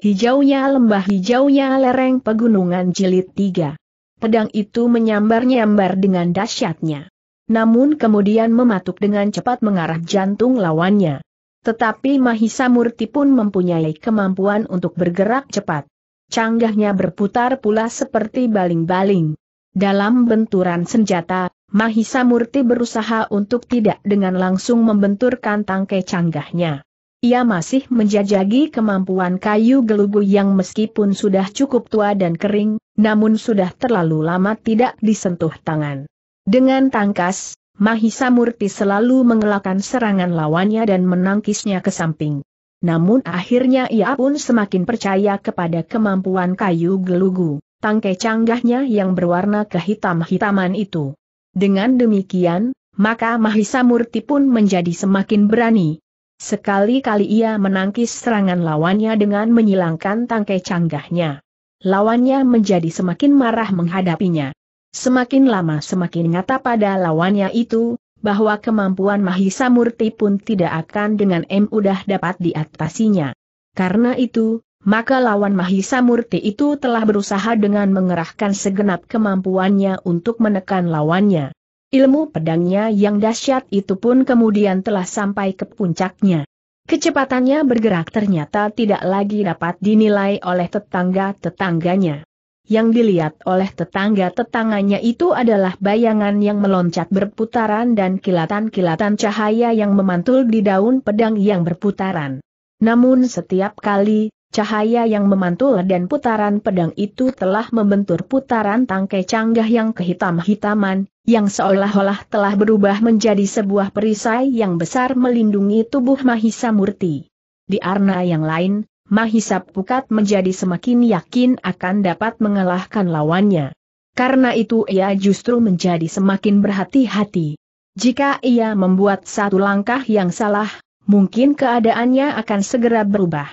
Hijaunya lembah hijaunya lereng pegunungan jilid tiga. Pedang itu menyambar-nyambar dengan dahsyatnya. Namun kemudian mematuk dengan cepat mengarah jantung lawannya. Tetapi Mahisa Murti pun mempunyai kemampuan untuk bergerak cepat. Canggahnya berputar pula seperti baling-baling. Dalam benturan senjata, Mahisa Murti berusaha untuk tidak dengan langsung membenturkan tangkai canggahnya. Ia masih menjajagi kemampuan kayu gelugu yang meskipun sudah cukup tua dan kering, namun sudah terlalu lama tidak disentuh tangan. Dengan tangkas, Mahisa Murti selalu mengelakkan serangan lawannya dan menangkisnya ke samping. Namun akhirnya ia pun semakin percaya kepada kemampuan kayu gelugu, tangkai canggahnya yang berwarna kehitam-hitaman itu. Dengan demikian, maka Mahisa Murti pun menjadi semakin berani, Sekali-kali ia menangkis serangan lawannya dengan menyilangkan tangkai canggahnya. Lawannya menjadi semakin marah menghadapinya. Semakin lama semakin nyata pada lawannya itu, bahwa kemampuan Mahisa Murti pun tidak akan dengan M udah dapat diatasinya. Karena itu, maka lawan Mahisa Murti itu telah berusaha dengan mengerahkan segenap kemampuannya untuk menekan lawannya. Ilmu pedangnya yang dahsyat itu pun kemudian telah sampai ke puncaknya. Kecepatannya bergerak ternyata tidak lagi dapat dinilai oleh tetangga-tetangganya. Yang dilihat oleh tetangga-tetangganya itu adalah bayangan yang meloncat berputaran dan kilatan-kilatan cahaya yang memantul di daun pedang yang berputaran. Namun setiap kali, Cahaya yang memantul dan putaran pedang itu telah membentur putaran tangkai canggah yang kehitam-hitaman, yang seolah-olah telah berubah menjadi sebuah perisai yang besar melindungi tubuh Mahisa Murti. Di arna yang lain, Mahisa Pukat menjadi semakin yakin akan dapat mengalahkan lawannya. Karena itu ia justru menjadi semakin berhati-hati. Jika ia membuat satu langkah yang salah, mungkin keadaannya akan segera berubah.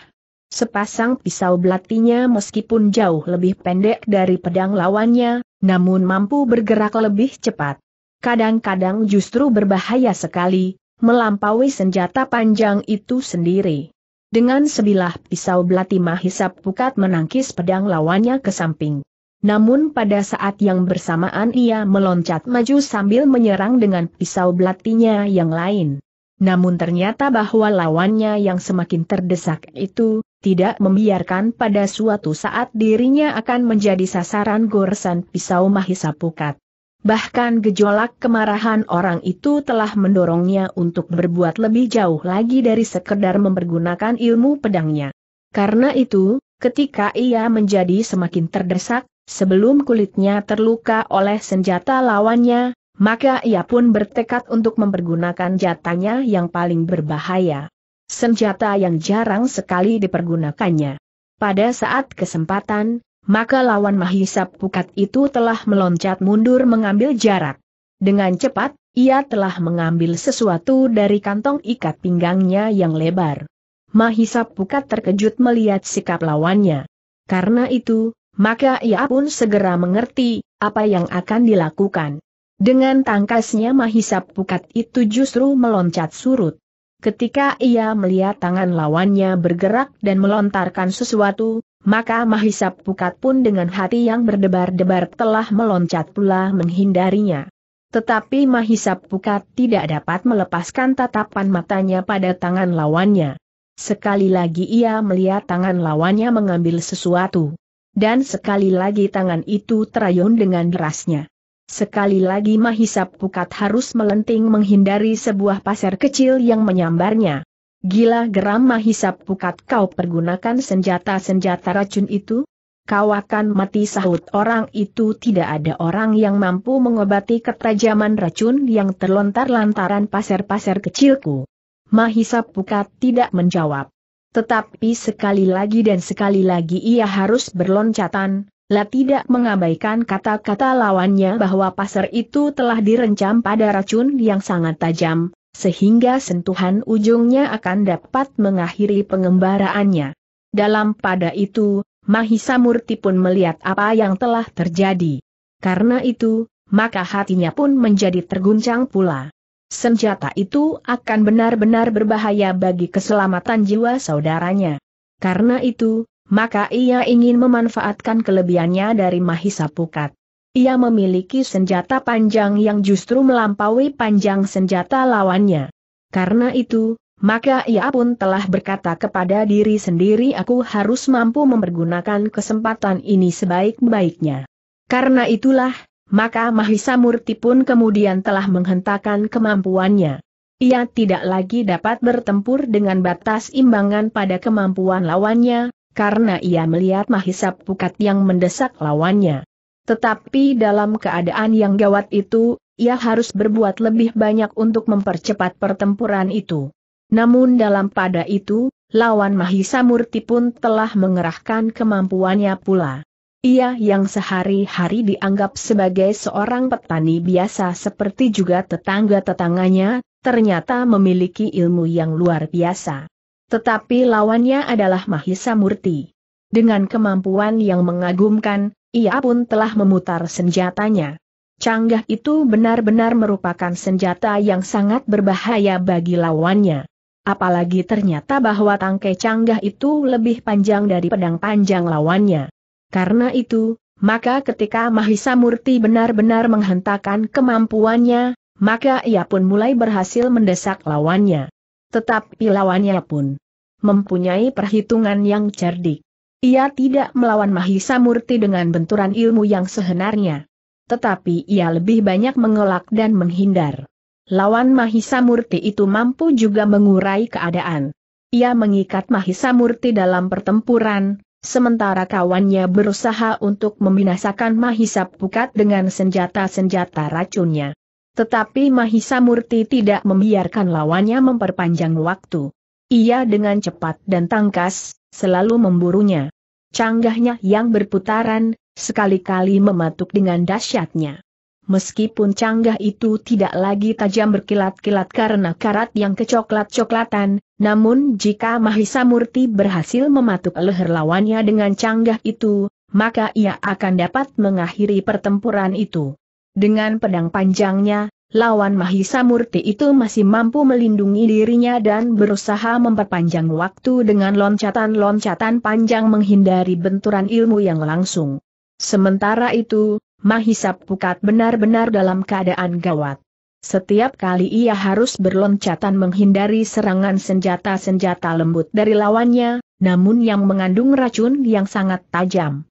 Sepasang pisau belatinya meskipun jauh lebih pendek dari pedang lawannya, namun mampu bergerak lebih cepat. Kadang-kadang justru berbahaya sekali, melampaui senjata panjang itu sendiri. Dengan sebilah pisau belati Mahisap Pukat menangkis pedang lawannya ke samping. Namun pada saat yang bersamaan ia meloncat maju sambil menyerang dengan pisau belatinya yang lain. Namun ternyata bahwa lawannya yang semakin terdesak itu, tidak membiarkan pada suatu saat dirinya akan menjadi sasaran goresan pisau Mahisa Pukat. Bahkan gejolak kemarahan orang itu telah mendorongnya untuk berbuat lebih jauh lagi dari sekedar mempergunakan ilmu pedangnya. Karena itu, ketika ia menjadi semakin terdesak, sebelum kulitnya terluka oleh senjata lawannya, maka ia pun bertekad untuk mempergunakan jatanya yang paling berbahaya. Senjata yang jarang sekali dipergunakannya. Pada saat kesempatan, maka lawan Mahisap Pukat itu telah meloncat mundur mengambil jarak. Dengan cepat, ia telah mengambil sesuatu dari kantong ikat pinggangnya yang lebar. Mahisap Pukat terkejut melihat sikap lawannya. Karena itu, maka ia pun segera mengerti apa yang akan dilakukan. Dengan tangkasnya Mahisap Pukat itu justru meloncat surut. Ketika ia melihat tangan lawannya bergerak dan melontarkan sesuatu, maka Mahisa Pukat pun dengan hati yang berdebar-debar telah meloncat pula menghindarinya. Tetapi Mahisa Pukat tidak dapat melepaskan tatapan matanya pada tangan lawannya. Sekali lagi ia melihat tangan lawannya mengambil sesuatu. Dan sekali lagi tangan itu terayun dengan derasnya. Sekali lagi Mahisa Pukat harus melenting menghindari sebuah pasir kecil yang menyambarnya. Gila geram Mahisa Pukat kau pergunakan senjata-senjata racun itu? Kau akan mati sahut orang itu tidak ada orang yang mampu mengobati ketajaman racun yang terlontar lantaran pasir-pasir kecilku. Mahisa Pukat tidak menjawab. Tetapi sekali lagi dan sekali lagi ia harus berloncatan, La tidak mengabaikan kata-kata lawannya bahwa pasar itu telah direncam pada racun yang sangat tajam, sehingga sentuhan ujungnya akan dapat mengakhiri pengembaraannya. Dalam pada itu, Mahisa Murti pun melihat apa yang telah terjadi. Karena itu, maka hatinya pun menjadi terguncang pula. Senjata itu akan benar-benar berbahaya bagi keselamatan jiwa saudaranya. Karena itu, maka ia ingin memanfaatkan kelebihannya dari Mahisa Pukat. Ia memiliki senjata panjang yang justru melampaui panjang senjata lawannya. Karena itu, maka ia pun telah berkata kepada diri sendiri aku harus mampu mempergunakan kesempatan ini sebaik-baiknya. Karena itulah, maka Mahisa Murti pun kemudian telah menghentakkan kemampuannya. Ia tidak lagi dapat bertempur dengan batas imbangan pada kemampuan lawannya, karena ia melihat Mahisa Pukat yang mendesak lawannya. Tetapi dalam keadaan yang gawat itu, ia harus berbuat lebih banyak untuk mempercepat pertempuran itu. Namun dalam pada itu, lawan Mahisa Murti pun telah mengerahkan kemampuannya pula. Ia yang sehari-hari dianggap sebagai seorang petani biasa seperti juga tetangga-tetangganya, ternyata memiliki ilmu yang luar biasa. Tetapi lawannya adalah Mahisa Murti. Dengan kemampuan yang mengagumkan, ia pun telah memutar senjatanya. Canggah itu benar-benar merupakan senjata yang sangat berbahaya bagi lawannya. Apalagi ternyata bahwa tangkai canggah itu lebih panjang dari pedang panjang lawannya. Karena itu, maka ketika Mahisa Murti benar-benar menghentakkan kemampuannya, maka ia pun mulai berhasil mendesak lawannya. Tetapi lawannya pun mempunyai perhitungan yang cerdik. Ia tidak melawan Mahisa Murti dengan benturan ilmu yang sebenarnya. Tetapi ia lebih banyak mengelak dan menghindar. Lawan Mahisa Murti itu mampu juga mengurai keadaan. Ia mengikat Mahisa Murti dalam pertempuran, sementara kawannya berusaha untuk membinasakan Mahisa Pukat dengan senjata-senjata racunnya. Tetapi Mahisa Murti tidak membiarkan lawannya memperpanjang waktu. Ia dengan cepat dan tangkas, selalu memburunya. Canggahnya yang berputaran, sekali-kali mematuk dengan dahsyatnya. Meskipun canggah itu tidak lagi tajam berkilat-kilat karena karat yang kecoklat-coklatan, namun jika Mahisa Murti berhasil mematuk leher lawannya dengan canggah itu, maka ia akan dapat mengakhiri pertempuran itu. Dengan pedang panjangnya, lawan Mahisa Murti itu masih mampu melindungi dirinya dan berusaha memperpanjang waktu dengan loncatan-loncatan panjang menghindari benturan ilmu yang langsung. Sementara itu, Mahisa Pukat benar-benar dalam keadaan gawat. Setiap kali ia harus berloncatan menghindari serangan senjata-senjata lembut dari lawannya, namun yang mengandung racun yang sangat tajam.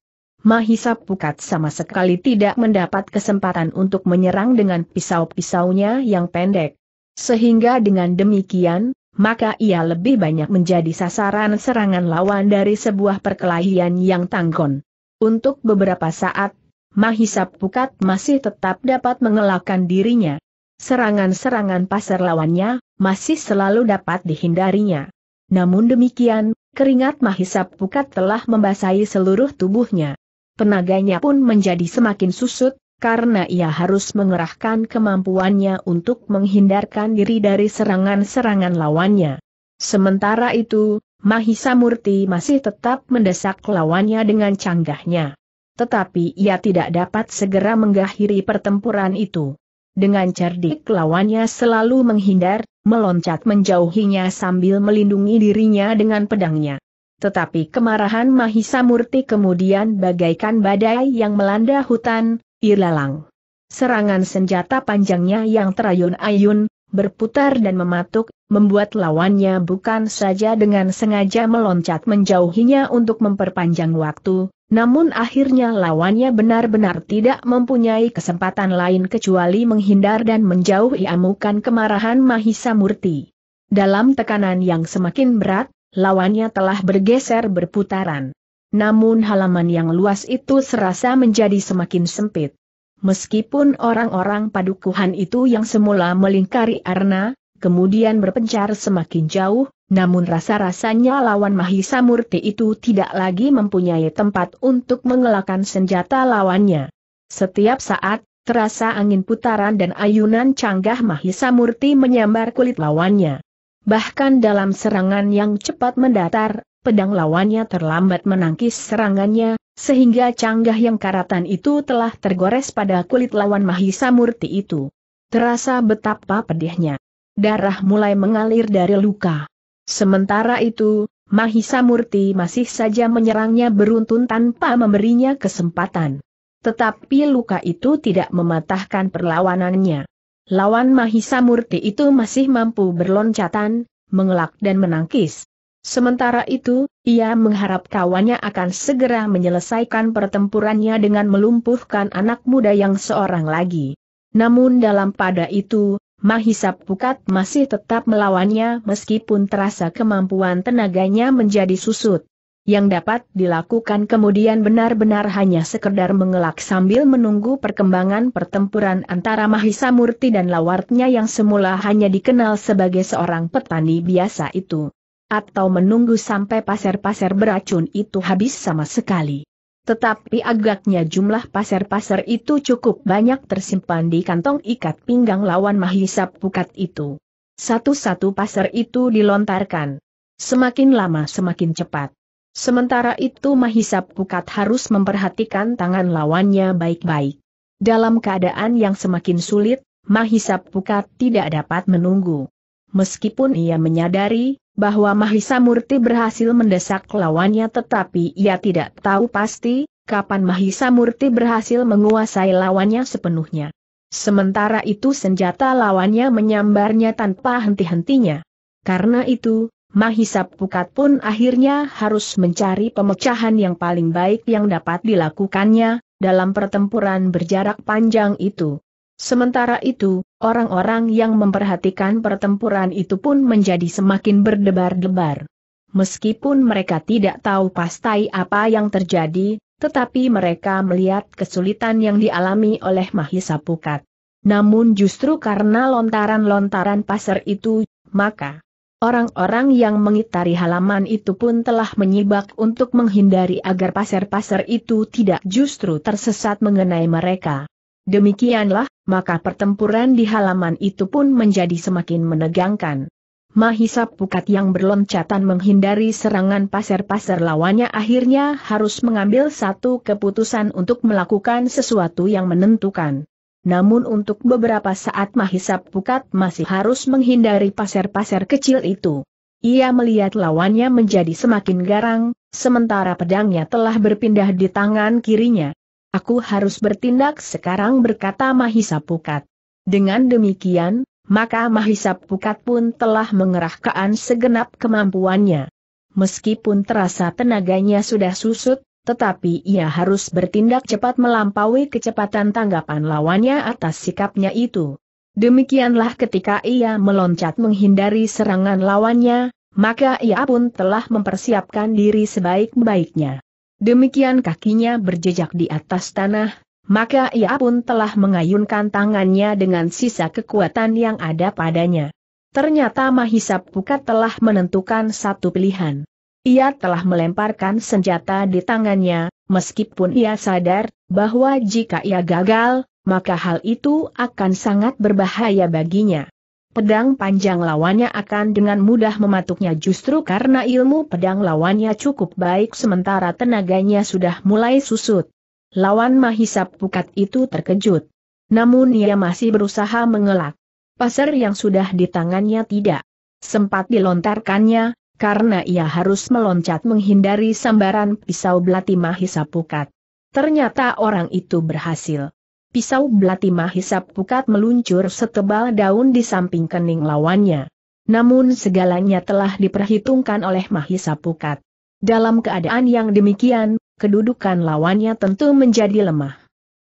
Mahisa Pukat sama sekali tidak mendapat kesempatan untuk menyerang dengan pisau-pisaunya yang pendek. Sehingga dengan demikian, maka ia lebih banyak menjadi sasaran serangan lawan dari sebuah perkelahian yang tanggon. Untuk beberapa saat, Mahisa Pukat masih tetap dapat mengelakkan dirinya. Serangan-serangan pasar lawannya masih selalu dapat dihindarinya. Namun demikian, keringat Mahisa Pukat telah membasahi seluruh tubuhnya. Tenaganya pun menjadi semakin susut, karena ia harus mengerahkan kemampuannya untuk menghindarkan diri dari serangan-serangan lawannya. Sementara itu, Mahisa Murti masih tetap mendesak lawannya dengan canggahnya. Tetapi ia tidak dapat segera mengakhiri pertempuran itu. Dengan cerdik lawannya selalu menghindar, meloncat menjauhinya sambil melindungi dirinya dengan pedangnya. Tetapi kemarahan Mahisa Murti kemudian bagaikan badai yang melanda hutan, irlalang. Serangan senjata panjangnya yang terayun-ayun, berputar dan mematuk, membuat lawannya bukan saja dengan sengaja meloncat menjauhinya untuk memperpanjang waktu, namun akhirnya lawannya benar-benar tidak mempunyai kesempatan lain kecuali menghindar dan menjauhi amukan kemarahan Mahisa Murti. Dalam tekanan yang semakin berat, lawannya telah bergeser berputaran. Namun halaman yang luas itu serasa menjadi semakin sempit. Meskipun orang-orang padukuhan itu yang semula melingkari Arna, kemudian berpencar semakin jauh, namun rasa-rasanya lawan Mahisa Murti itu tidak lagi mempunyai tempat untuk mengelakkan senjata lawannya. Setiap saat, terasa angin putaran dan ayunan canggah Mahisa Murti menyambar kulit lawannya. Bahkan dalam serangan yang cepat mendatar, pedang lawannya terlambat menangkis serangannya, sehingga canggah yang karatan itu telah tergores pada kulit lawan Mahisa Murti itu. Terasa betapa pedihnya. Darah mulai mengalir dari luka. Sementara itu, Mahisa Murti masih saja menyerangnya beruntun tanpa memberinya kesempatan. Tetapi luka itu tidak mematahkan perlawanannya. Lawan Mahisa Murti itu masih mampu berloncatan, mengelak dan menangkis. Sementara itu, ia mengharap kawannya akan segera menyelesaikan pertempurannya dengan melumpuhkan anak muda yang seorang lagi. Namun dalam pada itu, Mahisa Pukat masih tetap melawannya meskipun terasa kemampuan tenaganya menjadi susut yang dapat dilakukan kemudian benar-benar hanya sekedar mengelak sambil menunggu perkembangan pertempuran antara Mahisa Murti dan lawartnya yang semula hanya dikenal sebagai seorang petani biasa itu. Atau menunggu sampai pasir-pasir beracun itu habis sama sekali. Tetapi agaknya jumlah pasir-pasir itu cukup banyak tersimpan di kantong ikat pinggang lawan Mahisa Pukat itu. Satu-satu pasir itu dilontarkan. Semakin lama semakin cepat. Sementara itu Mahisa Pukat harus memperhatikan tangan lawannya baik-baik. Dalam keadaan yang semakin sulit, Mahisa Pukat tidak dapat menunggu. Meskipun ia menyadari bahwa Mahisa Murti berhasil mendesak lawannya tetapi ia tidak tahu pasti kapan Mahisa Murti berhasil menguasai lawannya sepenuhnya. Sementara itu senjata lawannya menyambarnya tanpa henti-hentinya. Karena itu, Mahisa Pukat pun akhirnya harus mencari pemecahan yang paling baik yang dapat dilakukannya, dalam pertempuran berjarak panjang itu. Sementara itu, orang-orang yang memperhatikan pertempuran itu pun menjadi semakin berdebar-debar. Meskipun mereka tidak tahu pasti apa yang terjadi, tetapi mereka melihat kesulitan yang dialami oleh Mahisa Pukat. Namun justru karena lontaran-lontaran pasar itu, maka Orang-orang yang mengitari halaman itu pun telah menyibak untuk menghindari agar pasar-pasar itu tidak justru tersesat mengenai mereka. Demikianlah, maka pertempuran di halaman itu pun menjadi semakin menegangkan. Mahisa Pukat yang berloncatan menghindari serangan pasar-pasar lawannya akhirnya harus mengambil satu keputusan untuk melakukan sesuatu yang menentukan namun untuk beberapa saat Mahisa Pukat masih harus menghindari pasir-pasir kecil itu. Ia melihat lawannya menjadi semakin garang, sementara pedangnya telah berpindah di tangan kirinya. Aku harus bertindak sekarang berkata Mahisa Pukat. Dengan demikian, maka Mahisa Pukat pun telah mengerahkan segenap kemampuannya. Meskipun terasa tenaganya sudah susut, tetapi ia harus bertindak cepat melampaui kecepatan tanggapan lawannya atas sikapnya itu. Demikianlah ketika ia meloncat menghindari serangan lawannya, maka ia pun telah mempersiapkan diri sebaik-baiknya. Demikian kakinya berjejak di atas tanah, maka ia pun telah mengayunkan tangannya dengan sisa kekuatan yang ada padanya. Ternyata Mahisap Pukat telah menentukan satu pilihan. Ia telah melemparkan senjata di tangannya, meskipun ia sadar bahwa jika ia gagal, maka hal itu akan sangat berbahaya baginya. Pedang panjang lawannya akan dengan mudah mematuknya justru karena ilmu pedang lawannya cukup baik sementara tenaganya sudah mulai susut. Lawan Mahisap Pukat itu terkejut. Namun ia masih berusaha mengelak. Pasar yang sudah di tangannya tidak sempat dilontarkannya, karena ia harus meloncat menghindari sambaran pisau belati Mahisa Pukat. Ternyata orang itu berhasil. Pisau belati Mahisa Pukat meluncur setebal daun di samping kening lawannya. Namun segalanya telah diperhitungkan oleh Mahisa Pukat. Dalam keadaan yang demikian, kedudukan lawannya tentu menjadi lemah.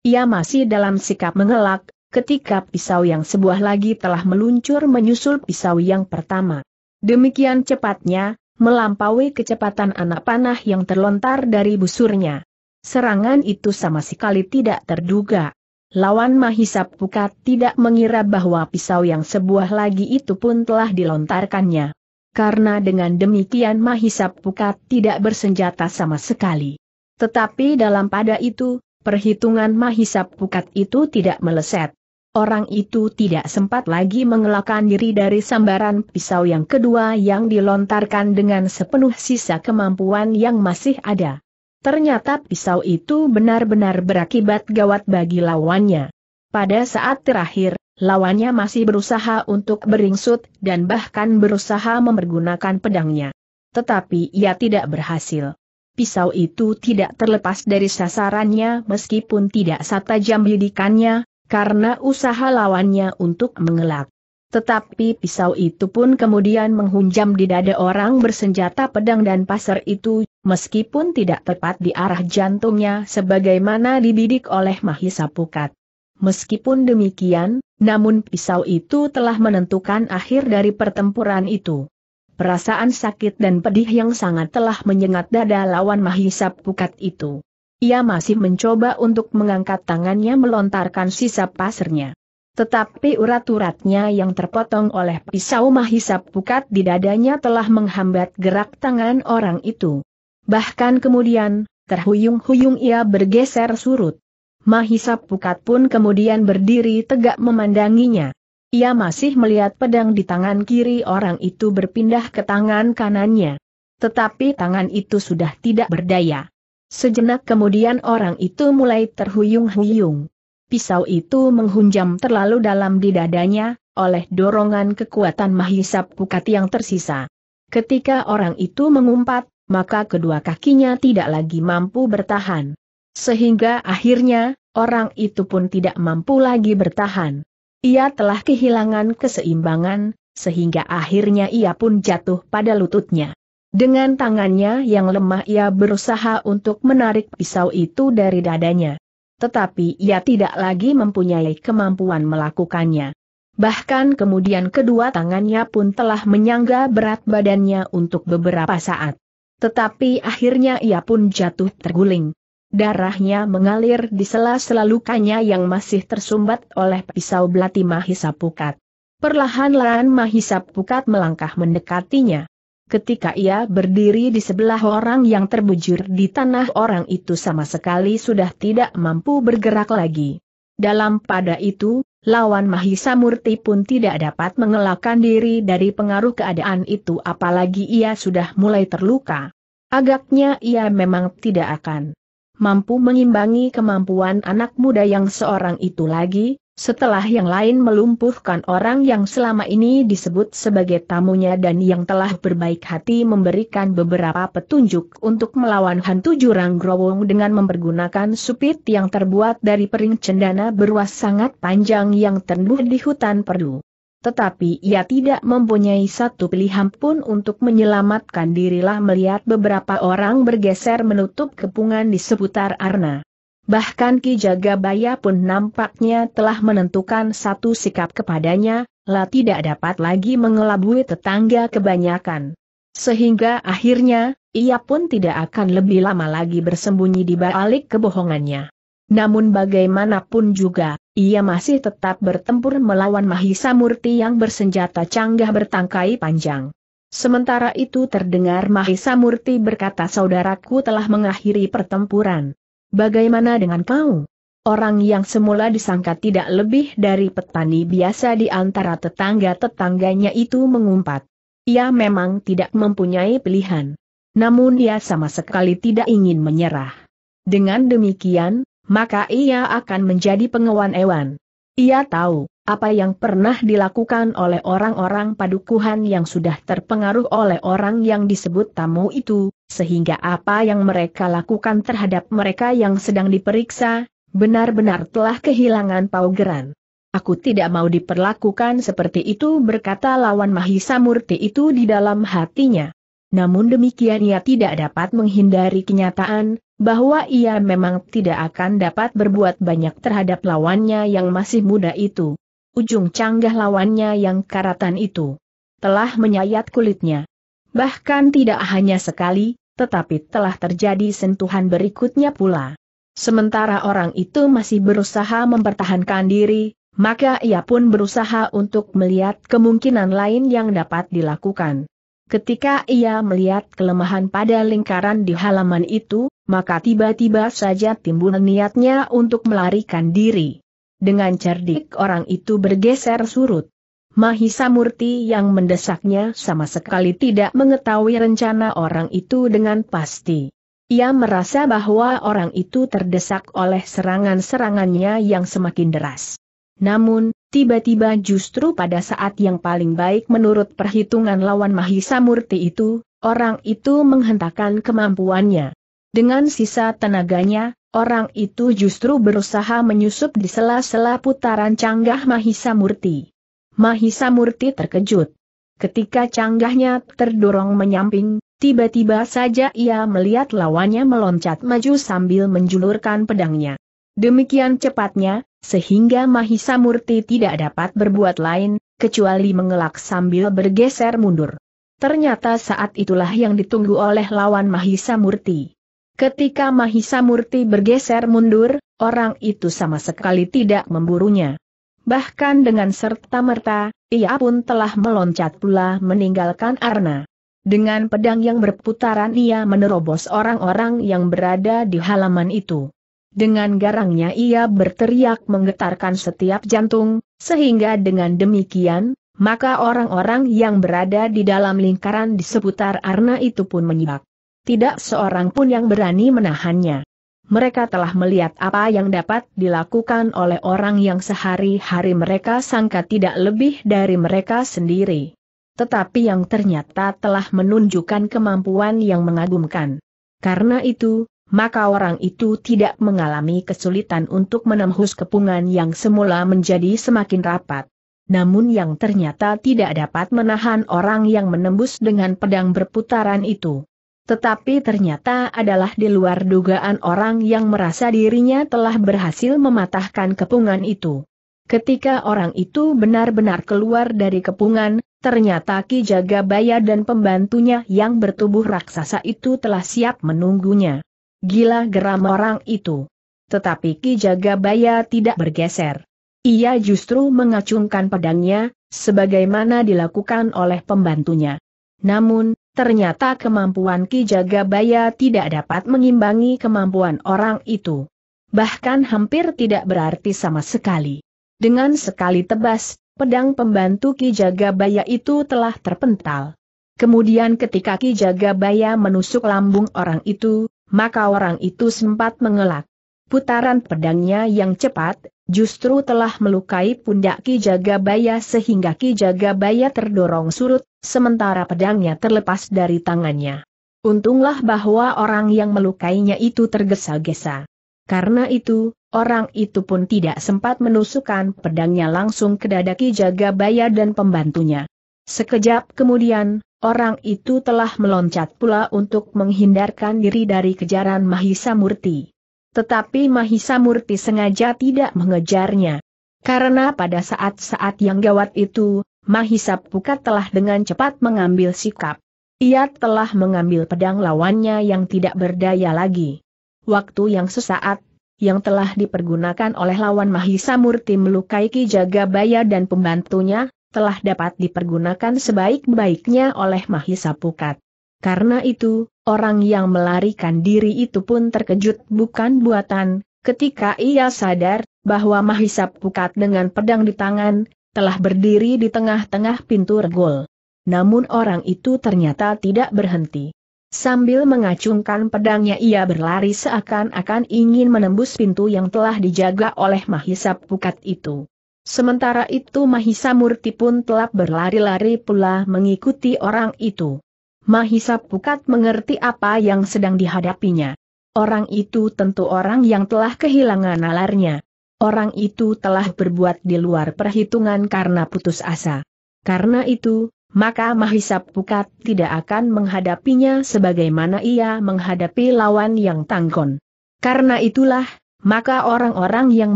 Ia masih dalam sikap mengelak, ketika pisau yang sebuah lagi telah meluncur menyusul pisau yang pertama. Demikian cepatnya, melampaui kecepatan anak panah yang terlontar dari busurnya. Serangan itu sama sekali tidak terduga. Lawan Mahisa Pukat tidak mengira bahwa pisau yang sebuah lagi itu pun telah dilontarkannya. Karena dengan demikian Mahisa Pukat tidak bersenjata sama sekali. Tetapi dalam pada itu, perhitungan Mahisa Pukat itu tidak meleset. Orang itu tidak sempat lagi mengelakkan diri dari sambaran pisau yang kedua yang dilontarkan dengan sepenuh sisa kemampuan yang masih ada. Ternyata pisau itu benar-benar berakibat gawat bagi lawannya. Pada saat terakhir, lawannya masih berusaha untuk beringsut dan bahkan berusaha mempergunakan pedangnya. Tetapi ia tidak berhasil. Pisau itu tidak terlepas dari sasarannya meskipun tidak satajam bidikannya, karena usaha lawannya untuk mengelak. Tetapi pisau itu pun kemudian menghunjam di dada orang bersenjata pedang dan pasar itu, meskipun tidak tepat di arah jantungnya sebagaimana dibidik oleh Mahisa Pukat. Meskipun demikian, namun pisau itu telah menentukan akhir dari pertempuran itu. Perasaan sakit dan pedih yang sangat telah menyengat dada lawan Mahisa Pukat itu. Ia masih mencoba untuk mengangkat tangannya melontarkan sisa pasirnya. Tetapi urat-uratnya yang terpotong oleh pisau mahisap pukat di dadanya telah menghambat gerak tangan orang itu. Bahkan kemudian, terhuyung-huyung ia bergeser surut. Mahisap pukat pun kemudian berdiri tegak memandanginya. Ia masih melihat pedang di tangan kiri orang itu berpindah ke tangan kanannya. Tetapi tangan itu sudah tidak berdaya. Sejenak kemudian orang itu mulai terhuyung-huyung. Pisau itu menghunjam terlalu dalam di dadanya, oleh dorongan kekuatan mahisap pukat yang tersisa. Ketika orang itu mengumpat, maka kedua kakinya tidak lagi mampu bertahan. Sehingga akhirnya, orang itu pun tidak mampu lagi bertahan. Ia telah kehilangan keseimbangan, sehingga akhirnya ia pun jatuh pada lututnya. Dengan tangannya yang lemah ia berusaha untuk menarik pisau itu dari dadanya. Tetapi ia tidak lagi mempunyai kemampuan melakukannya. Bahkan kemudian kedua tangannya pun telah menyangga berat badannya untuk beberapa saat. Tetapi akhirnya ia pun jatuh terguling. Darahnya mengalir di sela-sela lukanya yang masih tersumbat oleh pisau belati Mahisa Pukat. Perlahan-lahan Mahisa Pukat melangkah mendekatinya. Ketika ia berdiri di sebelah orang yang terbujur di tanah orang itu sama sekali sudah tidak mampu bergerak lagi. Dalam pada itu, lawan Mahisa Murti pun tidak dapat mengelakkan diri dari pengaruh keadaan itu apalagi ia sudah mulai terluka. Agaknya ia memang tidak akan mampu mengimbangi kemampuan anak muda yang seorang itu lagi, setelah yang lain melumpuhkan orang yang selama ini disebut sebagai tamunya dan yang telah berbaik hati memberikan beberapa petunjuk untuk melawan hantu jurang growong dengan mempergunakan supit yang terbuat dari pering cendana beruas sangat panjang yang tenduh di hutan perdu. Tetapi ia tidak mempunyai satu pilihan pun untuk menyelamatkan dirilah melihat beberapa orang bergeser menutup kepungan di seputar Arna. Bahkan Ki Jagabaya pun nampaknya telah menentukan satu sikap kepadanya, lah tidak dapat lagi mengelabui tetangga kebanyakan. Sehingga akhirnya, ia pun tidak akan lebih lama lagi bersembunyi di balik kebohongannya. Namun bagaimanapun juga, ia masih tetap bertempur melawan Mahisa Murti yang bersenjata canggah bertangkai panjang. Sementara itu terdengar Mahisa Murti berkata saudaraku telah mengakhiri pertempuran. Bagaimana dengan kau? Orang yang semula disangka tidak lebih dari petani biasa di antara tetangga-tetangganya itu mengumpat. Ia memang tidak mempunyai pilihan. Namun ia sama sekali tidak ingin menyerah. Dengan demikian, maka ia akan menjadi pengewan ewan. Ia tahu, apa yang pernah dilakukan oleh orang-orang padukuhan yang sudah terpengaruh oleh orang yang disebut tamu itu, sehingga apa yang mereka lakukan terhadap mereka yang sedang diperiksa, benar-benar telah kehilangan paugeran. Aku tidak mau diperlakukan seperti itu berkata lawan Mahisa Murti itu di dalam hatinya. Namun demikian ia tidak dapat menghindari kenyataan, bahwa ia memang tidak akan dapat berbuat banyak terhadap lawannya yang masih muda itu ujung canggah lawannya yang karatan itu telah menyayat kulitnya. Bahkan tidak hanya sekali, tetapi telah terjadi sentuhan berikutnya pula. Sementara orang itu masih berusaha mempertahankan diri, maka ia pun berusaha untuk melihat kemungkinan lain yang dapat dilakukan. Ketika ia melihat kelemahan pada lingkaran di halaman itu, maka tiba-tiba saja timbul niatnya untuk melarikan diri. Dengan cerdik orang itu bergeser surut. Mahisa Murti yang mendesaknya sama sekali tidak mengetahui rencana orang itu dengan pasti. Ia merasa bahwa orang itu terdesak oleh serangan-serangannya yang semakin deras. Namun, tiba-tiba justru pada saat yang paling baik menurut perhitungan lawan Mahisa Murti itu, orang itu menghentakkan kemampuannya. Dengan sisa tenaganya, Orang itu justru berusaha menyusup di sela-sela putaran canggah Mahisa Murti. Mahisa Murti terkejut. Ketika canggahnya terdorong menyamping, tiba-tiba saja ia melihat lawannya meloncat maju sambil menjulurkan pedangnya. Demikian cepatnya, sehingga Mahisa Murti tidak dapat berbuat lain, kecuali mengelak sambil bergeser mundur. Ternyata saat itulah yang ditunggu oleh lawan Mahisa Murti. Ketika Mahisa Murti bergeser mundur, orang itu sama sekali tidak memburunya. Bahkan dengan serta-merta, ia pun telah meloncat pula meninggalkan Arna. Dengan pedang yang berputaran ia menerobos orang-orang yang berada di halaman itu. Dengan garangnya ia berteriak menggetarkan setiap jantung, sehingga dengan demikian, maka orang-orang yang berada di dalam lingkaran di seputar Arna itu pun menyibak. Tidak seorang pun yang berani menahannya. Mereka telah melihat apa yang dapat dilakukan oleh orang yang sehari-hari mereka sangka tidak lebih dari mereka sendiri. Tetapi yang ternyata telah menunjukkan kemampuan yang mengagumkan. Karena itu, maka orang itu tidak mengalami kesulitan untuk menembus kepungan yang semula menjadi semakin rapat. Namun yang ternyata tidak dapat menahan orang yang menembus dengan pedang berputaran itu. Tetapi ternyata adalah di luar dugaan orang yang merasa dirinya telah berhasil mematahkan kepungan itu. Ketika orang itu benar-benar keluar dari kepungan, ternyata Ki Jagabaya dan pembantunya yang bertubuh raksasa itu telah siap menunggunya. Gila geram orang itu. Tetapi Ki Jagabaya tidak bergeser. Ia justru mengacungkan pedangnya, sebagaimana dilakukan oleh pembantunya. Namun, ternyata kemampuan Ki Jagabaya tidak dapat mengimbangi kemampuan orang itu. Bahkan hampir tidak berarti sama sekali. Dengan sekali tebas, pedang pembantu Ki Jagabaya itu telah terpental. Kemudian ketika Ki Jagabaya menusuk lambung orang itu, maka orang itu sempat mengelak. Putaran pedangnya yang cepat, justru telah melukai pundak Ki Jagabaya sehingga Ki Jagabaya terdorong surut sementara pedangnya terlepas dari tangannya. Untunglah bahwa orang yang melukainya itu tergesa-gesa. Karena itu, orang itu pun tidak sempat menusukkan pedangnya langsung ke dada Ki Jagabaya dan pembantunya. Sekejap kemudian, orang itu telah meloncat pula untuk menghindarkan diri dari kejaran Mahisa Murti. Tetapi Mahisa Murti sengaja tidak mengejarnya. Karena pada saat-saat yang gawat itu, Mahisap Pukat telah dengan cepat mengambil sikap. Ia telah mengambil pedang lawannya yang tidak berdaya lagi. Waktu yang sesaat, yang telah dipergunakan oleh lawan Mahisa Murti melukai Ki Jagabaya dan pembantunya, telah dapat dipergunakan sebaik-baiknya oleh Mahisa Pukat. Karena itu, orang yang melarikan diri itu pun terkejut bukan buatan, ketika ia sadar, bahwa Mahisa Pukat dengan pedang di tangan, telah berdiri di tengah-tengah pintu regol. Namun orang itu ternyata tidak berhenti. Sambil mengacungkan pedangnya ia berlari seakan-akan ingin menembus pintu yang telah dijaga oleh Mahisa Pukat itu. Sementara itu Mahisa Murti pun telah berlari-lari pula mengikuti orang itu. Mahisa Pukat mengerti apa yang sedang dihadapinya. Orang itu tentu orang yang telah kehilangan nalarnya orang itu telah berbuat di luar perhitungan karena putus asa. Karena itu, maka Mahisa Pukat tidak akan menghadapinya sebagaimana ia menghadapi lawan yang tangkon. Karena itulah, maka orang-orang yang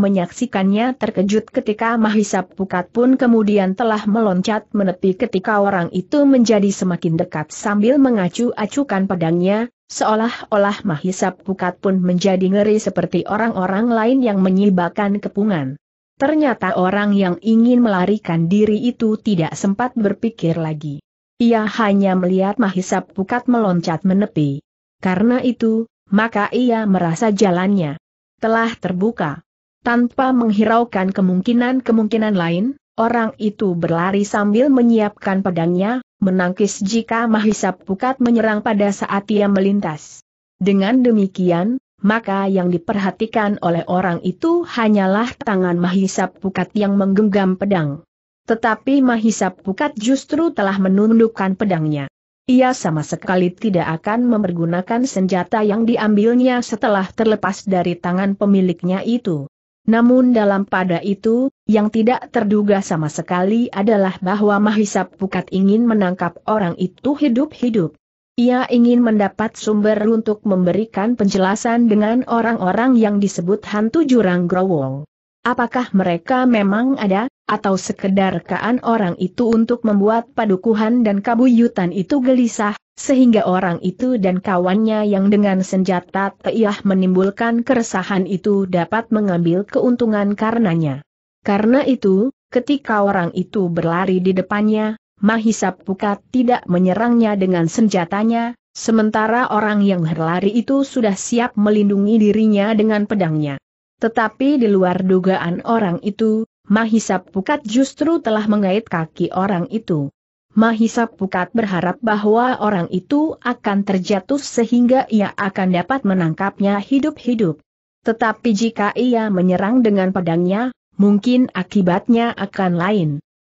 menyaksikannya terkejut ketika Mahisa Pukat pun kemudian telah meloncat menepi ketika orang itu menjadi semakin dekat sambil mengacu-acukan pedangnya, Seolah-olah Mahisap Pukat pun menjadi ngeri seperti orang-orang lain yang menyibakan kepungan. Ternyata orang yang ingin melarikan diri itu tidak sempat berpikir lagi. Ia hanya melihat Mahisap Pukat meloncat menepi. Karena itu, maka ia merasa jalannya telah terbuka. Tanpa menghiraukan kemungkinan-kemungkinan lain, orang itu berlari sambil menyiapkan pedangnya, menangkis jika Mahisa Pukat menyerang pada saat ia melintas. Dengan demikian, maka yang diperhatikan oleh orang itu hanyalah tangan Mahisa Pukat yang menggenggam pedang. Tetapi Mahisa Pukat justru telah menundukkan pedangnya. Ia sama sekali tidak akan mempergunakan senjata yang diambilnya setelah terlepas dari tangan pemiliknya itu. Namun dalam pada itu, yang tidak terduga sama sekali adalah bahwa Mahisa Pukat ingin menangkap orang itu hidup-hidup. Ia ingin mendapat sumber untuk memberikan penjelasan dengan orang-orang yang disebut hantu jurang growong. Apakah mereka memang ada, atau sekedar kean orang itu untuk membuat padukuhan dan kabuyutan itu gelisah, sehingga orang itu dan kawannya yang dengan senjata teiah menimbulkan keresahan itu dapat mengambil keuntungan karenanya. Karena itu, ketika orang itu berlari di depannya, Mahisap Pukat tidak menyerangnya dengan senjatanya, sementara orang yang berlari itu sudah siap melindungi dirinya dengan pedangnya. Tetapi di luar dugaan orang itu, Mahisap Pukat justru telah mengait kaki orang itu. Mahisa Pukat berharap bahwa orang itu akan terjatuh sehingga ia akan dapat menangkapnya hidup-hidup. Tetapi jika ia menyerang dengan pedangnya, mungkin akibatnya akan lain.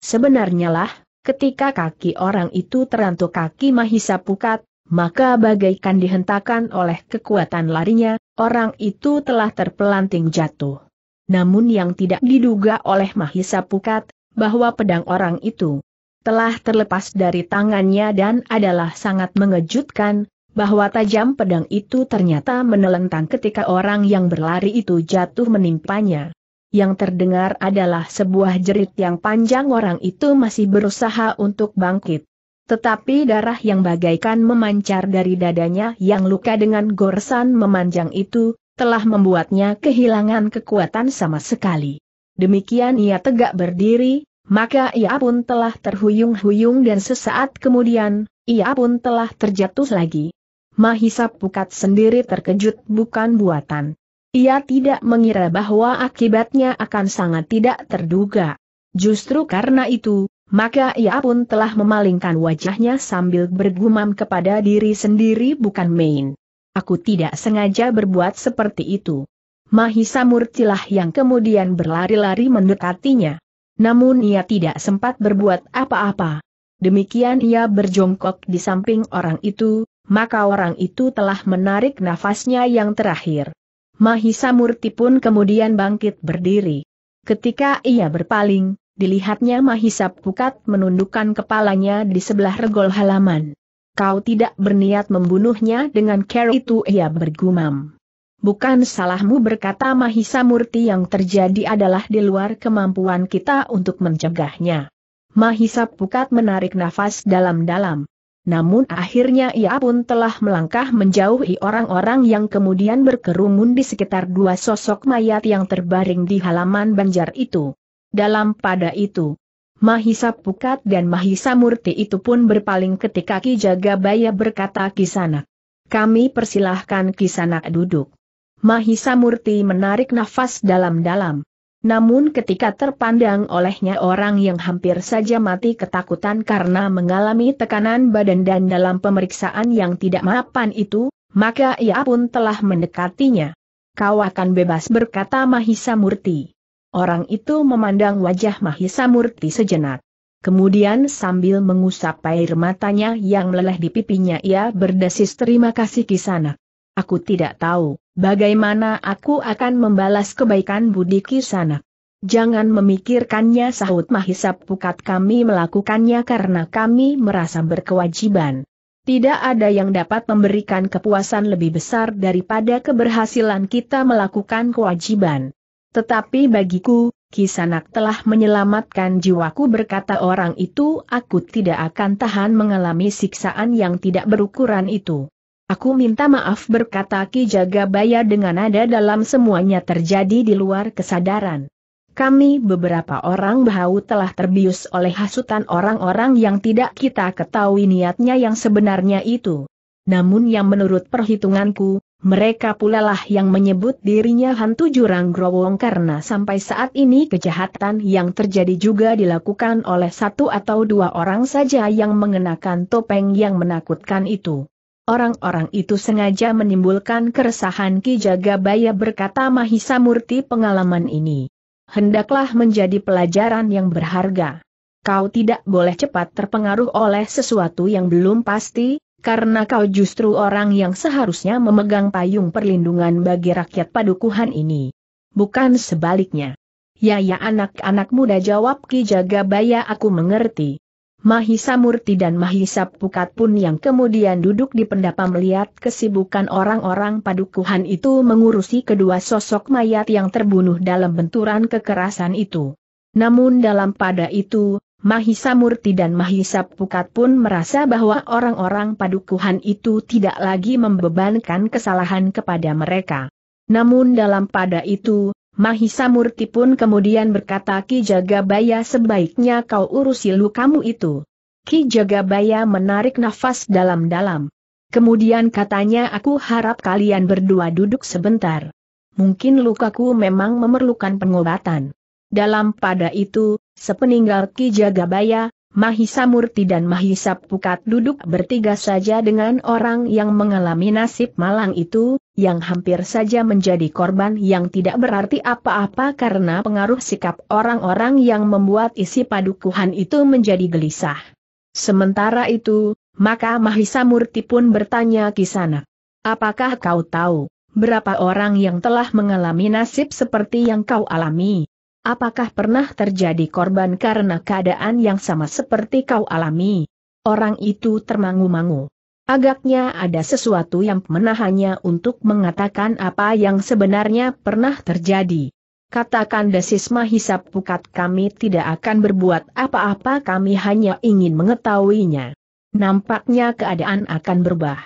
Sebenarnya lah, ketika kaki orang itu terantuk kaki Mahisa Pukat, maka bagaikan dihentakkan oleh kekuatan larinya, orang itu telah terpelanting jatuh. Namun yang tidak diduga oleh Mahisa Pukat, bahwa pedang orang itu telah terlepas dari tangannya dan adalah sangat mengejutkan, bahwa tajam pedang itu ternyata menelentang ketika orang yang berlari itu jatuh menimpanya. Yang terdengar adalah sebuah jerit yang panjang orang itu masih berusaha untuk bangkit. Tetapi darah yang bagaikan memancar dari dadanya yang luka dengan goresan memanjang itu, telah membuatnya kehilangan kekuatan sama sekali. Demikian ia tegak berdiri, maka ia pun telah terhuyung-huyung dan sesaat kemudian, ia pun telah terjatuh lagi. Mahisa Pukat sendiri terkejut bukan buatan. Ia tidak mengira bahwa akibatnya akan sangat tidak terduga. Justru karena itu, maka ia pun telah memalingkan wajahnya sambil bergumam kepada diri sendiri bukan main. Aku tidak sengaja berbuat seperti itu. Mahisa Murtilah yang kemudian berlari-lari mendekatinya. Namun ia tidak sempat berbuat apa-apa. Demikian ia berjongkok di samping orang itu, maka orang itu telah menarik nafasnya yang terakhir. Mahisa Murti pun kemudian bangkit berdiri. Ketika ia berpaling, dilihatnya Mahisa Pukat menundukkan kepalanya di sebelah regol halaman. Kau tidak berniat membunuhnya dengan care itu ia bergumam. Bukan salahmu berkata Mahisa Murti yang terjadi adalah di luar kemampuan kita untuk mencegahnya. Mahisa Pukat menarik nafas dalam-dalam. Namun akhirnya ia pun telah melangkah menjauhi orang-orang yang kemudian berkerumun di sekitar dua sosok mayat yang terbaring di halaman banjar itu. Dalam pada itu, Mahisa Pukat dan Mahisa Murti itu pun berpaling ketika Ki Jagabaya berkata Kisanak. Kami persilahkan Kisanak duduk. Mahisa Murti menarik nafas dalam-dalam. Namun ketika terpandang olehnya orang yang hampir saja mati ketakutan karena mengalami tekanan badan dan dalam pemeriksaan yang tidak mapan itu, maka ia pun telah mendekatinya. Kau akan bebas berkata Mahisa Murti. Orang itu memandang wajah Mahisa Murti sejenak. Kemudian sambil mengusap air matanya yang meleleh di pipinya ia berdesis terima kasih kisanak. Aku tidak tahu, bagaimana aku akan membalas kebaikan budi kisanak. Jangan memikirkannya sahut mahisap pukat kami melakukannya karena kami merasa berkewajiban. Tidak ada yang dapat memberikan kepuasan lebih besar daripada keberhasilan kita melakukan kewajiban. Tetapi bagiku, Kisanak telah menyelamatkan jiwaku berkata orang itu aku tidak akan tahan mengalami siksaan yang tidak berukuran itu. Aku minta maaf berkata Ki Jaga Baya dengan nada dalam semuanya terjadi di luar kesadaran. Kami beberapa orang bahu telah terbius oleh hasutan orang-orang yang tidak kita ketahui niatnya yang sebenarnya itu. Namun yang menurut perhitunganku, mereka pula lah yang menyebut dirinya hantu jurang growong karena sampai saat ini kejahatan yang terjadi juga dilakukan oleh satu atau dua orang saja yang mengenakan topeng yang menakutkan itu orang-orang itu sengaja menimbulkan keresahan Ki Jagabaya berkata Mahisa Murti pengalaman ini. Hendaklah menjadi pelajaran yang berharga. Kau tidak boleh cepat terpengaruh oleh sesuatu yang belum pasti, karena kau justru orang yang seharusnya memegang payung perlindungan bagi rakyat padukuhan ini. Bukan sebaliknya. Ya ya anak-anak muda jawab Ki Jagabaya aku mengerti. Mahisa Murti dan Mahisa Pukat pun yang kemudian duduk di pendapa melihat kesibukan orang-orang padukuhan itu mengurusi kedua sosok mayat yang terbunuh dalam benturan kekerasan itu. Namun dalam pada itu, Mahisa Murti dan Mahisa Pukat pun merasa bahwa orang-orang padukuhan itu tidak lagi membebankan kesalahan kepada mereka. Namun dalam pada itu, Mahisa Murti pun kemudian berkata Ki Jagabaya sebaiknya kau urusi lukamu itu. Ki Jagabaya menarik nafas dalam-dalam. Kemudian katanya aku harap kalian berdua duduk sebentar. Mungkin lukaku memang memerlukan pengobatan. Dalam pada itu, sepeninggal Ki Jagabaya, Mahisa Murti dan Mahisa Pukat duduk bertiga saja dengan orang yang mengalami nasib malang itu, yang hampir saja menjadi korban yang tidak berarti apa-apa karena pengaruh sikap orang-orang yang membuat isi padukuhan itu menjadi gelisah. Sementara itu, maka Mahisa Murti pun bertanya sana. apakah kau tahu berapa orang yang telah mengalami nasib seperti yang kau alami? Apakah pernah terjadi korban karena keadaan yang sama seperti kau alami? Orang itu termangu-mangu. Agaknya ada sesuatu yang menahannya untuk mengatakan apa yang sebenarnya pernah terjadi. Katakan desisma hisap pukat kami tidak akan berbuat apa-apa kami hanya ingin mengetahuinya. Nampaknya keadaan akan berubah.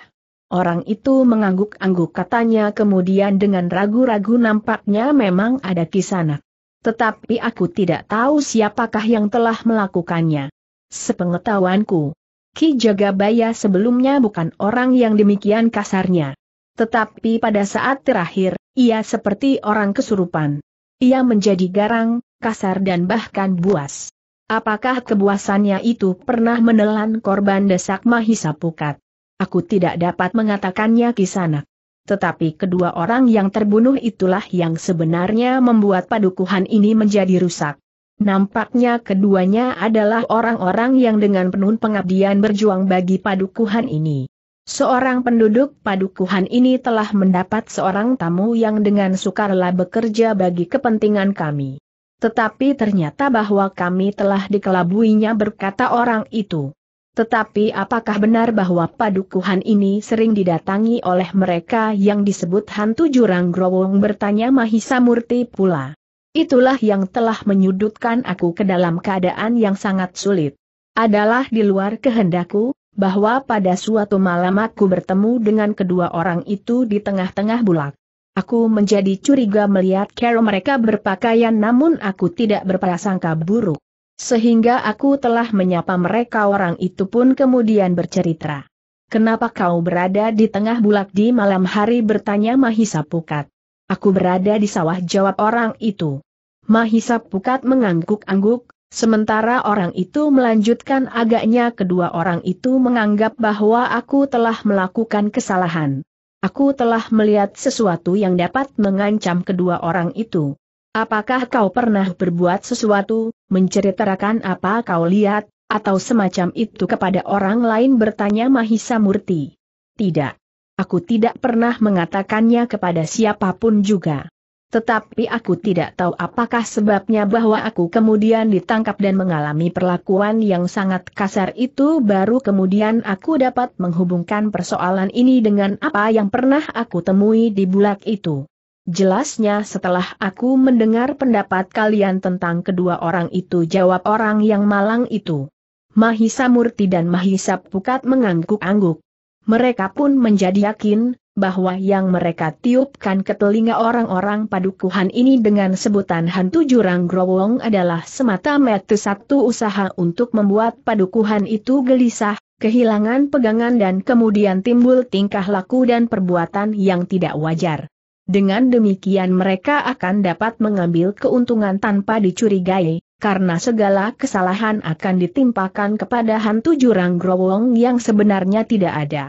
Orang itu mengangguk-angguk katanya kemudian dengan ragu-ragu nampaknya memang ada kisanak. Tetapi aku tidak tahu siapakah yang telah melakukannya. Sepengetahuanku, Ki Jagabaya sebelumnya bukan orang yang demikian kasarnya. Tetapi pada saat terakhir, ia seperti orang kesurupan. Ia menjadi garang, kasar dan bahkan buas. Apakah kebuasannya itu pernah menelan korban desak Mahisa Pukat? Aku tidak dapat mengatakannya kisanak tetapi kedua orang yang terbunuh itulah yang sebenarnya membuat padukuhan ini menjadi rusak. Nampaknya keduanya adalah orang-orang yang dengan penuh pengabdian berjuang bagi padukuhan ini. Seorang penduduk padukuhan ini telah mendapat seorang tamu yang dengan sukarela bekerja bagi kepentingan kami. Tetapi ternyata bahwa kami telah dikelabuinya berkata orang itu. Tetapi apakah benar bahwa padukuhan ini sering didatangi oleh mereka yang disebut hantu jurang growong bertanya Mahisa Murti pula. Itulah yang telah menyudutkan aku ke dalam keadaan yang sangat sulit. Adalah di luar kehendakku, bahwa pada suatu malam aku bertemu dengan kedua orang itu di tengah-tengah bulak. Aku menjadi curiga melihat cara mereka berpakaian namun aku tidak berprasangka buruk. Sehingga aku telah menyapa mereka orang itu pun kemudian bercerita. Kenapa kau berada di tengah bulak di malam hari bertanya Mahisa Pukat. Aku berada di sawah jawab orang itu. Mahisa Pukat mengangguk-angguk, sementara orang itu melanjutkan agaknya kedua orang itu menganggap bahwa aku telah melakukan kesalahan. Aku telah melihat sesuatu yang dapat mengancam kedua orang itu. Apakah kau pernah berbuat sesuatu, menceritakan apa kau lihat, atau semacam itu kepada orang lain bertanya Mahisa Murti? Tidak. Aku tidak pernah mengatakannya kepada siapapun juga. Tetapi aku tidak tahu apakah sebabnya bahwa aku kemudian ditangkap dan mengalami perlakuan yang sangat kasar itu baru kemudian aku dapat menghubungkan persoalan ini dengan apa yang pernah aku temui di bulak itu. Jelasnya setelah aku mendengar pendapat kalian tentang kedua orang itu jawab orang yang malang itu. Mahisa Murti dan Mahisa Pukat mengangguk-angguk. Mereka pun menjadi yakin, bahwa yang mereka tiupkan ke telinga orang-orang padukuhan ini dengan sebutan hantu jurang growong adalah semata-mata satu usaha untuk membuat padukuhan itu gelisah, kehilangan pegangan dan kemudian timbul tingkah laku dan perbuatan yang tidak wajar. Dengan demikian mereka akan dapat mengambil keuntungan tanpa dicurigai, karena segala kesalahan akan ditimpakan kepada hantu jurang growong yang sebenarnya tidak ada.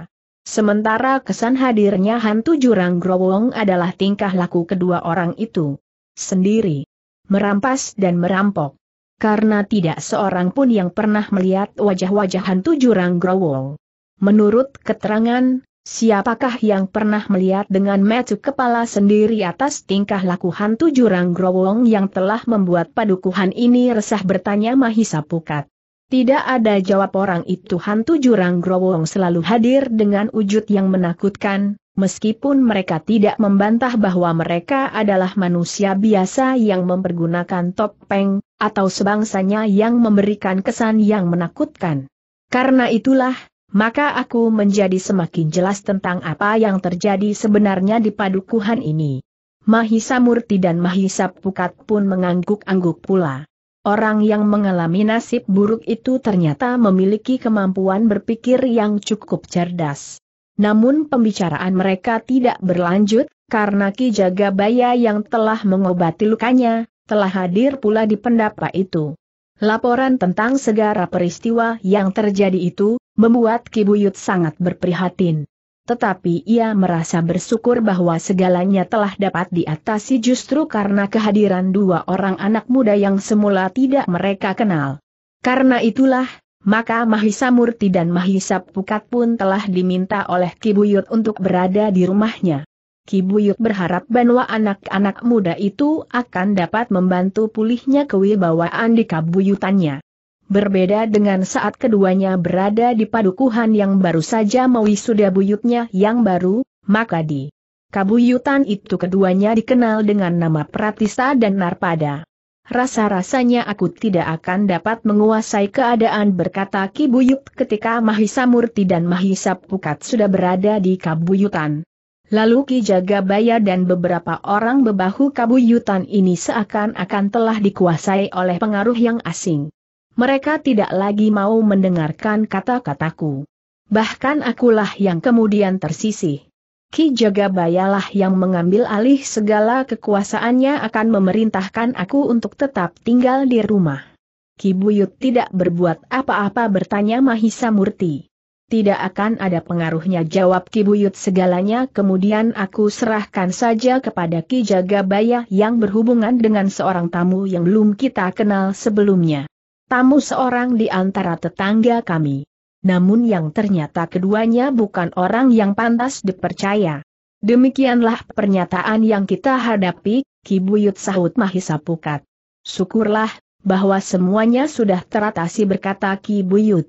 Sementara kesan hadirnya hantu jurang growong adalah tingkah laku kedua orang itu sendiri. Merampas dan merampok. Karena tidak seorang pun yang pernah melihat wajah-wajah hantu jurang growong. Menurut keterangan, Siapakah yang pernah melihat dengan mata kepala sendiri atas tingkah laku hantu jurang growong yang telah membuat padukuhan ini resah bertanya Mahisa Pukat. Tidak ada jawab orang itu hantu jurang growong selalu hadir dengan wujud yang menakutkan, meskipun mereka tidak membantah bahwa mereka adalah manusia biasa yang mempergunakan topeng, atau sebangsanya yang memberikan kesan yang menakutkan. Karena itulah, maka aku menjadi semakin jelas tentang apa yang terjadi sebenarnya di padukuhan ini. Mahisa Murti dan Mahisa Pukat pun mengangguk-angguk pula. Orang yang mengalami nasib buruk itu ternyata memiliki kemampuan berpikir yang cukup cerdas. Namun pembicaraan mereka tidak berlanjut, karena Ki Jagabaya yang telah mengobati lukanya, telah hadir pula di pendapa itu. Laporan tentang segara peristiwa yang terjadi itu, membuat Kibuyut sangat berprihatin. Tetapi ia merasa bersyukur bahwa segalanya telah dapat diatasi justru karena kehadiran dua orang anak muda yang semula tidak mereka kenal. Karena itulah, maka Mahisa Murti dan Mahisa Pukat pun telah diminta oleh Kibuyut untuk berada di rumahnya. Kibuyut berharap bahwa anak-anak muda itu akan dapat membantu pulihnya kewibawaan di kabuyutannya. Berbeda dengan saat keduanya berada di padukuhan yang baru saja sudah buyutnya yang baru, maka di kabuyutan itu keduanya dikenal dengan nama Pratista dan Narpada. Rasa-rasanya aku tidak akan dapat menguasai keadaan berkata Ki Buyut ketika Mahisa Murti dan Mahisa Pukat sudah berada di kabuyutan. Lalu Ki Jagabaya dan beberapa orang bebahu kabuyutan ini seakan-akan telah dikuasai oleh pengaruh yang asing mereka tidak lagi mau mendengarkan kata-kataku. Bahkan akulah yang kemudian tersisih. Ki Jagabayalah yang mengambil alih segala kekuasaannya akan memerintahkan aku untuk tetap tinggal di rumah. Ki Buyut tidak berbuat apa-apa bertanya Mahisa Murti. Tidak akan ada pengaruhnya jawab Ki Buyut segalanya kemudian aku serahkan saja kepada Ki Jagabaya yang berhubungan dengan seorang tamu yang belum kita kenal sebelumnya tamu seorang di antara tetangga kami. Namun yang ternyata keduanya bukan orang yang pantas dipercaya. Demikianlah pernyataan yang kita hadapi, Kibuyut sahut Mahisa Pukat. Syukurlah, bahwa semuanya sudah teratasi berkata Kibuyut.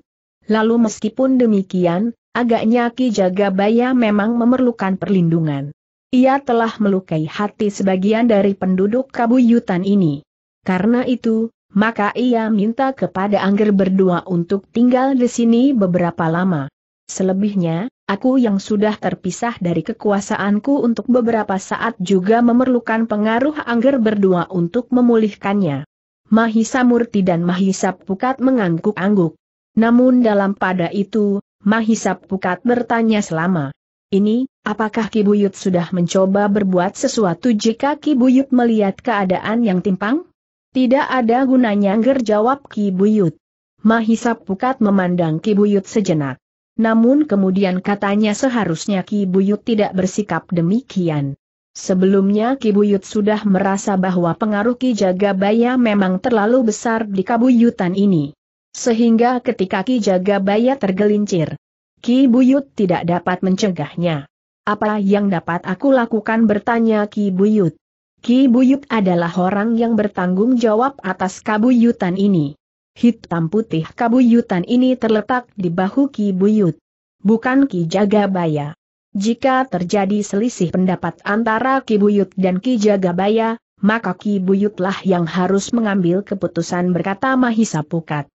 Lalu meskipun demikian, agaknya Ki Jagabaya memang memerlukan perlindungan. Ia telah melukai hati sebagian dari penduduk kabuyutan ini. Karena itu, maka ia minta kepada Angger berdua untuk tinggal di sini beberapa lama. Selebihnya, aku yang sudah terpisah dari kekuasaanku untuk beberapa saat juga memerlukan pengaruh Angger berdua untuk memulihkannya. Mahisa Murti dan Mahisa Pukat mengangguk-angguk. Namun dalam pada itu, Mahisa Pukat bertanya selama. Ini, apakah Kibuyut sudah mencoba berbuat sesuatu jika Kibuyut melihat keadaan yang timpang? Tidak ada gunanya ger jawab Ki Buyut. Mahisa Pukat memandang Ki Buyut sejenak. Namun kemudian katanya seharusnya Ki Buyut tidak bersikap demikian. Sebelumnya Ki Buyut sudah merasa bahwa pengaruh Ki Jagabaya memang terlalu besar di kabuyutan ini. Sehingga ketika Ki Jagabaya tergelincir, Ki Buyut tidak dapat mencegahnya. Apa yang dapat aku lakukan bertanya Ki Buyut. Ki Buyut adalah orang yang bertanggung jawab atas kabuyutan ini. Hitam putih kabuyutan ini terletak di bahu Ki Buyut. Bukan Ki Jagabaya. Jika terjadi selisih pendapat antara Ki Buyut dan Ki Jagabaya, maka Ki Buyutlah yang harus mengambil keputusan berkata Mahisa Pukat.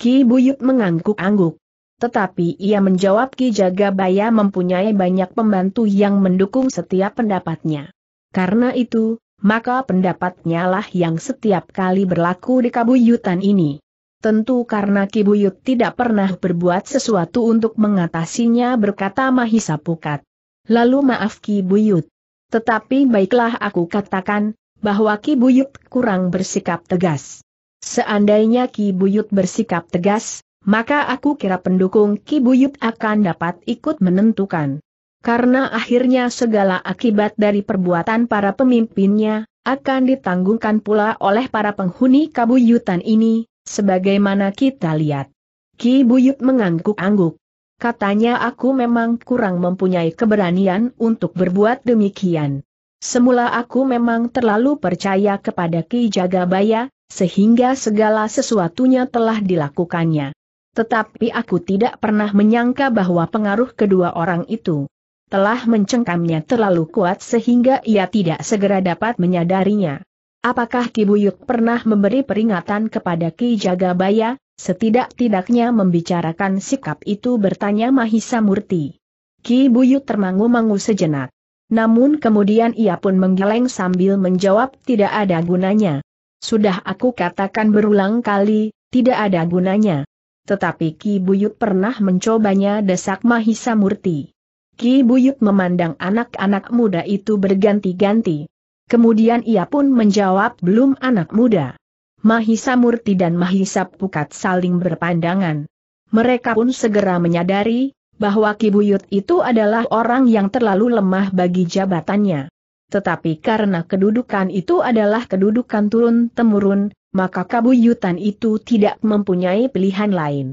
Ki Buyut mengangguk-angguk. Tetapi ia menjawab Ki Jagabaya mempunyai banyak pembantu yang mendukung setiap pendapatnya. Karena itu, maka pendapatnya lah yang setiap kali berlaku di kabuyutan ini. Tentu karena Kibuyut tidak pernah berbuat sesuatu untuk mengatasinya berkata Mahisa Pukat. Lalu maaf Kibuyut. Tetapi baiklah aku katakan, bahwa Kibuyut kurang bersikap tegas. Seandainya Kibuyut bersikap tegas, maka aku kira pendukung Kibuyut akan dapat ikut menentukan karena akhirnya segala akibat dari perbuatan para pemimpinnya, akan ditanggungkan pula oleh para penghuni kabuyutan ini, sebagaimana kita lihat. Ki Buyut mengangguk-angguk. Katanya aku memang kurang mempunyai keberanian untuk berbuat demikian. Semula aku memang terlalu percaya kepada Ki Jagabaya, sehingga segala sesuatunya telah dilakukannya. Tetapi aku tidak pernah menyangka bahwa pengaruh kedua orang itu telah mencengkamnya terlalu kuat sehingga ia tidak segera dapat menyadarinya. Apakah Ki Buyuk pernah memberi peringatan kepada Ki Jagabaya, setidak-tidaknya membicarakan sikap itu bertanya Mahisa Murti. Ki Buyuk termangu-mangu sejenak. Namun kemudian ia pun menggeleng sambil menjawab tidak ada gunanya. Sudah aku katakan berulang kali, tidak ada gunanya. Tetapi Ki Buyut pernah mencobanya desak Mahisa Murti. Ki Buyut memandang anak-anak muda itu berganti-ganti. Kemudian ia pun menjawab belum anak muda. Mahisa Murti dan Mahisa Pukat saling berpandangan. Mereka pun segera menyadari, bahwa Ki Buyut itu adalah orang yang terlalu lemah bagi jabatannya. Tetapi karena kedudukan itu adalah kedudukan turun-temurun, maka kabuyutan itu tidak mempunyai pilihan lain.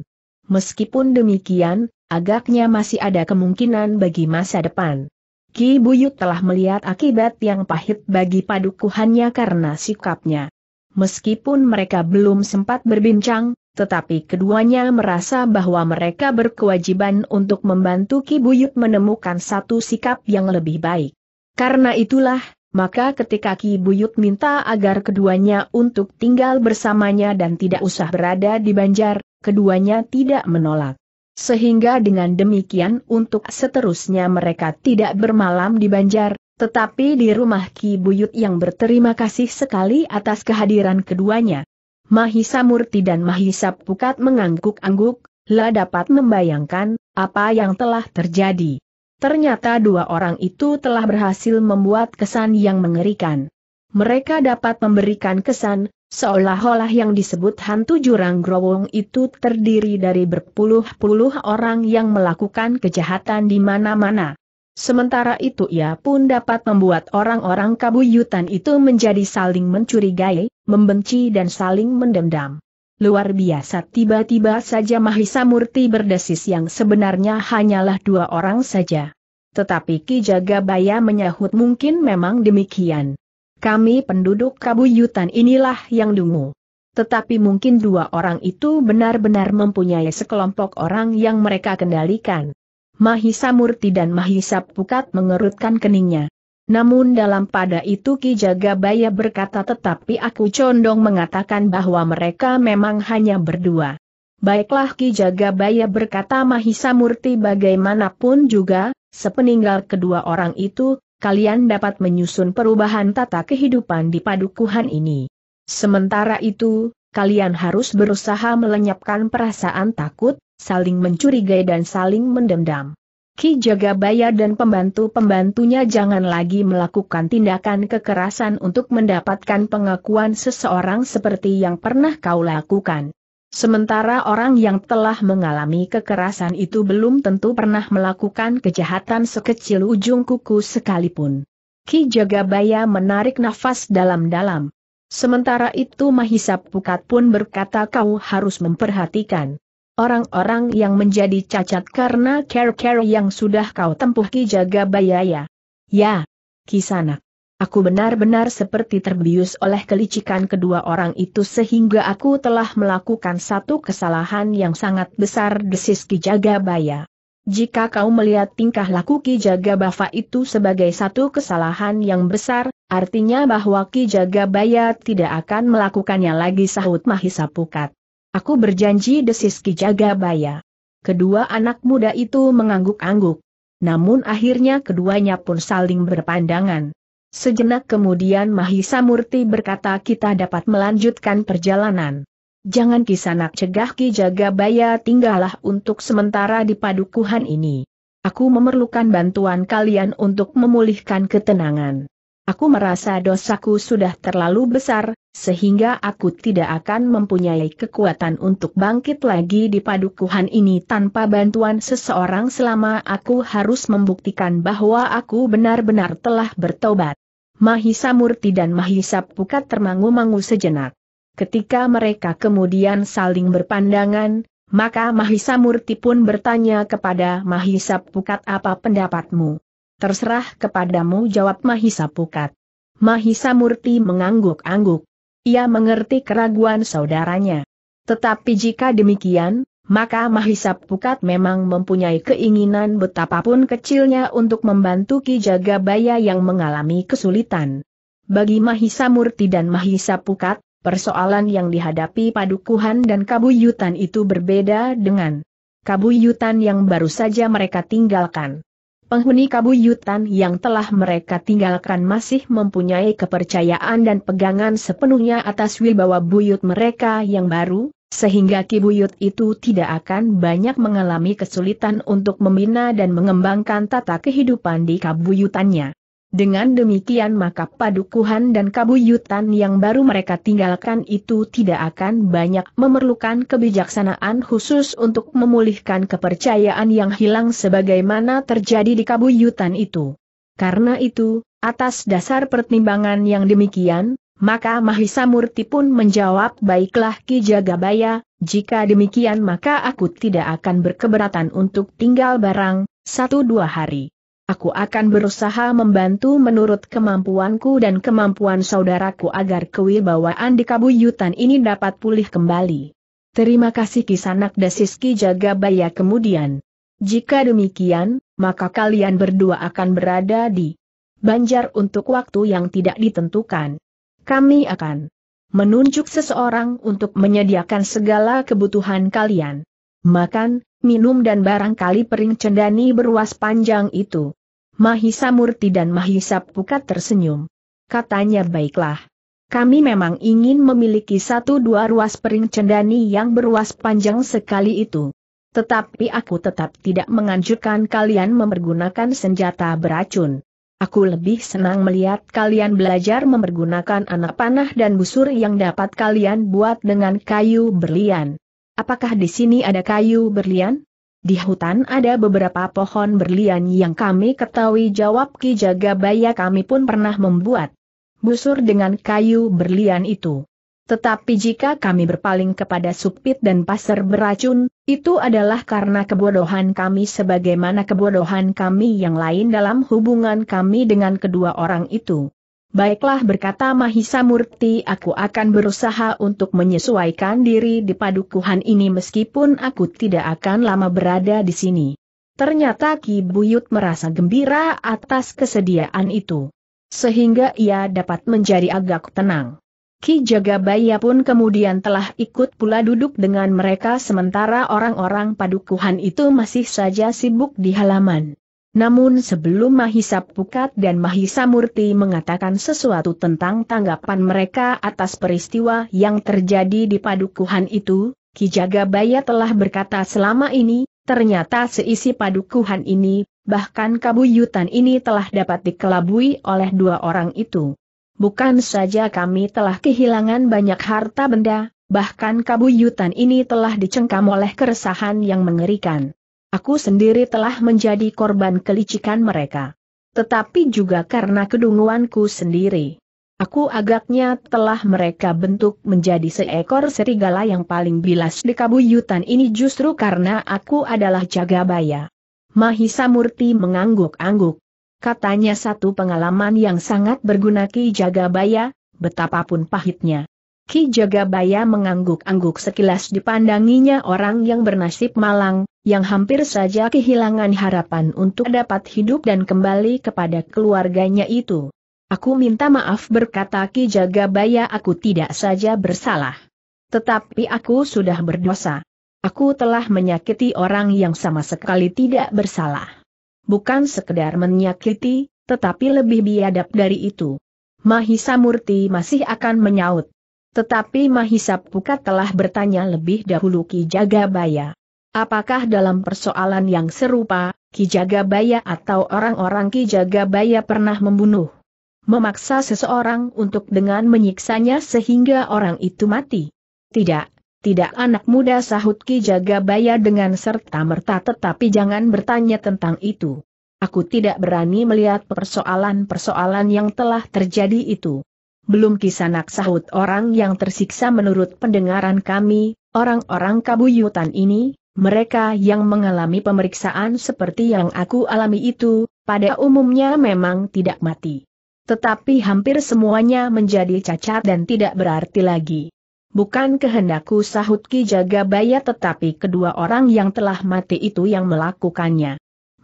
Meskipun demikian, agaknya masih ada kemungkinan bagi masa depan. Ki Buyut telah melihat akibat yang pahit bagi padukuhannya karena sikapnya. Meskipun mereka belum sempat berbincang, tetapi keduanya merasa bahwa mereka berkewajiban untuk membantu Ki Buyut menemukan satu sikap yang lebih baik. Karena itulah, maka ketika Ki Buyut minta agar keduanya untuk tinggal bersamanya dan tidak usah berada di Banjar, keduanya tidak menolak. Sehingga dengan demikian untuk seterusnya mereka tidak bermalam di Banjar, tetapi di rumah Ki Buyut yang berterima kasih sekali atas kehadiran keduanya. Mahisa Murti dan Mahisa Pukat mengangguk-angguk, lah dapat membayangkan apa yang telah terjadi. Ternyata dua orang itu telah berhasil membuat kesan yang mengerikan. Mereka dapat memberikan kesan Seolah-olah yang disebut hantu jurang growong itu terdiri dari berpuluh-puluh orang yang melakukan kejahatan di mana-mana. Sementara itu ia pun dapat membuat orang-orang kabuyutan itu menjadi saling mencurigai, membenci dan saling mendendam. Luar biasa tiba-tiba saja Mahisa Murti berdesis yang sebenarnya hanyalah dua orang saja. Tetapi Ki Jagabaya menyahut mungkin memang demikian. Kami penduduk kabuyutan inilah yang dungu. Tetapi mungkin dua orang itu benar-benar mempunyai sekelompok orang yang mereka kendalikan. Mahisa Murti dan Mahisa Pukat mengerutkan keningnya. Namun dalam pada itu Ki Jagabaya berkata tetapi aku condong mengatakan bahwa mereka memang hanya berdua. Baiklah Ki Jagabaya berkata Mahisa Murti bagaimanapun juga, sepeninggal kedua orang itu, kalian dapat menyusun perubahan tata kehidupan di padukuhan ini. Sementara itu, kalian harus berusaha melenyapkan perasaan takut, saling mencurigai dan saling mendendam. Ki Jagabaya dan pembantu-pembantunya jangan lagi melakukan tindakan kekerasan untuk mendapatkan pengakuan seseorang seperti yang pernah kau lakukan. Sementara orang yang telah mengalami kekerasan itu belum tentu pernah melakukan kejahatan sekecil ujung kuku sekalipun. Ki Jagabaya menarik nafas dalam-dalam. Sementara itu Mahisa Pukat pun berkata kau harus memperhatikan. Orang-orang yang menjadi cacat karena care-care yang sudah kau tempuh Ki Jagabaya ya. Ya, Kisanak. Aku benar-benar seperti terbius oleh kelicikan kedua orang itu sehingga aku telah melakukan satu kesalahan yang sangat besar desis Ki Jagabaya. Jika kau melihat tingkah laku Ki Jagabava itu sebagai satu kesalahan yang besar, artinya bahwa Ki Jagabaya tidak akan melakukannya lagi sahut Mahisa Pukat. Aku berjanji desis Ki Jagabaya. Kedua anak muda itu mengangguk-angguk. Namun akhirnya keduanya pun saling berpandangan. Sejenak kemudian Mahisa Murti berkata kita dapat melanjutkan perjalanan. Jangan kisanak cegah Ki Jagabaya tinggallah untuk sementara di padukuhan ini. Aku memerlukan bantuan kalian untuk memulihkan ketenangan. Aku merasa dosaku sudah terlalu besar, sehingga aku tidak akan mempunyai kekuatan untuk bangkit lagi di padukuhan ini tanpa bantuan seseorang selama aku harus membuktikan bahwa aku benar-benar telah bertobat. Mahisa Murti dan Mahisa Pukat termangu-mangu sejenak. Ketika mereka kemudian saling berpandangan, maka Mahisa Murti pun bertanya kepada Mahisa Pukat apa pendapatmu. Terserah kepadamu jawab Mahisa Pukat. Mahisa Murti mengangguk-angguk. Ia mengerti keraguan saudaranya. Tetapi jika demikian, maka Mahisa Pukat memang mempunyai keinginan betapapun kecilnya untuk membantu Ki Jagabaya yang mengalami kesulitan. Bagi Mahisa Murti dan Mahisa Pukat, persoalan yang dihadapi Padukuhan dan Kabuyutan itu berbeda dengan Kabuyutan yang baru saja mereka tinggalkan. Penghuni kabuyutan yang telah mereka tinggalkan masih mempunyai kepercayaan dan pegangan sepenuhnya atas wibawa buyut mereka yang baru, sehingga kibuyut itu tidak akan banyak mengalami kesulitan untuk membina dan mengembangkan tata kehidupan di kabuyutannya. Dengan demikian maka padukuhan dan kabuyutan yang baru mereka tinggalkan itu tidak akan banyak memerlukan kebijaksanaan khusus untuk memulihkan kepercayaan yang hilang sebagaimana terjadi di kabuyutan itu. Karena itu, atas dasar pertimbangan yang demikian, maka Mahisa Murti pun menjawab baiklah Ki Jagabaya, jika demikian maka aku tidak akan berkeberatan untuk tinggal barang, satu dua hari. Aku akan berusaha membantu menurut kemampuanku dan kemampuan saudaraku agar kewibawaan di kabuyutan ini dapat pulih kembali. Terima kasih kisanak dasiski Jagabaya kemudian. Jika demikian, maka kalian berdua akan berada di Banjar untuk waktu yang tidak ditentukan. Kami akan menunjuk seseorang untuk menyediakan segala kebutuhan kalian. Makan, minum dan barangkali pering cendani beruas panjang itu. Mahisa Murti dan Mahisa Pukat tersenyum. Katanya baiklah. Kami memang ingin memiliki satu dua ruas pering cendani yang beruas panjang sekali itu. Tetapi aku tetap tidak menganjurkan kalian mempergunakan senjata beracun. Aku lebih senang melihat kalian belajar mempergunakan anak panah dan busur yang dapat kalian buat dengan kayu berlian. Apakah di sini ada kayu berlian? Di hutan ada beberapa pohon berlian yang kami ketahui jawab Ki Jagabaya kami pun pernah membuat busur dengan kayu berlian itu. Tetapi jika kami berpaling kepada supit dan pasar beracun, itu adalah karena kebodohan kami sebagaimana kebodohan kami yang lain dalam hubungan kami dengan kedua orang itu. Baiklah berkata Mahisa Murti aku akan berusaha untuk menyesuaikan diri di padukuhan ini meskipun aku tidak akan lama berada di sini. Ternyata Ki Buyut merasa gembira atas kesediaan itu. Sehingga ia dapat menjadi agak tenang. Ki Jagabaya pun kemudian telah ikut pula duduk dengan mereka sementara orang-orang padukuhan itu masih saja sibuk di halaman. Namun sebelum Mahisa Pukat dan Mahisa Murti mengatakan sesuatu tentang tanggapan mereka atas peristiwa yang terjadi di padukuhan itu, Ki Jagabaya telah berkata selama ini, ternyata seisi padukuhan ini, bahkan kabuyutan ini telah dapat dikelabui oleh dua orang itu. Bukan saja kami telah kehilangan banyak harta benda, bahkan kabuyutan ini telah dicengkam oleh keresahan yang mengerikan. Aku sendiri telah menjadi korban kelicikan mereka. Tetapi juga karena kedunguanku sendiri. Aku agaknya telah mereka bentuk menjadi seekor serigala yang paling bilas di kabuyutan ini justru karena aku adalah Jagabaya. Mahisa Murti mengangguk-angguk. Katanya satu pengalaman yang sangat berguna Ki Jagabaya, betapapun pahitnya. Ki Jagabaya mengangguk-angguk sekilas dipandanginya orang yang bernasib malang, yang hampir saja kehilangan harapan untuk dapat hidup dan kembali kepada keluarganya itu. Aku minta maaf berkata Ki Jagabaya aku tidak saja bersalah. Tetapi aku sudah berdosa. Aku telah menyakiti orang yang sama sekali tidak bersalah. Bukan sekedar menyakiti, tetapi lebih biadab dari itu. Mahisa Murti masih akan menyaut. Tetapi Mahisa Pukat telah bertanya lebih dahulu Ki Jagabaya. Apakah dalam persoalan yang serupa, Ki Jagabaya atau orang-orang Ki Jagabaya pernah membunuh? Memaksa seseorang untuk dengan menyiksanya sehingga orang itu mati? Tidak, tidak anak muda sahut Ki Jagabaya dengan serta-merta tetapi jangan bertanya tentang itu. Aku tidak berani melihat persoalan-persoalan yang telah terjadi itu belum kisanak sahut orang yang tersiksa menurut pendengaran kami, orang-orang kabuyutan ini, mereka yang mengalami pemeriksaan seperti yang aku alami itu, pada umumnya memang tidak mati. Tetapi hampir semuanya menjadi cacat dan tidak berarti lagi. Bukan kehendakku sahut Ki Jagabaya tetapi kedua orang yang telah mati itu yang melakukannya.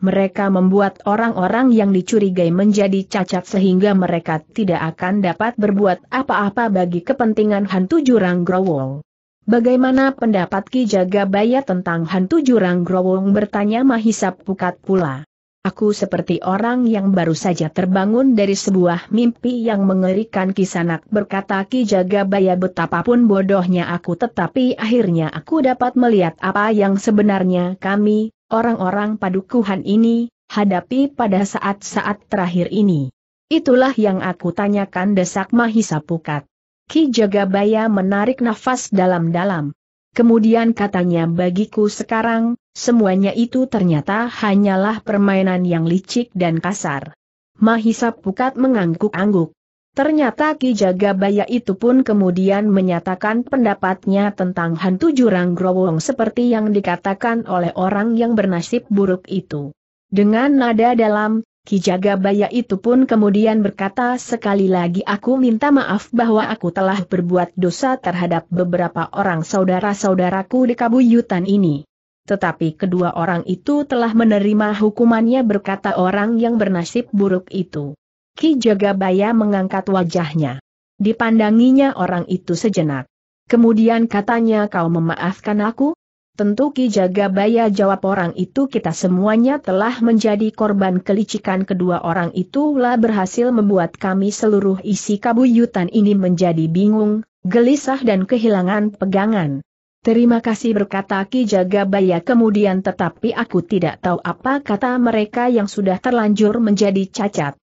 Mereka membuat orang-orang yang dicurigai menjadi cacat sehingga mereka tidak akan dapat berbuat apa-apa bagi kepentingan hantu jurang growong. Bagaimana pendapat Ki Jagabaya tentang hantu jurang growong bertanya Mahisap Pukat pula. Aku seperti orang yang baru saja terbangun dari sebuah mimpi yang mengerikan kisanak berkata Ki Jagabaya betapapun bodohnya aku tetapi akhirnya aku dapat melihat apa yang sebenarnya kami, orang-orang padukuhan ini, hadapi pada saat-saat terakhir ini. Itulah yang aku tanyakan desak Mahisa Pukat. Ki Jagabaya menarik nafas dalam-dalam. Kemudian katanya bagiku sekarang, semuanya itu ternyata hanyalah permainan yang licik dan kasar. Mahisa Pukat mengangguk-angguk. Ternyata Ki Jagabaya itu pun kemudian menyatakan pendapatnya tentang hantu jurang growong seperti yang dikatakan oleh orang yang bernasib buruk itu. Dengan nada dalam, Ki Jagabaya itu pun kemudian berkata sekali lagi aku minta maaf bahwa aku telah berbuat dosa terhadap beberapa orang saudara-saudaraku di kabuyutan ini. Tetapi kedua orang itu telah menerima hukumannya berkata orang yang bernasib buruk itu. Ki Jagabaya mengangkat wajahnya. Dipandanginya orang itu sejenak. Kemudian katanya kau memaafkan aku? Tentu Ki Jagabaya jawab orang itu kita semuanya telah menjadi korban kelicikan kedua orang itulah berhasil membuat kami seluruh isi kabuyutan ini menjadi bingung, gelisah dan kehilangan pegangan. Terima kasih berkata Ki Jagabaya kemudian tetapi aku tidak tahu apa kata mereka yang sudah terlanjur menjadi cacat.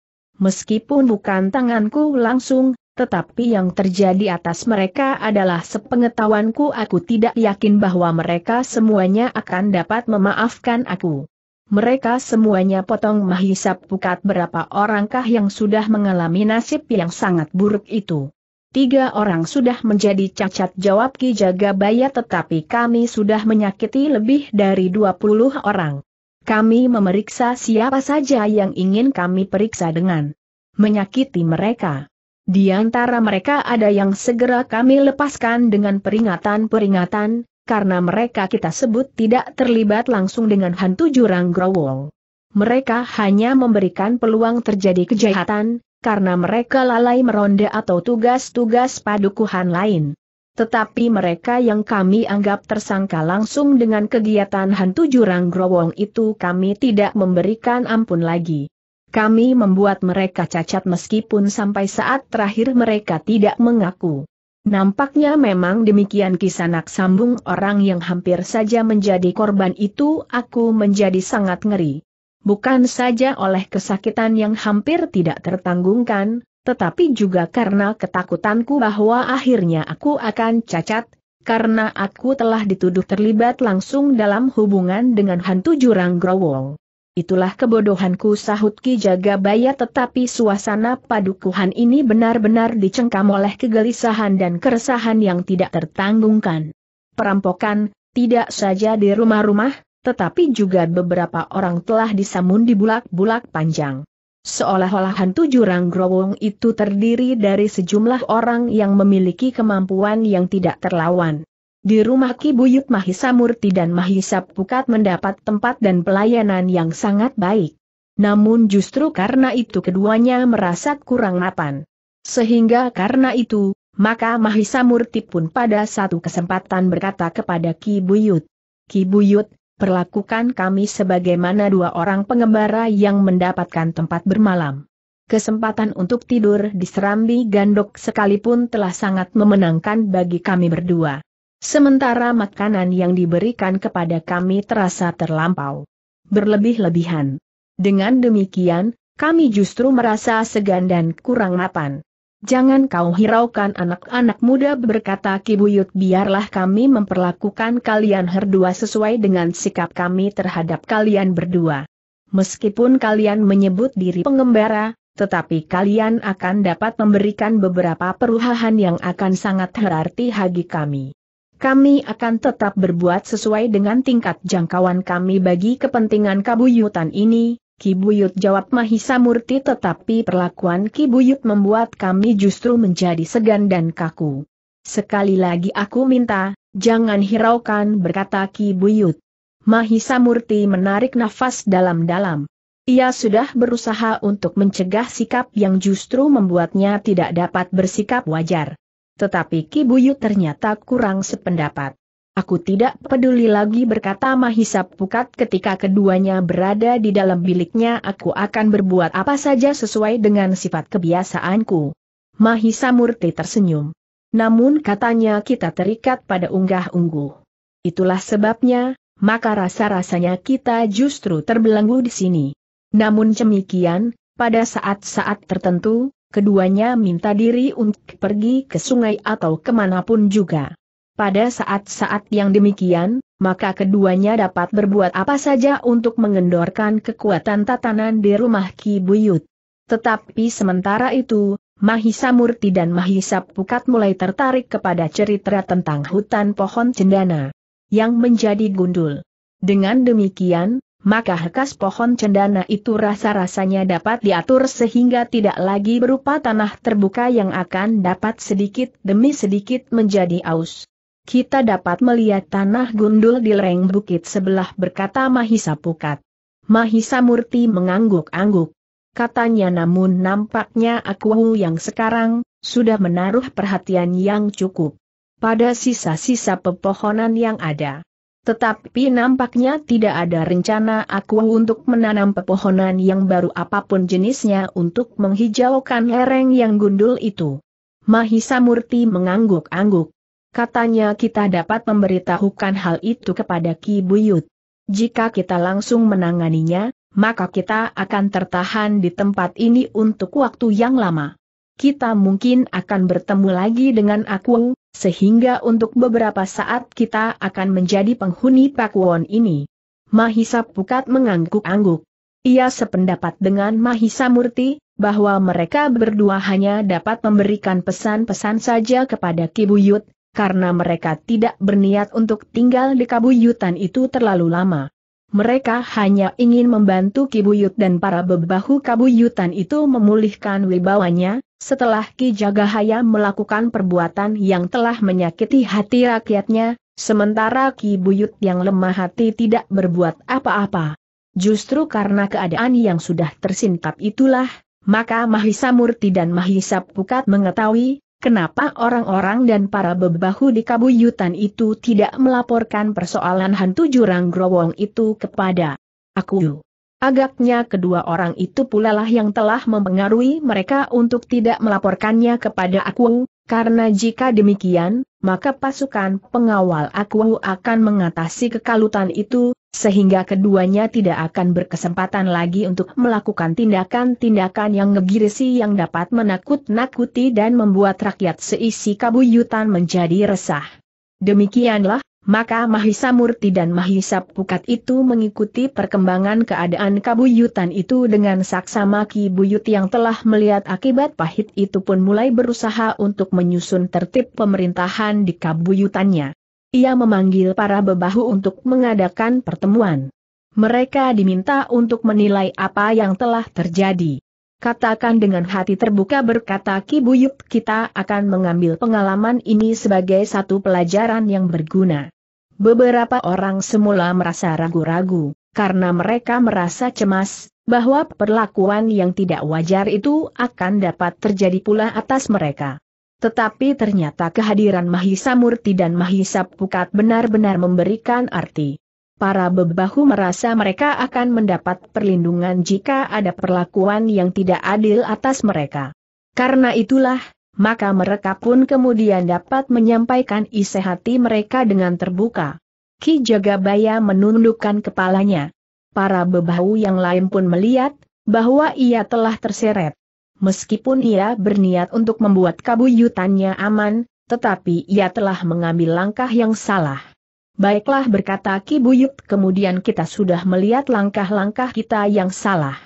Meskipun bukan tanganku langsung, tetapi yang terjadi atas mereka adalah sepengetahuanku aku tidak yakin bahwa mereka semuanya akan dapat memaafkan aku. Mereka semuanya potong mahisap pukat berapa orangkah yang sudah mengalami nasib yang sangat buruk itu. Tiga orang sudah menjadi cacat jawab Ki Jagabaya tetapi kami sudah menyakiti lebih dari 20 orang. Kami memeriksa siapa saja yang ingin kami periksa dengan menyakiti mereka. Di antara mereka ada yang segera kami lepaskan dengan peringatan-peringatan, karena mereka kita sebut tidak terlibat langsung dengan hantu jurang growol. Mereka hanya memberikan peluang terjadi kejahatan, karena mereka lalai meronda atau tugas-tugas padukuhan lain. Tetapi mereka yang kami anggap tersangka langsung dengan kegiatan hantu jurang growong itu kami tidak memberikan ampun lagi. Kami membuat mereka cacat meskipun sampai saat terakhir mereka tidak mengaku. Nampaknya memang demikian kisanak sambung orang yang hampir saja menjadi korban itu aku menjadi sangat ngeri. Bukan saja oleh kesakitan yang hampir tidak tertanggungkan, tetapi juga karena ketakutanku bahwa akhirnya aku akan cacat, karena aku telah dituduh terlibat langsung dalam hubungan dengan hantu jurang growol. Itulah kebodohanku sahut Ki Jagabaya tetapi suasana padukuhan ini benar-benar dicengkam oleh kegelisahan dan keresahan yang tidak tertanggungkan. Perampokan, tidak saja di rumah-rumah, tetapi juga beberapa orang telah disamun di bulak-bulak panjang. Seolah-olah hantu jurang growong itu terdiri dari sejumlah orang yang memiliki kemampuan yang tidak terlawan. Di rumah Ki Buyut Mahisa Murti dan Mahisa Pukat mendapat tempat dan pelayanan yang sangat baik. Namun justru karena itu keduanya merasa kurang mapan. Sehingga karena itu, maka Mahisa Murti pun pada satu kesempatan berkata kepada Ki Buyut, Ki Buyut, perlakukan kami sebagaimana dua orang pengembara yang mendapatkan tempat bermalam. Kesempatan untuk tidur di serambi gandok sekalipun telah sangat memenangkan bagi kami berdua. Sementara makanan yang diberikan kepada kami terasa terlampau berlebih-lebihan. Dengan demikian, kami justru merasa segan dan kurang mapan. Jangan kau hiraukan anak-anak muda berkata Kibuyut biarlah kami memperlakukan kalian berdua sesuai dengan sikap kami terhadap kalian berdua. Meskipun kalian menyebut diri pengembara, tetapi kalian akan dapat memberikan beberapa perubahan yang akan sangat berarti bagi kami. Kami akan tetap berbuat sesuai dengan tingkat jangkauan kami bagi kepentingan kabuyutan ini, Kibuyut jawab Mahisa Murti tetapi perlakuan Kibuyut membuat kami justru menjadi segan dan kaku. Sekali lagi aku minta, jangan hiraukan berkata Kibuyut. Mahisa Murti menarik nafas dalam-dalam. Ia sudah berusaha untuk mencegah sikap yang justru membuatnya tidak dapat bersikap wajar. Tetapi Kibuyut ternyata kurang sependapat. Aku tidak peduli lagi berkata Mahisa Pukat ketika keduanya berada di dalam biliknya aku akan berbuat apa saja sesuai dengan sifat kebiasaanku. Mahisa Murti tersenyum. Namun katanya kita terikat pada unggah-ungguh. Itulah sebabnya, maka rasa-rasanya kita justru terbelenggu di sini. Namun demikian, pada saat-saat tertentu, keduanya minta diri untuk pergi ke sungai atau kemanapun juga. Pada saat-saat yang demikian, maka keduanya dapat berbuat apa saja untuk mengendorkan kekuatan tatanan di rumah Ki Buyut. Tetapi sementara itu, Mahisa Murti dan Mahisa Pukat mulai tertarik kepada cerita tentang hutan pohon cendana yang menjadi gundul. Dengan demikian, maka hekas pohon cendana itu rasa-rasanya dapat diatur sehingga tidak lagi berupa tanah terbuka yang akan dapat sedikit demi sedikit menjadi aus kita dapat melihat tanah gundul di lereng bukit sebelah berkata Mahisa Pukat. Mahisa Murti mengangguk-angguk. Katanya namun nampaknya aku yang sekarang, sudah menaruh perhatian yang cukup pada sisa-sisa pepohonan yang ada. Tetapi nampaknya tidak ada rencana aku untuk menanam pepohonan yang baru apapun jenisnya untuk menghijaukan lereng yang gundul itu. Mahisa Murti mengangguk-angguk. Katanya kita dapat memberitahukan hal itu kepada Ki Buyut. Jika kita langsung menanganinya, maka kita akan tertahan di tempat ini untuk waktu yang lama. Kita mungkin akan bertemu lagi dengan Aku, sehingga untuk beberapa saat kita akan menjadi penghuni Pakuwon ini. Mahisa Pukat mengangguk-angguk. Ia sependapat dengan Mahisa Murti, bahwa mereka berdua hanya dapat memberikan pesan-pesan saja kepada Kibuyut, karena mereka tidak berniat untuk tinggal di kabuyutan itu terlalu lama. Mereka hanya ingin membantu kibuyut dan para bebahu kabuyutan itu memulihkan wibawanya, setelah Ki Jagahaya melakukan perbuatan yang telah menyakiti hati rakyatnya, sementara Ki Buyut yang lemah hati tidak berbuat apa-apa. Justru karena keadaan yang sudah tersingkap itulah, maka Mahisa Murti dan Mahisa Pukat mengetahui kenapa orang-orang dan para bebahu di kabuyutan itu tidak melaporkan persoalan hantu jurang growong itu kepada aku. Agaknya kedua orang itu pula lah yang telah mempengaruhi mereka untuk tidak melaporkannya kepada aku, karena jika demikian, maka pasukan pengawal aku akan mengatasi kekalutan itu, sehingga keduanya tidak akan berkesempatan lagi untuk melakukan tindakan-tindakan yang ngegirisi yang dapat menakut-nakuti dan membuat rakyat seisi kabuyutan menjadi resah. Demikianlah, maka Mahisa Murti dan Mahisa Pukat itu mengikuti perkembangan keadaan kabuyutan itu dengan saksama Ki Buyut yang telah melihat akibat pahit itu pun mulai berusaha untuk menyusun tertib pemerintahan di kabuyutannya. Ia memanggil para bebahu untuk mengadakan pertemuan. Mereka diminta untuk menilai apa yang telah terjadi. Katakan dengan hati terbuka berkata Ki Buyut kita akan mengambil pengalaman ini sebagai satu pelajaran yang berguna. Beberapa orang semula merasa ragu-ragu, karena mereka merasa cemas, bahwa perlakuan yang tidak wajar itu akan dapat terjadi pula atas mereka. Tetapi ternyata kehadiran Mahisa Murti dan Mahisa Pukat benar-benar memberikan arti. Para bebahu merasa mereka akan mendapat perlindungan jika ada perlakuan yang tidak adil atas mereka. Karena itulah, maka mereka pun kemudian dapat menyampaikan isi hati mereka dengan terbuka. Ki Jagabaya menundukkan kepalanya. Para bebahu yang lain pun melihat, bahwa ia telah terseret. Meskipun ia berniat untuk membuat kabuyutannya aman, tetapi ia telah mengambil langkah yang salah. Baiklah berkata Ki Buyut kemudian kita sudah melihat langkah-langkah kita yang salah.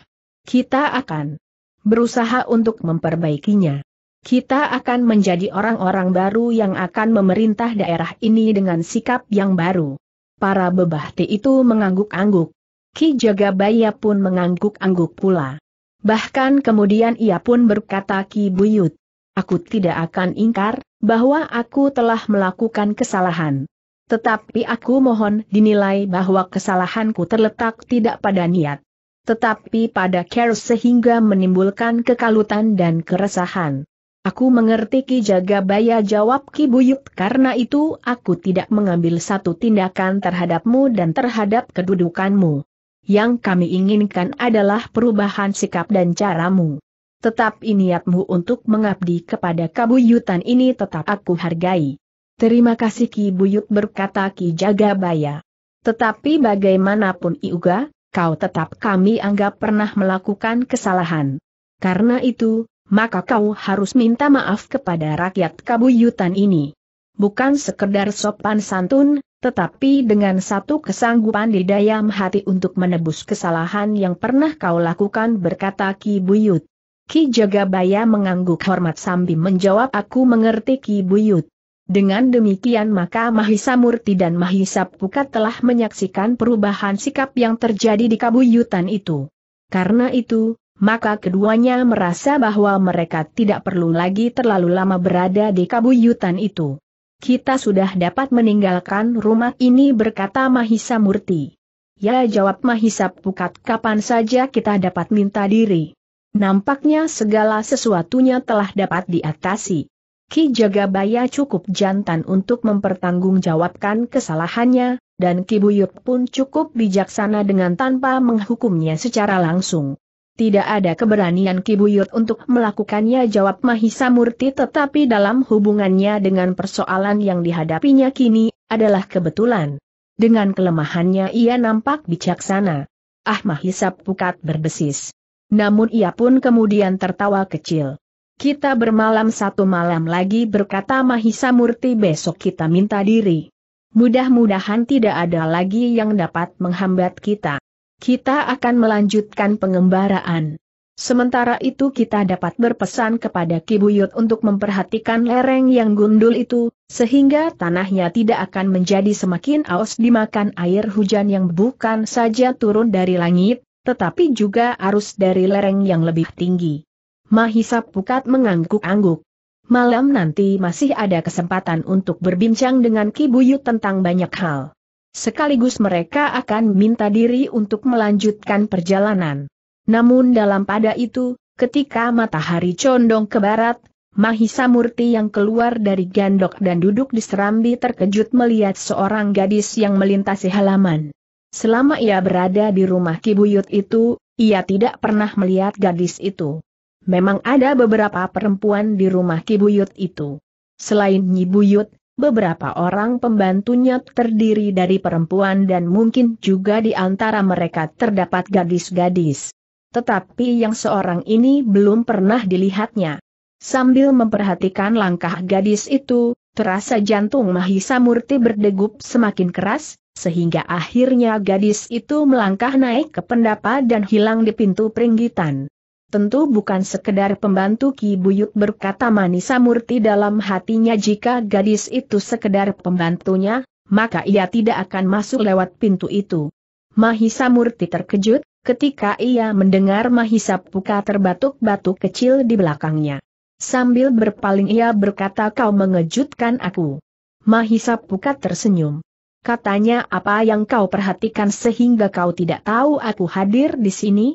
Kita akan berusaha untuk memperbaikinya. Kita akan menjadi orang-orang baru yang akan memerintah daerah ini dengan sikap yang baru. Para bebahti itu mengangguk-angguk. Ki Jagabaya pun mengangguk-angguk pula. Bahkan kemudian ia pun berkata Ki Buyut. Aku tidak akan ingkar, bahwa aku telah melakukan kesalahan. Tetapi aku mohon dinilai bahwa kesalahanku terletak tidak pada niat. Tetapi pada care sehingga menimbulkan kekalutan dan keresahan. Aku mengerti Ki Jagabaya jawab Ki Buyut karena itu aku tidak mengambil satu tindakan terhadapmu dan terhadap kedudukanmu. Yang kami inginkan adalah perubahan sikap dan caramu. Tetap niatmu untuk mengabdi kepada kabuyutan ini tetap aku hargai. Terima kasih Ki Buyut berkata Ki Jagabaya. Tetapi bagaimanapun Iuga, kau tetap kami anggap pernah melakukan kesalahan. Karena itu, maka kau harus minta maaf kepada rakyat kabuyutan ini. Bukan sekedar sopan santun, tetapi dengan satu kesanggupan di dayam hati untuk menebus kesalahan yang pernah kau lakukan berkata Ki Buyut. Ki Jagabaya mengangguk hormat sambil menjawab aku mengerti Ki Buyut. Dengan demikian maka Mahisa Murti dan Mahisa Pukat telah menyaksikan perubahan sikap yang terjadi di kabuyutan itu. Karena itu, maka keduanya merasa bahwa mereka tidak perlu lagi terlalu lama berada di kabuyutan itu. Kita sudah dapat meninggalkan rumah ini berkata Mahisa Murti. Ya jawab Mahisa Pukat kapan saja kita dapat minta diri. Nampaknya segala sesuatunya telah dapat diatasi. Ki Jagabaya cukup jantan untuk mempertanggungjawabkan kesalahannya, dan Ki Buyut pun cukup bijaksana dengan tanpa menghukumnya secara langsung. Tidak ada keberanian Kibuyut untuk melakukannya jawab Mahisa Murti tetapi dalam hubungannya dengan persoalan yang dihadapinya kini, adalah kebetulan. Dengan kelemahannya ia nampak bijaksana. Ah Mahisa pukat berdesis. Namun ia pun kemudian tertawa kecil. Kita bermalam satu malam lagi berkata Mahisa Murti besok kita minta diri. Mudah-mudahan tidak ada lagi yang dapat menghambat kita kita akan melanjutkan pengembaraan. Sementara itu kita dapat berpesan kepada Kibuyut untuk memperhatikan lereng yang gundul itu, sehingga tanahnya tidak akan menjadi semakin aus dimakan air hujan yang bukan saja turun dari langit, tetapi juga arus dari lereng yang lebih tinggi. Mahisa Pukat mengangguk-angguk. Malam nanti masih ada kesempatan untuk berbincang dengan Kibuyut tentang banyak hal. Sekaligus mereka akan minta diri untuk melanjutkan perjalanan. Namun dalam pada itu, ketika matahari condong ke barat, Mahisa Murti yang keluar dari gandok dan duduk di serambi terkejut melihat seorang gadis yang melintasi halaman. Selama ia berada di rumah Kibuyut itu, ia tidak pernah melihat gadis itu. Memang ada beberapa perempuan di rumah Kibuyut itu. Selain Nyi Buyut, Beberapa orang pembantunya terdiri dari perempuan dan mungkin juga di antara mereka terdapat gadis-gadis. Tetapi yang seorang ini belum pernah dilihatnya. Sambil memperhatikan langkah gadis itu, terasa jantung Mahisa Murti berdegup semakin keras, sehingga akhirnya gadis itu melangkah naik ke pendapa dan hilang di pintu peringgitan tentu bukan sekedar pembantu Ki Buyut berkata Manisa Murti dalam hatinya jika gadis itu sekedar pembantunya, maka ia tidak akan masuk lewat pintu itu. Mahisa Murti terkejut, ketika ia mendengar Mahisa Puka terbatuk-batuk kecil di belakangnya. Sambil berpaling ia berkata kau mengejutkan aku. Mahisa Puka tersenyum. Katanya apa yang kau perhatikan sehingga kau tidak tahu aku hadir di sini?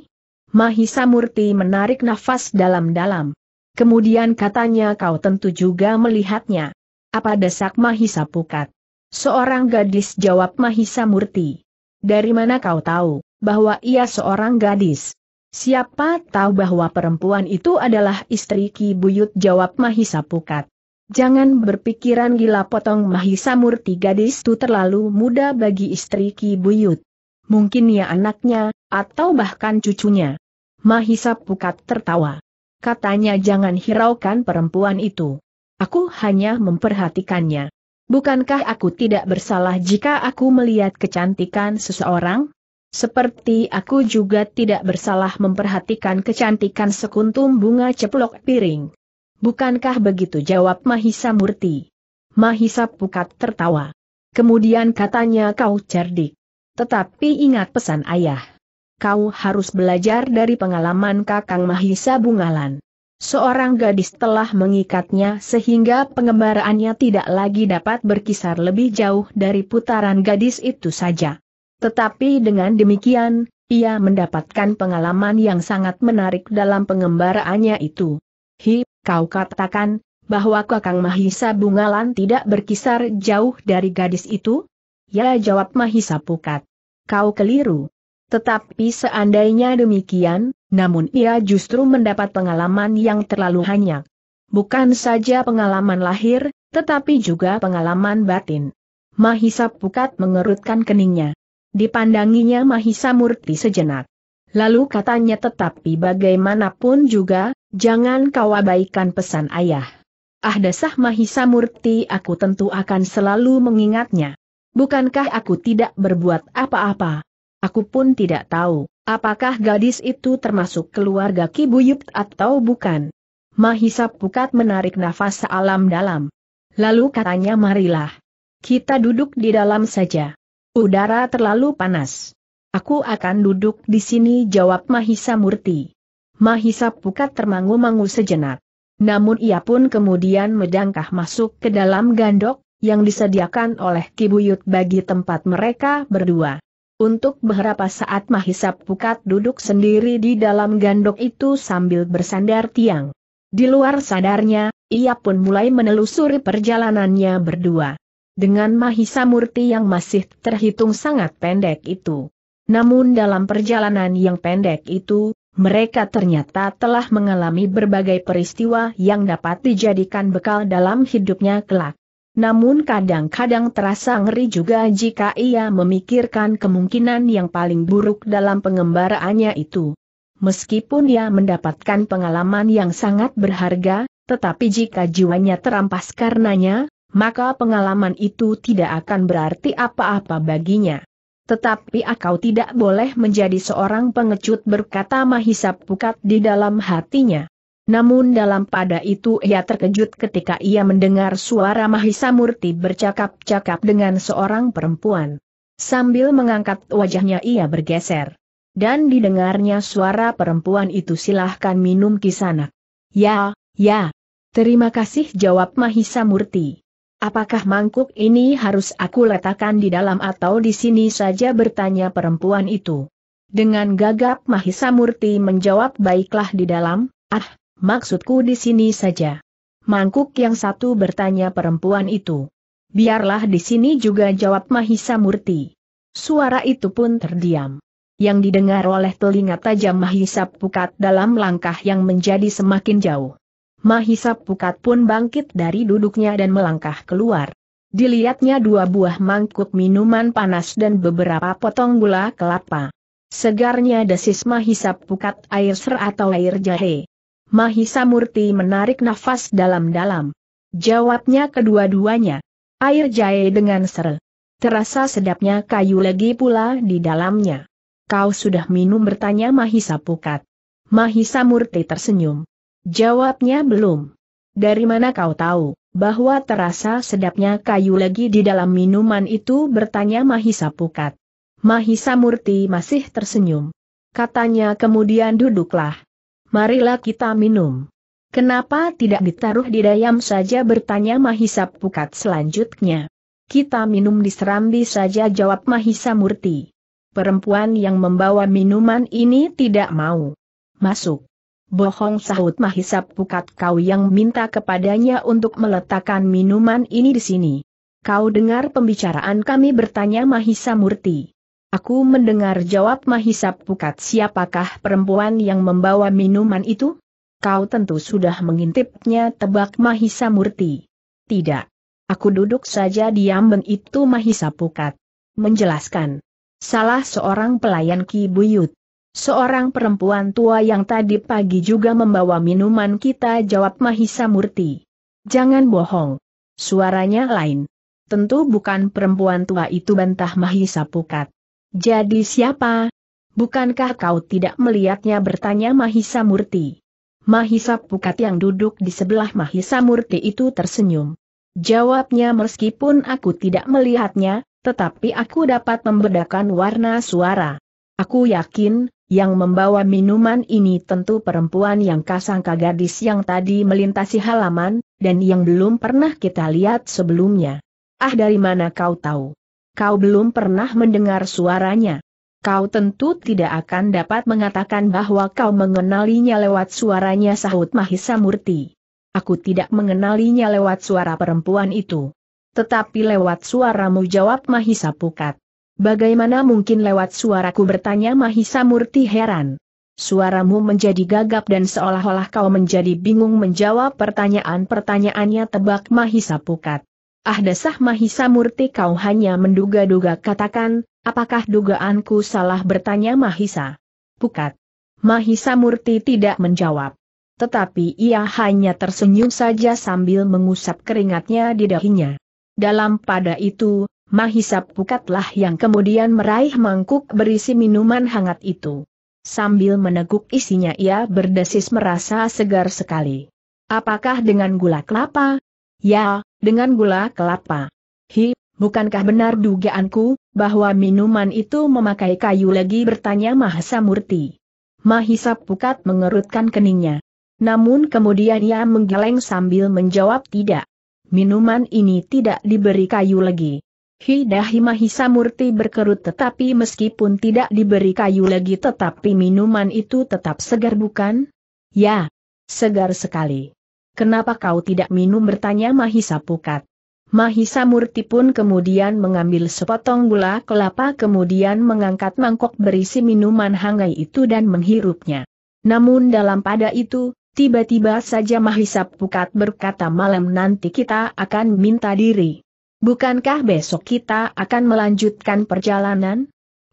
Mahisa Murti menarik nafas dalam-dalam. Kemudian katanya kau tentu juga melihatnya. Apa desak Mahisa Pukat? Seorang gadis jawab Mahisa Murti. Dari mana kau tahu, bahwa ia seorang gadis? Siapa tahu bahwa perempuan itu adalah istri Ki Buyut jawab Mahisa Pukat. Jangan berpikiran gila potong Mahisa Murti gadis itu terlalu muda bagi istri Ki Buyut. Mungkin ia ya anaknya, atau bahkan cucunya. Mahisa Pukat tertawa. Katanya jangan hiraukan perempuan itu. Aku hanya memperhatikannya. Bukankah aku tidak bersalah jika aku melihat kecantikan seseorang? Seperti aku juga tidak bersalah memperhatikan kecantikan sekuntum bunga ceplok piring. Bukankah begitu jawab Mahisa Murti? Mahisa Pukat tertawa. Kemudian katanya kau cerdik. Tetapi ingat pesan ayah kau harus belajar dari pengalaman Kakang Mahisa Bungalan. Seorang gadis telah mengikatnya sehingga pengembaraannya tidak lagi dapat berkisar lebih jauh dari putaran gadis itu saja. Tetapi dengan demikian, ia mendapatkan pengalaman yang sangat menarik dalam pengembaraannya itu. Hi, kau katakan, bahwa Kakang Mahisa Bungalan tidak berkisar jauh dari gadis itu? Ya jawab Mahisa Pukat. Kau keliru. Tetapi seandainya demikian, namun ia justru mendapat pengalaman yang terlalu hanya. Bukan saja pengalaman lahir, tetapi juga pengalaman batin. Mahisa Pukat mengerutkan keningnya. Dipandanginya Mahisa Murti sejenak. Lalu katanya tetapi bagaimanapun juga, jangan kau abaikan pesan ayah. Ah dasah Mahisa Murti aku tentu akan selalu mengingatnya. Bukankah aku tidak berbuat apa-apa? Aku pun tidak tahu, apakah gadis itu termasuk keluarga Kibuyut atau bukan. Mahisa Pukat menarik nafas sealam-dalam. Lalu katanya marilah. Kita duduk di dalam saja. Udara terlalu panas. Aku akan duduk di sini jawab Mahisa Murti. Mahisa Pukat termangu-mangu sejenak. Namun ia pun kemudian medangkah masuk ke dalam gandok, yang disediakan oleh Kibuyut bagi tempat mereka berdua. Untuk beberapa saat Mahisa Pukat duduk sendiri di dalam gandok itu sambil bersandar tiang. Di luar sadarnya, ia pun mulai menelusuri perjalanannya berdua. Dengan Mahisa Murti yang masih terhitung sangat pendek itu. Namun dalam perjalanan yang pendek itu, mereka ternyata telah mengalami berbagai peristiwa yang dapat dijadikan bekal dalam hidupnya kelak. Namun kadang-kadang terasa ngeri juga jika ia memikirkan kemungkinan yang paling buruk dalam pengembaraannya itu. Meskipun ia mendapatkan pengalaman yang sangat berharga, tetapi jika jiwanya terampas karenanya, maka pengalaman itu tidak akan berarti apa-apa baginya. Tetapi akau tidak boleh menjadi seorang pengecut berkata Mahisa Pukat di dalam hatinya. Namun dalam pada itu ia terkejut ketika ia mendengar suara Mahisa Murti bercakap-cakap dengan seorang perempuan. Sambil mengangkat wajahnya ia bergeser. Dan didengarnya suara perempuan itu silahkan minum kisanak. Ya, ya. Terima kasih jawab Mahisa Murti. Apakah mangkuk ini harus aku letakkan di dalam atau di sini saja bertanya perempuan itu. Dengan gagap Mahisa Murti menjawab baiklah di dalam, ah, Maksudku di sini saja. Mangkuk yang satu bertanya perempuan itu. Biarlah di sini juga jawab Mahisa Murti. Suara itu pun terdiam. Yang didengar oleh telinga tajam Mahisa Pukat dalam langkah yang menjadi semakin jauh. Mahisa Pukat pun bangkit dari duduknya dan melangkah keluar. Dilihatnya dua buah mangkuk minuman panas dan beberapa potong gula kelapa. Segarnya desis mahisap pukat air ser atau air jahe. Mahisa Murti menarik nafas dalam-dalam. Jawabnya kedua-duanya. Air jahe dengan serel. Terasa sedapnya kayu lagi pula di dalamnya. Kau sudah minum bertanya Mahisa Pukat. Mahisa Murti tersenyum. Jawabnya belum. Dari mana kau tahu, bahwa terasa sedapnya kayu lagi di dalam minuman itu bertanya Mahisa Pukat. Mahisa Murti masih tersenyum. Katanya kemudian duduklah marilah kita minum. Kenapa tidak ditaruh di dayam saja bertanya Mahisa Pukat selanjutnya. Kita minum di serambi saja jawab Mahisa Murti. Perempuan yang membawa minuman ini tidak mau. Masuk. Bohong sahut Mahisa Pukat kau yang minta kepadanya untuk meletakkan minuman ini di sini. Kau dengar pembicaraan kami bertanya Mahisa Murti. Aku mendengar jawab Mahisa Pukat siapakah perempuan yang membawa minuman itu? Kau tentu sudah mengintipnya tebak Mahisa Murti. Tidak. Aku duduk saja diam ben itu Mahisa Pukat. Menjelaskan. Salah seorang pelayan Ki Buyut. Seorang perempuan tua yang tadi pagi juga membawa minuman kita jawab Mahisa Murti. Jangan bohong. Suaranya lain. Tentu bukan perempuan tua itu bantah Mahisa Pukat. Jadi siapa? Bukankah kau tidak melihatnya bertanya Mahisa Murti? Mahisa Pukat yang duduk di sebelah Mahisa Murti itu tersenyum. Jawabnya meskipun aku tidak melihatnya, tetapi aku dapat membedakan warna suara. Aku yakin, yang membawa minuman ini tentu perempuan yang kasangka gadis yang tadi melintasi halaman, dan yang belum pernah kita lihat sebelumnya. Ah dari mana kau tahu? kau belum pernah mendengar suaranya. Kau tentu tidak akan dapat mengatakan bahwa kau mengenalinya lewat suaranya sahut Mahisa Murti. Aku tidak mengenalinya lewat suara perempuan itu. Tetapi lewat suaramu jawab Mahisa Pukat. Bagaimana mungkin lewat suaraku bertanya Mahisa Murti heran. Suaramu menjadi gagap dan seolah-olah kau menjadi bingung menjawab pertanyaan-pertanyaannya tebak Mahisa Pukat. Ah dasah Mahisa Murti kau hanya menduga-duga katakan, apakah dugaanku salah bertanya Mahisa? Pukat. Mahisa Murti tidak menjawab. Tetapi ia hanya tersenyum saja sambil mengusap keringatnya di dahinya. Dalam pada itu, Mahisa Pukatlah yang kemudian meraih mangkuk berisi minuman hangat itu. Sambil meneguk isinya ia berdesis merasa segar sekali. Apakah dengan gula kelapa, Ya, dengan gula kelapa. Hi, bukankah benar dugaanku, bahwa minuman itu memakai kayu lagi bertanya Mahasa Murti. Mahisa Pukat mengerutkan keningnya. Namun kemudian ia menggeleng sambil menjawab tidak. Minuman ini tidak diberi kayu lagi. Hidahi Mahisa Murti berkerut tetapi meskipun tidak diberi kayu lagi tetapi minuman itu tetap segar bukan? Ya, segar sekali. Kenapa kau tidak minum bertanya Mahisa Pukat. Mahisa Murti pun kemudian mengambil sepotong gula kelapa kemudian mengangkat mangkok berisi minuman hangai itu dan menghirupnya. Namun dalam pada itu, tiba-tiba saja Mahisa Pukat berkata malam nanti kita akan minta diri. Bukankah besok kita akan melanjutkan perjalanan?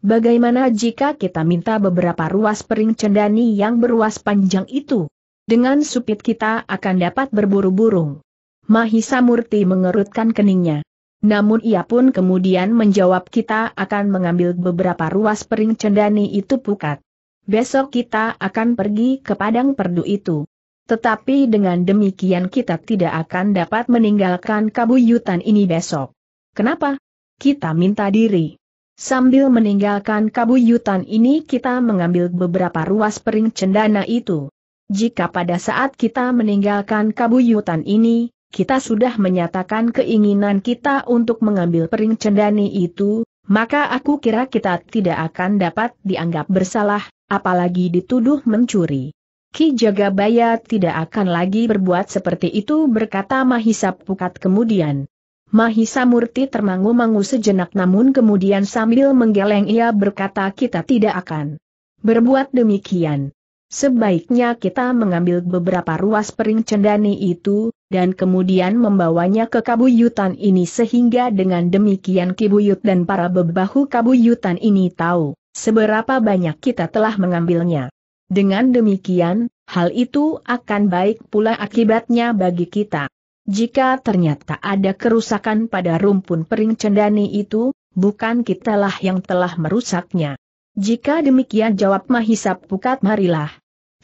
Bagaimana jika kita minta beberapa ruas pering cendani yang beruas panjang itu? Dengan supit kita akan dapat berburu burung. Mahisa Murti mengerutkan keningnya. Namun ia pun kemudian menjawab kita akan mengambil beberapa ruas pering cendani itu pukat. Besok kita akan pergi ke padang perdu itu. Tetapi dengan demikian kita tidak akan dapat meninggalkan kabuyutan ini besok. Kenapa? Kita minta diri. Sambil meninggalkan kabuyutan ini kita mengambil beberapa ruas pering cendana itu. Jika pada saat kita meninggalkan kabuyutan ini, kita sudah menyatakan keinginan kita untuk mengambil pering cendani itu, maka aku kira kita tidak akan dapat dianggap bersalah, apalagi dituduh mencuri. Ki Jagabaya tidak akan lagi berbuat seperti itu berkata Mahisa Pukat kemudian. Mahisa Murti termangu-mangu sejenak namun kemudian sambil menggeleng ia berkata kita tidak akan berbuat demikian. Sebaiknya kita mengambil beberapa ruas pering cendani itu, dan kemudian membawanya ke kabuyutan ini sehingga dengan demikian kibuyut dan para bebahu kabuyutan ini tahu seberapa banyak kita telah mengambilnya. Dengan demikian, hal itu akan baik pula akibatnya bagi kita. Jika ternyata ada kerusakan pada rumpun pering cendani itu, bukan kitalah yang telah merusaknya. Jika demikian jawab Mahisa Pukat marilah.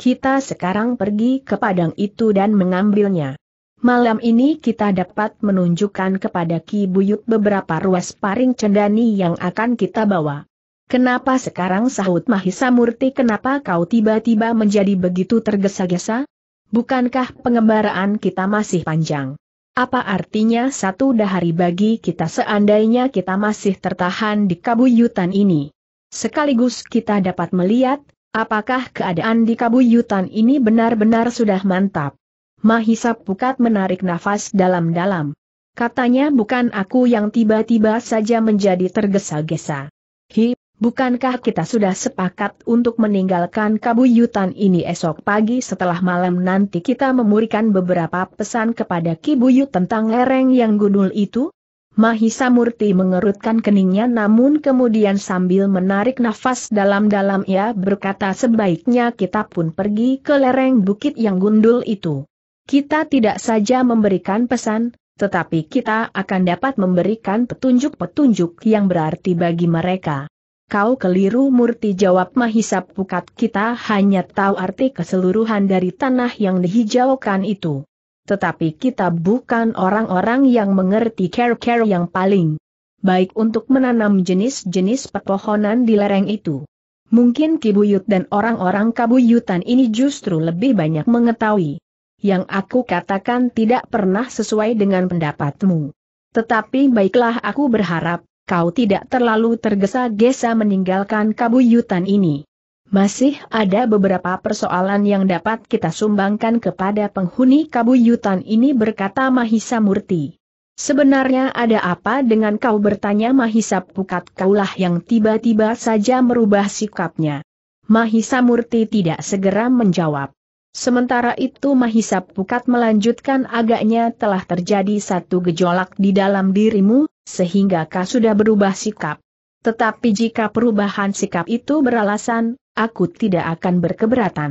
Kita sekarang pergi ke padang itu dan mengambilnya. Malam ini kita dapat menunjukkan kepada Ki Buyut beberapa ruas paring cendani yang akan kita bawa. Kenapa sekarang sahut Mahisa Murti kenapa kau tiba-tiba menjadi begitu tergesa-gesa? Bukankah pengembaraan kita masih panjang? Apa artinya satu dahari bagi kita seandainya kita masih tertahan di kabuyutan ini? Sekaligus kita dapat melihat, apakah keadaan di kabuyutan ini benar-benar sudah mantap. Mahisa Pukat menarik nafas dalam-dalam. Katanya bukan aku yang tiba-tiba saja menjadi tergesa-gesa. Hi, bukankah kita sudah sepakat untuk meninggalkan kabuyutan ini esok pagi setelah malam nanti kita memurikan beberapa pesan kepada Kibuyut tentang lereng yang gundul itu? Mahisa Murti mengerutkan keningnya namun kemudian sambil menarik nafas dalam-dalam ia berkata sebaiknya kita pun pergi ke lereng bukit yang gundul itu. Kita tidak saja memberikan pesan, tetapi kita akan dapat memberikan petunjuk-petunjuk yang berarti bagi mereka. Kau keliru Murti jawab Mahisa Pukat kita hanya tahu arti keseluruhan dari tanah yang dihijaukan itu. Tetapi kita bukan orang-orang yang mengerti care-care yang paling baik untuk menanam jenis-jenis pepohonan di lereng itu. Mungkin Kibuyut dan orang-orang Kabuyutan ini justru lebih banyak mengetahui. Yang aku katakan tidak pernah sesuai dengan pendapatmu. Tetapi baiklah aku berharap, kau tidak terlalu tergesa-gesa meninggalkan Kabuyutan ini. Masih ada beberapa persoalan yang dapat kita sumbangkan kepada penghuni kabuyutan ini berkata Mahisa Murti. Sebenarnya ada apa dengan kau bertanya Mahisa Pukat kaulah yang tiba-tiba saja merubah sikapnya. Mahisa Murti tidak segera menjawab. Sementara itu Mahisa Pukat melanjutkan agaknya telah terjadi satu gejolak di dalam dirimu, sehingga kau sudah berubah sikap. Tetapi jika perubahan sikap itu beralasan, aku tidak akan berkeberatan.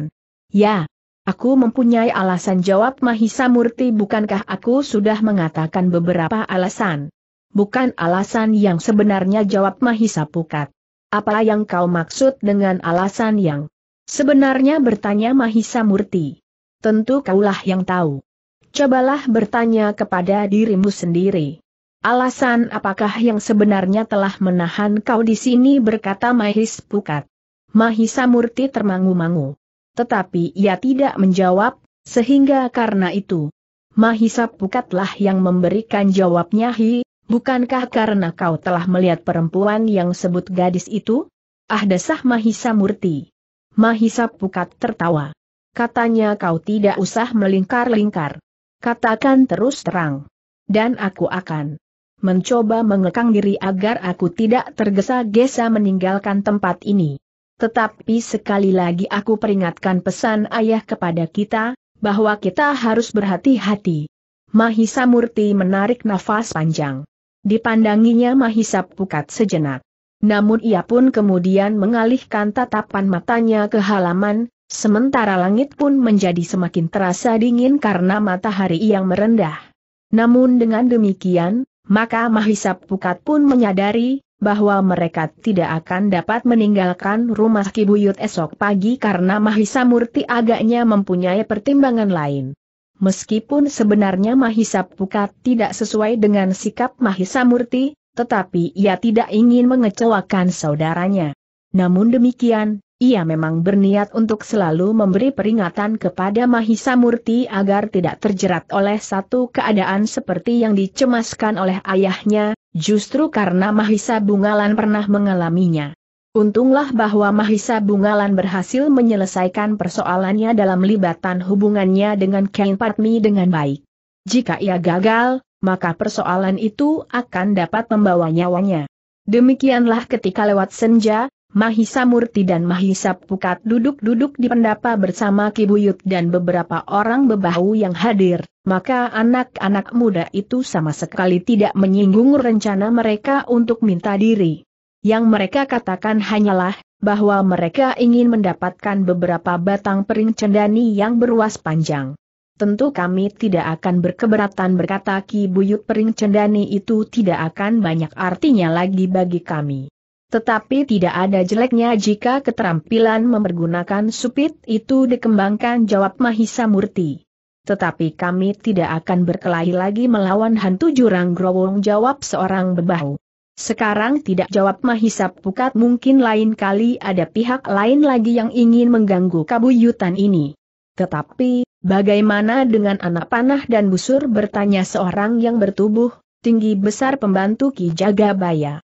Ya, Aku mempunyai alasan jawab Mahisa Murti bukankah aku sudah mengatakan beberapa alasan. Bukan alasan yang sebenarnya jawab Mahisa Pukat. Apa yang kau maksud dengan alasan yang sebenarnya bertanya Mahisa Murti? Tentu kaulah yang tahu. Cobalah bertanya kepada dirimu sendiri. Alasan apakah yang sebenarnya telah menahan kau di sini berkata Mahis Pukat. Mahisa Murti termangu-mangu. Tetapi ia tidak menjawab, sehingga karena itu, Mahisa Pukatlah yang memberikan jawabnya Hi, bukankah karena kau telah melihat perempuan yang sebut gadis itu? Ah desah Mahisa Murti. Mahisa Pukat tertawa. Katanya kau tidak usah melingkar-lingkar. Katakan terus terang. Dan aku akan mencoba mengekang diri agar aku tidak tergesa-gesa meninggalkan tempat ini. Tetapi sekali lagi aku peringatkan pesan ayah kepada kita, bahwa kita harus berhati-hati. Mahisa Murti menarik nafas panjang. Dipandanginya Mahisa Pukat sejenak. Namun ia pun kemudian mengalihkan tatapan matanya ke halaman, sementara langit pun menjadi semakin terasa dingin karena matahari yang merendah. Namun dengan demikian, maka Mahisap Pukat pun menyadari, bahwa mereka tidak akan dapat meninggalkan rumah Kibuyut esok pagi karena Mahisa Murti agaknya mempunyai pertimbangan lain. Meskipun sebenarnya Mahisa Pukat tidak sesuai dengan sikap Mahisa Murti, tetapi ia tidak ingin mengecewakan saudaranya. Namun demikian, ia memang berniat untuk selalu memberi peringatan kepada Mahisa Murti agar tidak terjerat oleh satu keadaan seperti yang dicemaskan oleh ayahnya, justru karena Mahisa Bungalan pernah mengalaminya. Untunglah bahwa Mahisa Bungalan berhasil menyelesaikan persoalannya dalam libatan hubungannya dengan Ken Patmi dengan baik. Jika ia gagal, maka persoalan itu akan dapat membawa nyawanya. Demikianlah ketika lewat senja, Mahisa Murti dan Mahisa Pukat duduk-duduk di pendapa bersama Kibuyut dan beberapa orang bebahu yang hadir, maka anak-anak muda itu sama sekali tidak menyinggung rencana mereka untuk minta diri. Yang mereka katakan hanyalah, bahwa mereka ingin mendapatkan beberapa batang pering cendani yang beruas panjang. Tentu kami tidak akan berkeberatan berkata Kibuyut pering cendani itu tidak akan banyak artinya lagi bagi kami. Tetapi tidak ada jeleknya jika keterampilan mempergunakan supit itu dikembangkan jawab Mahisa Murti. Tetapi kami tidak akan berkelahi lagi melawan hantu jurang growong jawab seorang bebahu. Sekarang tidak jawab Mahisa Pukat mungkin lain kali ada pihak lain lagi yang ingin mengganggu kabuyutan ini. Tetapi, bagaimana dengan anak panah dan busur bertanya seorang yang bertubuh, tinggi besar pembantu Ki Jagabaya.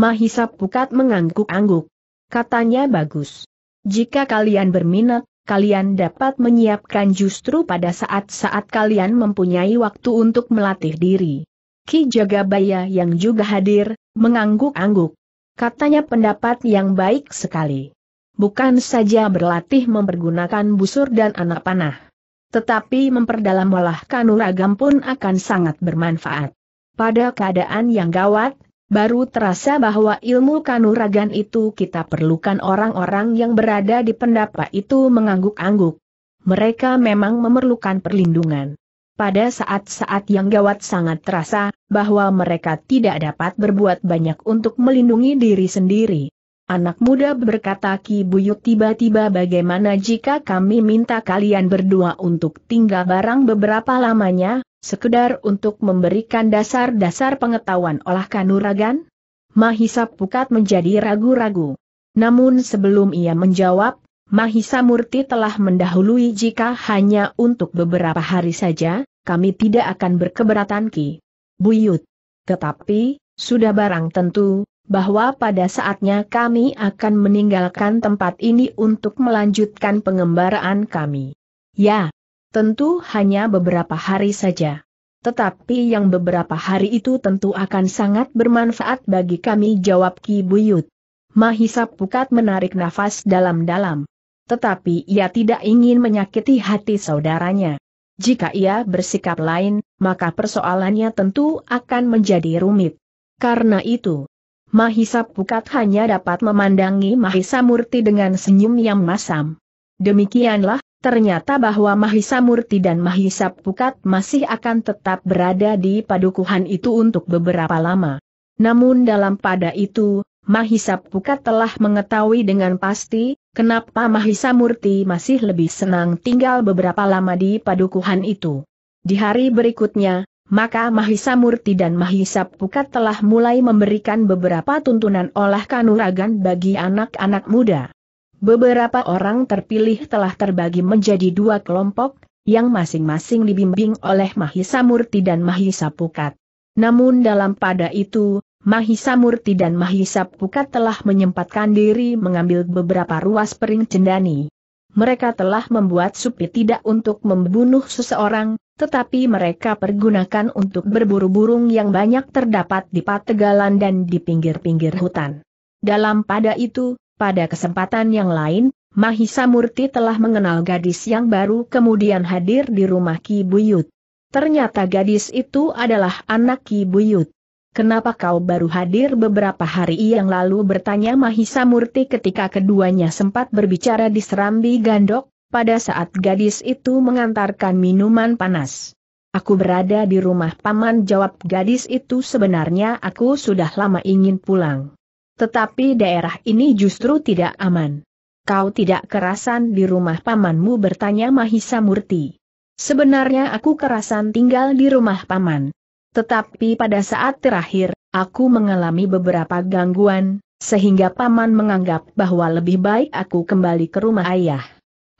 Mahisa Pukat mengangguk-angguk. Katanya bagus. Jika kalian berminat, kalian dapat menyiapkan justru pada saat-saat kalian mempunyai waktu untuk melatih diri. Ki Jagabaya yang juga hadir, mengangguk-angguk. Katanya pendapat yang baik sekali. Bukan saja berlatih mempergunakan busur dan anak panah. Tetapi memperdalam olah kanuragam pun akan sangat bermanfaat. Pada keadaan yang gawat, baru terasa bahwa ilmu kanuragan itu kita perlukan orang-orang yang berada di pendapa itu mengangguk-angguk. Mereka memang memerlukan perlindungan. Pada saat-saat yang gawat sangat terasa, bahwa mereka tidak dapat berbuat banyak untuk melindungi diri sendiri. Anak muda berkata Ki Buyut tiba-tiba bagaimana jika kami minta kalian berdua untuk tinggal barang beberapa lamanya, sekedar untuk memberikan dasar-dasar pengetahuan olah kanuragan? Mahisa Pukat menjadi ragu-ragu. Namun sebelum ia menjawab, Mahisa Murti telah mendahului jika hanya untuk beberapa hari saja, kami tidak akan berkeberatan Ki Buyut. Tetapi, sudah barang tentu, bahwa pada saatnya kami akan meninggalkan tempat ini untuk melanjutkan pengembaraan kami. Ya, tentu hanya beberapa hari saja. Tetapi yang beberapa hari itu tentu akan sangat bermanfaat bagi kami jawab Ki Buyut. Mahisa Pukat menarik nafas dalam-dalam. Tetapi ia tidak ingin menyakiti hati saudaranya. Jika ia bersikap lain, maka persoalannya tentu akan menjadi rumit. Karena itu, Mahisa Pukat hanya dapat memandangi Mahisa Murti dengan senyum yang masam. Demikianlah, ternyata bahwa Mahisa Murti dan Mahisa Pukat masih akan tetap berada di padukuhan itu untuk beberapa lama. Namun dalam pada itu, Mahisa Pukat telah mengetahui dengan pasti, kenapa Mahisa Murti masih lebih senang tinggal beberapa lama di padukuhan itu. Di hari berikutnya, maka Mahisa Murti dan Mahisa Pukat telah mulai memberikan beberapa tuntunan olah kanuragan bagi anak-anak muda. Beberapa orang terpilih telah terbagi menjadi dua kelompok, yang masing-masing dibimbing oleh Mahisa Murti dan Mahisa Pukat. Namun dalam pada itu, Mahisa Murti dan Mahisa Pukat telah menyempatkan diri mengambil beberapa ruas pering cendani. Mereka telah membuat supi tidak untuk membunuh seseorang, tetapi mereka pergunakan untuk berburu burung yang banyak terdapat di pategalan dan di pinggir-pinggir hutan. Dalam pada itu, pada kesempatan yang lain, Mahisa Murti telah mengenal gadis yang baru kemudian hadir di rumah Ki Buyut. Ternyata gadis itu adalah anak Ki Buyut. Kenapa kau baru hadir beberapa hari yang lalu bertanya Mahisa Murti ketika keduanya sempat berbicara di Serambi Gandok? pada saat gadis itu mengantarkan minuman panas. Aku berada di rumah paman jawab gadis itu sebenarnya aku sudah lama ingin pulang. Tetapi daerah ini justru tidak aman. Kau tidak kerasan di rumah pamanmu bertanya Mahisa Murti. Sebenarnya aku kerasan tinggal di rumah paman. Tetapi pada saat terakhir, aku mengalami beberapa gangguan, sehingga paman menganggap bahwa lebih baik aku kembali ke rumah ayah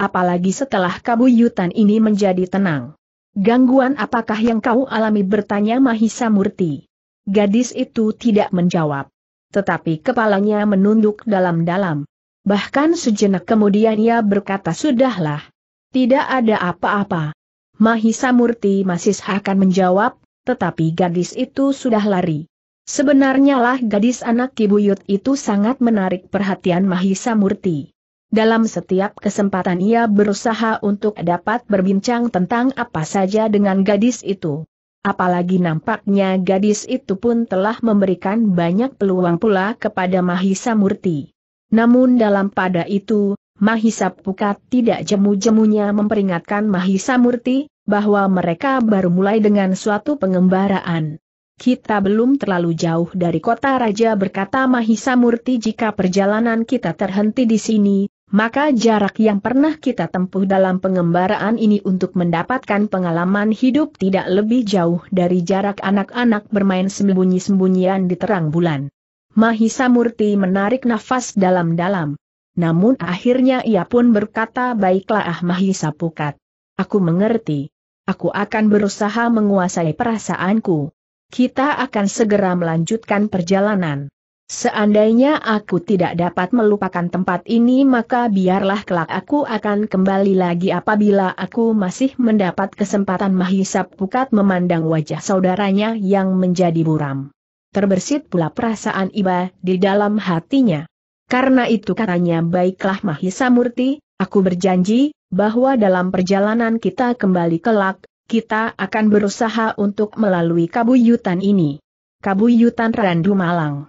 apalagi setelah kabuyutan ini menjadi tenang. Gangguan apakah yang kau alami bertanya Mahisa Murti. Gadis itu tidak menjawab. Tetapi kepalanya menunduk dalam-dalam. Bahkan sejenak kemudian ia berkata sudahlah. Tidak ada apa-apa. Mahisa Murti masih akan menjawab, tetapi gadis itu sudah lari. Sebenarnya lah gadis anak kibuyut itu sangat menarik perhatian Mahisa Murti. Dalam setiap kesempatan ia berusaha untuk dapat berbincang tentang apa saja dengan gadis itu. Apalagi nampaknya gadis itu pun telah memberikan banyak peluang pula kepada Mahisa Murti. Namun dalam pada itu, Mahisa Pukat tidak jemu-jemunya memperingatkan Mahisa Murti, bahwa mereka baru mulai dengan suatu pengembaraan. Kita belum terlalu jauh dari kota raja berkata Mahisa Murti jika perjalanan kita terhenti di sini, maka jarak yang pernah kita tempuh dalam pengembaraan ini untuk mendapatkan pengalaman hidup tidak lebih jauh dari jarak anak-anak bermain sembunyi-sembunyian di terang bulan. Mahisa Murti menarik nafas dalam-dalam. Namun akhirnya ia pun berkata baiklah ah Mahisa Pukat. Aku mengerti. Aku akan berusaha menguasai perasaanku. Kita akan segera melanjutkan perjalanan. Seandainya aku tidak dapat melupakan tempat ini maka biarlah kelak aku akan kembali lagi apabila aku masih mendapat kesempatan Mahisap Pukat memandang wajah saudaranya yang menjadi buram. Terbersit pula perasaan iba di dalam hatinya. Karena itu katanya baiklah Mahisa Murti, aku berjanji, bahwa dalam perjalanan kita kembali kelak, kita akan berusaha untuk melalui kabuyutan ini. Kabuyutan Randu Malang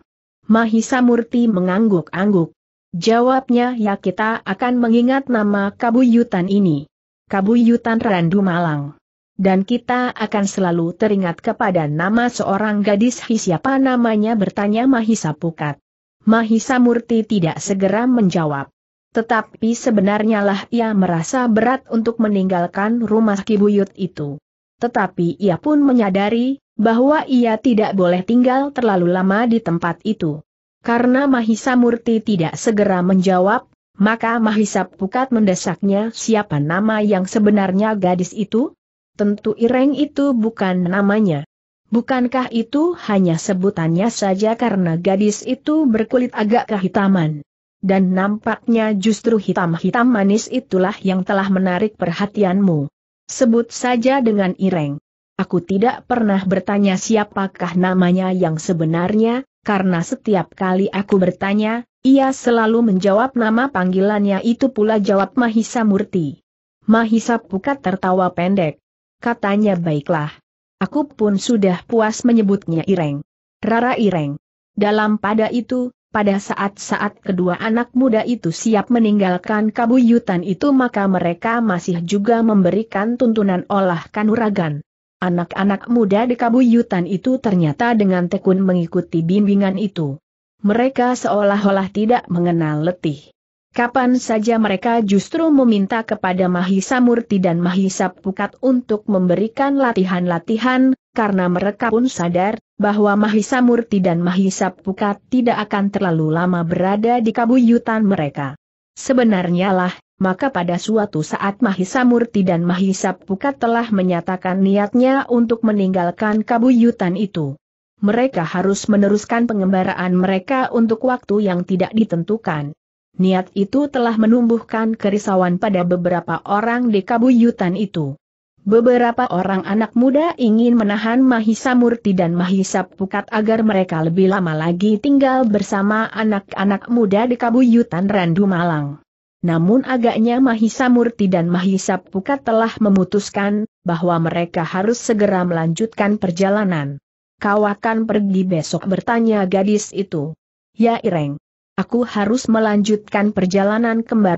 Mahisa Murti mengangguk-angguk. Jawabnya ya kita akan mengingat nama kabuyutan ini. Kabuyutan Randu Malang. Dan kita akan selalu teringat kepada nama seorang gadis siapa namanya bertanya Mahisa Pukat. Mahisa Murti tidak segera menjawab. Tetapi sebenarnya lah ia merasa berat untuk meninggalkan rumah kibuyut itu. Tetapi ia pun menyadari, bahwa ia tidak boleh tinggal terlalu lama di tempat itu. Karena Mahisa Murti tidak segera menjawab, maka Mahisa Pukat mendesaknya siapa nama yang sebenarnya gadis itu? Tentu Ireng itu bukan namanya. Bukankah itu hanya sebutannya saja karena gadis itu berkulit agak kehitaman? Dan nampaknya justru hitam-hitam manis itulah yang telah menarik perhatianmu. Sebut saja dengan Ireng. Aku tidak pernah bertanya siapakah namanya yang sebenarnya, karena setiap kali aku bertanya, ia selalu menjawab nama panggilannya itu pula jawab Mahisa Murti. Mahisa Pukat tertawa pendek. Katanya baiklah. Aku pun sudah puas menyebutnya Ireng. Rara Ireng. Dalam pada itu, pada saat-saat kedua anak muda itu siap meninggalkan kabuyutan itu maka mereka masih juga memberikan tuntunan olah kanuragan. Anak-anak muda di kabuyutan itu ternyata dengan tekun mengikuti bimbingan itu. Mereka seolah-olah tidak mengenal letih. Kapan saja mereka justru meminta kepada Mahisa Murti dan Mahisa Pukat untuk memberikan latihan-latihan, karena mereka pun sadar bahwa Mahisa Murti dan Mahisa Pukat tidak akan terlalu lama berada di kabuyutan mereka. Sebenarnya lah, maka pada suatu saat Mahisa Murti dan Mahisa Pukat telah menyatakan niatnya untuk meninggalkan kabuyutan itu. Mereka harus meneruskan pengembaraan mereka untuk waktu yang tidak ditentukan. Niat itu telah menumbuhkan kerisauan pada beberapa orang di kabuyutan itu. Beberapa orang anak muda ingin menahan Mahisa Murti dan Mahisa Pukat agar mereka lebih lama lagi tinggal bersama anak-anak muda di kabuyutan Randu Malang. Namun agaknya Mahisa Murti dan Mahisa Pukat telah memutuskan bahwa mereka harus segera melanjutkan perjalanan. Kau akan pergi besok bertanya gadis itu. Ya Ireng. Aku harus melanjutkan perjalanan kembar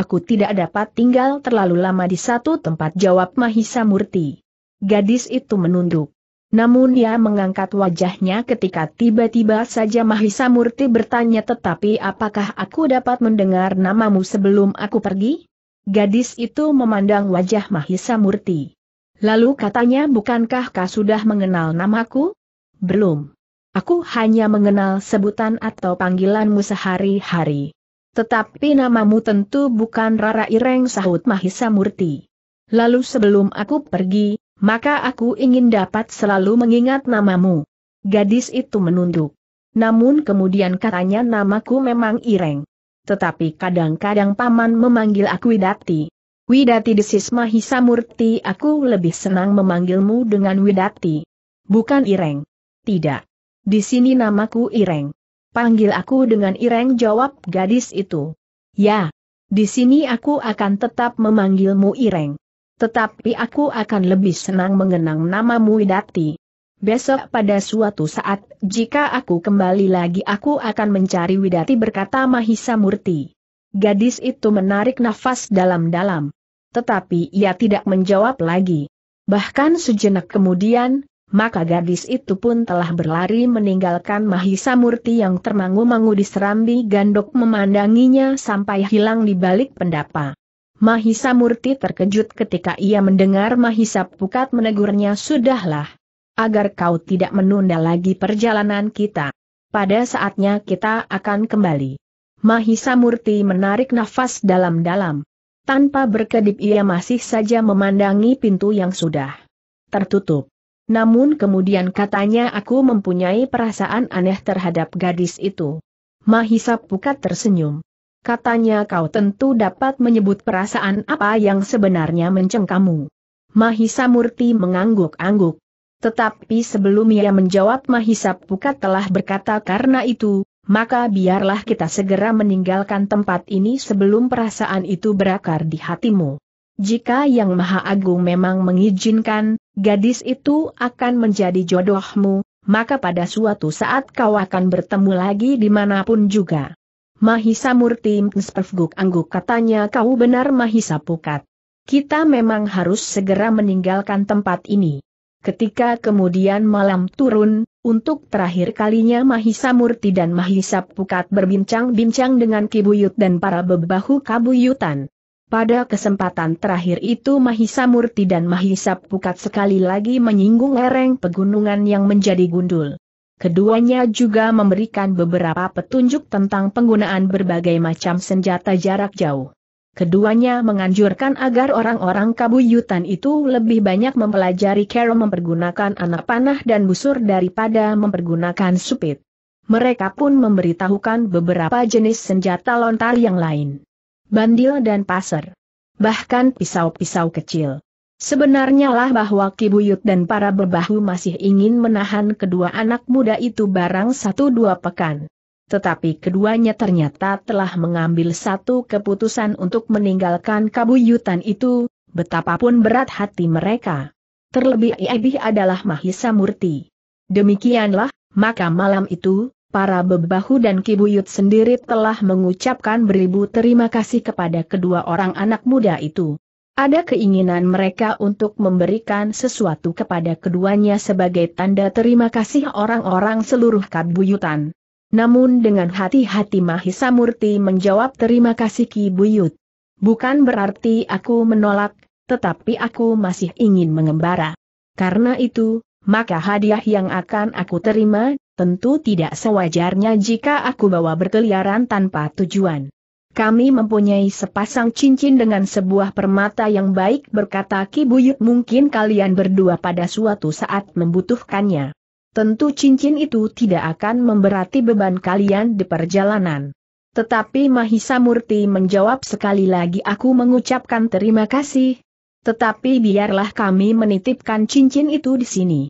Aku tidak dapat tinggal terlalu lama di satu tempat jawab Mahisa Murti. Gadis itu menunduk. Namun ia mengangkat wajahnya ketika tiba-tiba saja Mahisa Murti bertanya tetapi apakah aku dapat mendengar namamu sebelum aku pergi? Gadis itu memandang wajah Mahisa Murti. Lalu katanya bukankah kau sudah mengenal namaku? Belum. Aku hanya mengenal sebutan atau panggilanmu sehari-hari. Tetapi namamu tentu bukan Rara Ireng sahut Mahisa Murti. Lalu sebelum aku pergi, maka aku ingin dapat selalu mengingat namamu. Gadis itu menunduk. Namun kemudian katanya namaku memang Ireng. Tetapi kadang-kadang paman memanggil aku Widati. Widati Desis Mahisa Murti. aku lebih senang memanggilmu dengan Widati. Bukan Ireng. Tidak. Di sini namaku Ireng. Panggil aku dengan Ireng jawab gadis itu. Ya. Di sini aku akan tetap memanggilmu Ireng. Tetapi aku akan lebih senang mengenang namamu Widati. Besok pada suatu saat, jika aku kembali lagi aku akan mencari Widati berkata Mahisa Murti. Gadis itu menarik nafas dalam-dalam. Tetapi ia tidak menjawab lagi. Bahkan sejenak kemudian, maka gadis itu pun telah berlari meninggalkan Mahisa Murti yang termangu-mangu di serambi gandok memandanginya sampai hilang di balik pendapa. Mahisa Murti terkejut ketika ia mendengar Mahisa Pukat menegurnya sudahlah. Agar kau tidak menunda lagi perjalanan kita. Pada saatnya kita akan kembali. Mahisa Murti menarik nafas dalam-dalam. Tanpa berkedip ia masih saja memandangi pintu yang sudah tertutup. Namun kemudian katanya aku mempunyai perasaan aneh terhadap gadis itu. Mahisa Pukat tersenyum. Katanya kau tentu dapat menyebut perasaan apa yang sebenarnya mencengkamu. Mahisa Murti mengangguk-angguk. Tetapi sebelum ia menjawab Mahisa Pukat telah berkata karena itu, maka biarlah kita segera meninggalkan tempat ini sebelum perasaan itu berakar di hatimu. Jika Yang Maha Agung memang mengizinkan, gadis itu akan menjadi jodohmu, maka pada suatu saat kau akan bertemu lagi dimanapun juga. Mahisa Murti Mtnsperfguk angguk katanya kau benar Mahisa Pukat. Kita memang harus segera meninggalkan tempat ini. Ketika kemudian malam turun, untuk terakhir kalinya Mahisa Murti dan Mahisa Pukat berbincang-bincang dengan Kibuyut dan para bebahu kabuyutan. Pada kesempatan terakhir itu Mahisa Murti dan Mahisa Pukat sekali lagi menyinggung lereng pegunungan yang menjadi gundul. Keduanya juga memberikan beberapa petunjuk tentang penggunaan berbagai macam senjata jarak jauh. Keduanya menganjurkan agar orang-orang kabuyutan itu lebih banyak mempelajari cara mempergunakan anak panah dan busur daripada mempergunakan supit. Mereka pun memberitahukan beberapa jenis senjata lontar yang lain. Bandil dan pasir. Bahkan pisau-pisau kecil. Sebenarnya lah bahwa Kibuyut dan para berbahu masih ingin menahan kedua anak muda itu barang satu dua pekan. Tetapi keduanya ternyata telah mengambil satu keputusan untuk meninggalkan kabuyutan itu, betapapun berat hati mereka. Terlebih Iabih adalah Mahisa Murti. Demikianlah, maka malam itu, para bebahu dan kibuyut sendiri telah mengucapkan beribu terima kasih kepada kedua orang anak muda itu. Ada keinginan mereka untuk memberikan sesuatu kepada keduanya sebagai tanda terima kasih orang-orang seluruh kabuyutan. Namun dengan hati-hati Mahisa Murti menjawab terima kasih Ki Buyut. Bukan berarti aku menolak, tetapi aku masih ingin mengembara. Karena itu, maka hadiah yang akan aku terima, tentu tidak sewajarnya jika aku bawa berkeliaran tanpa tujuan. Kami mempunyai sepasang cincin dengan sebuah permata yang baik berkata Ki Buyut mungkin kalian berdua pada suatu saat membutuhkannya. Tentu cincin itu tidak akan memberati beban kalian di perjalanan. Tetapi Mahisa Murti menjawab sekali lagi aku mengucapkan terima kasih. Tetapi biarlah kami menitipkan cincin itu di sini.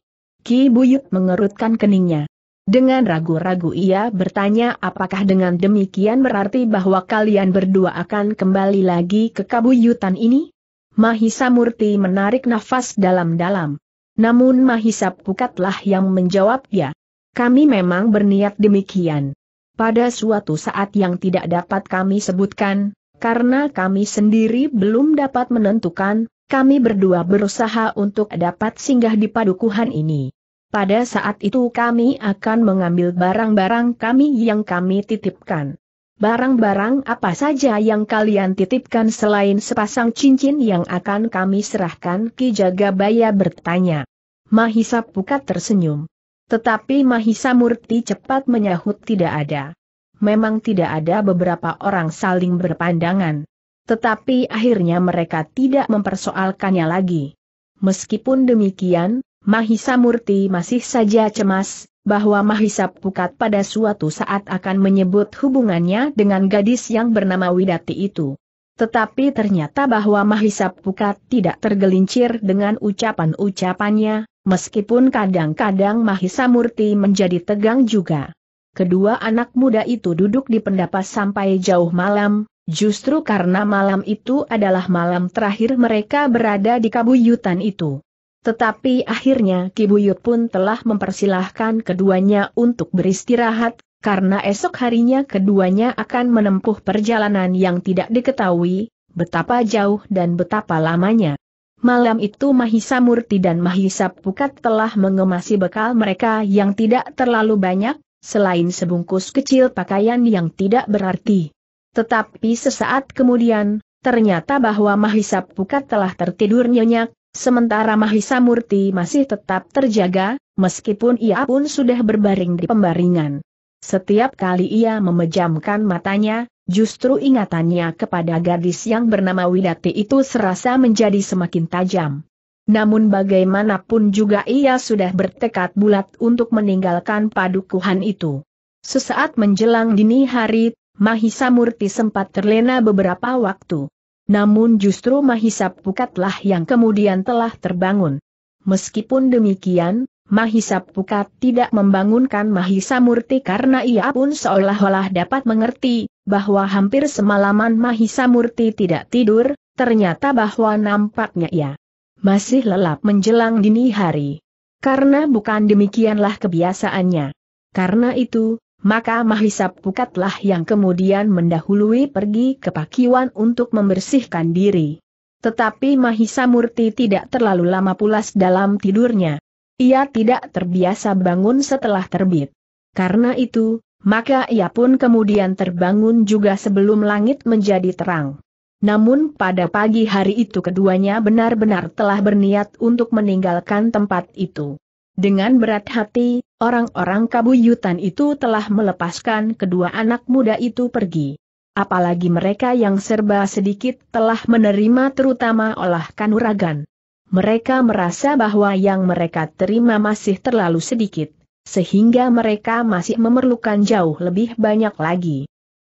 Ki Buyut mengerutkan keningnya. Dengan ragu-ragu ia bertanya apakah dengan demikian berarti bahwa kalian berdua akan kembali lagi ke kabuyutan ini? Mahisa Murti menarik nafas dalam-dalam. Namun Mahisa Pukatlah yang menjawabnya. Kami memang berniat demikian. Pada suatu saat yang tidak dapat kami sebutkan, karena kami sendiri belum dapat menentukan, kami berdua berusaha untuk dapat singgah di padukuhan ini. Pada saat itu kami akan mengambil barang-barang kami yang kami titipkan. Barang-barang apa saja yang kalian titipkan selain sepasang cincin yang akan kami serahkan Ki Jagabaya bertanya. Mahisa Pukat tersenyum. Tetapi Mahisa Murti cepat menyahut tidak ada. Memang tidak ada beberapa orang saling berpandangan. Tetapi akhirnya mereka tidak mempersoalkannya lagi. Meskipun demikian, Mahisa Murti masih saja cemas, bahwa Mahisa Pukat pada suatu saat akan menyebut hubungannya dengan gadis yang bernama Widati itu. Tetapi ternyata bahwa Mahisa Pukat tidak tergelincir dengan ucapan-ucapannya, meskipun kadang-kadang Mahisa Murti menjadi tegang juga. Kedua anak muda itu duduk di pendapa sampai jauh malam, justru karena malam itu adalah malam terakhir mereka berada di kabuyutan itu. Tetapi akhirnya Ki Buyut pun telah mempersilahkan keduanya untuk beristirahat, karena esok harinya keduanya akan menempuh perjalanan yang tidak diketahui, betapa jauh dan betapa lamanya. Malam itu Mahisa Murti dan Mahisa Pukat telah mengemasi bekal mereka yang tidak terlalu banyak, selain sebungkus kecil pakaian yang tidak berarti. Tetapi sesaat kemudian, ternyata bahwa Mahisa Pukat telah tertidur nyenyak, Sementara Mahisa Murti masih tetap terjaga, meskipun ia pun sudah berbaring di pembaringan. Setiap kali ia memejamkan matanya, justru ingatannya kepada gadis yang bernama Widati itu serasa menjadi semakin tajam. Namun bagaimanapun juga ia sudah bertekad bulat untuk meninggalkan padukuhan itu. Sesaat menjelang dini hari, Mahisa Murti sempat terlena beberapa waktu. Namun justru Mahisap Pukatlah yang kemudian telah terbangun. Meskipun demikian, Mahisap Pukat tidak membangunkan Mahisa Murti karena ia pun seolah-olah dapat mengerti bahwa hampir semalaman Mahisa Murti tidak tidur, ternyata bahwa nampaknya ia masih lelap menjelang dini hari. Karena bukan demikianlah kebiasaannya. Karena itu, maka Mahisa Pukatlah yang kemudian mendahului pergi ke Pakiwan untuk membersihkan diri. Tetapi Mahisa Murti tidak terlalu lama pulas dalam tidurnya. Ia tidak terbiasa bangun setelah terbit. Karena itu, maka ia pun kemudian terbangun juga sebelum langit menjadi terang. Namun pada pagi hari itu keduanya benar-benar telah berniat untuk meninggalkan tempat itu. Dengan berat hati, orang-orang kabuyutan itu telah melepaskan kedua anak muda itu pergi. Apalagi mereka yang serba sedikit telah menerima terutama olah kanuragan. Mereka merasa bahwa yang mereka terima masih terlalu sedikit, sehingga mereka masih memerlukan jauh lebih banyak lagi.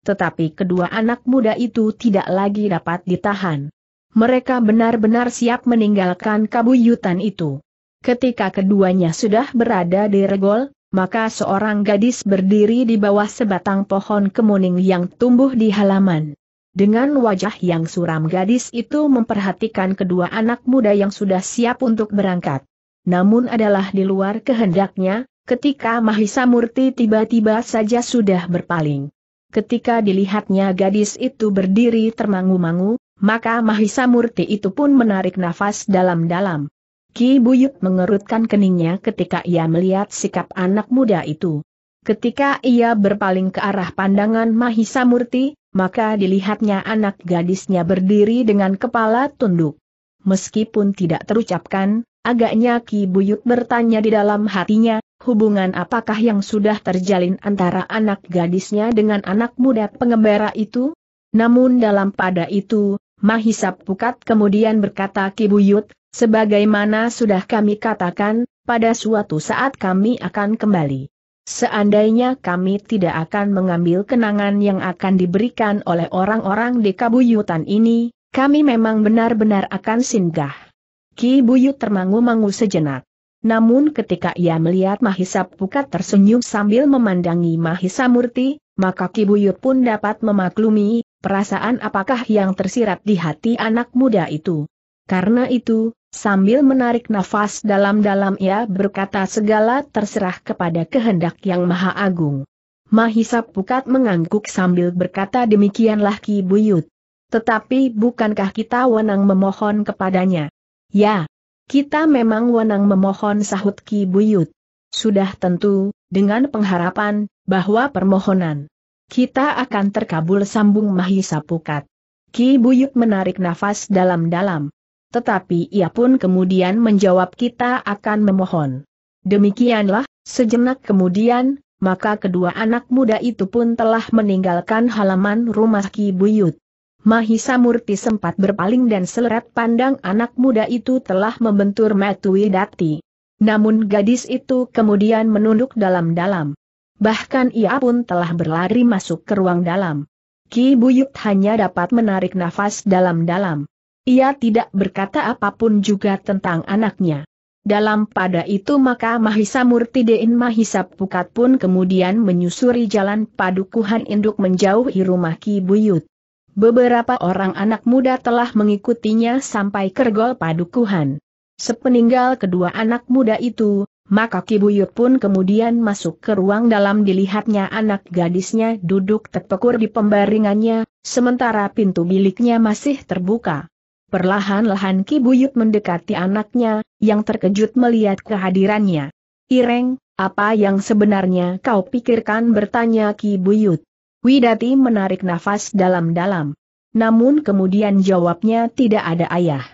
Tetapi kedua anak muda itu tidak lagi dapat ditahan. Mereka benar-benar siap meninggalkan kabuyutan itu. Ketika keduanya sudah berada di regol, maka seorang gadis berdiri di bawah sebatang pohon kemuning yang tumbuh di halaman. Dengan wajah yang suram gadis itu memperhatikan kedua anak muda yang sudah siap untuk berangkat. Namun adalah di luar kehendaknya, ketika Mahisa Murti tiba-tiba saja sudah berpaling. Ketika dilihatnya gadis itu berdiri termangu-mangu, maka Mahisa Murti itu pun menarik nafas dalam-dalam. Ki Buyut mengerutkan keningnya ketika ia melihat sikap anak muda itu. Ketika ia berpaling ke arah pandangan Mahisa Murti, maka dilihatnya anak gadisnya berdiri dengan kepala tunduk. Meskipun tidak terucapkan, agaknya Ki Buyut bertanya di dalam hatinya, hubungan apakah yang sudah terjalin antara anak gadisnya dengan anak muda pengembara itu? Namun dalam pada itu, Mahisa Pukat kemudian berkata Ki Buyut, Sebagaimana sudah kami katakan, pada suatu saat kami akan kembali. Seandainya kami tidak akan mengambil kenangan yang akan diberikan oleh orang-orang di kabuyutan ini, kami memang benar-benar akan singgah. Ki Buyut termangu-mangu sejenak. Namun ketika ia melihat Mahisa Pukat tersenyum sambil memandangi Mahisa Murti, maka Ki Buyut pun dapat memaklumi, perasaan apakah yang tersirat di hati anak muda itu. Karena itu, Sambil menarik nafas dalam-dalam ia berkata segala terserah kepada kehendak yang maha agung. Mahisa Pukat mengangguk sambil berkata demikianlah Ki Buyut. Tetapi bukankah kita wenang memohon kepadanya? Ya, kita memang wenang memohon sahut Ki Buyut. Sudah tentu, dengan pengharapan, bahwa permohonan kita akan terkabul sambung Mahisa Pukat. Ki Buyut menarik nafas dalam-dalam. Tetapi ia pun kemudian menjawab kita akan memohon. Demikianlah, sejenak kemudian, maka kedua anak muda itu pun telah meninggalkan halaman rumah Ki Buyut. Mahisa Murti sempat berpaling dan selerat pandang anak muda itu telah membentur Metui Dati. Namun gadis itu kemudian menunduk dalam-dalam. Bahkan ia pun telah berlari masuk ke ruang dalam. Ki Buyut hanya dapat menarik nafas dalam-dalam. Ia tidak berkata apapun juga tentang anaknya. Dalam pada itu maka Mahisa Murti Dein Mahisa Pukat pun kemudian menyusuri jalan padukuhan induk menjauhi rumah Ki Buyut. Beberapa orang anak muda telah mengikutinya sampai kergol padukuhan. Sepeninggal kedua anak muda itu, maka Ki Buyut pun kemudian masuk ke ruang dalam dilihatnya anak gadisnya duduk terpekur di pembaringannya, sementara pintu biliknya masih terbuka. Perlahan-lahan Ki Buyut mendekati anaknya, yang terkejut melihat kehadirannya. Ireng, apa yang sebenarnya kau pikirkan bertanya Ki Buyut. Widati menarik nafas dalam-dalam. Namun kemudian jawabnya tidak ada ayah.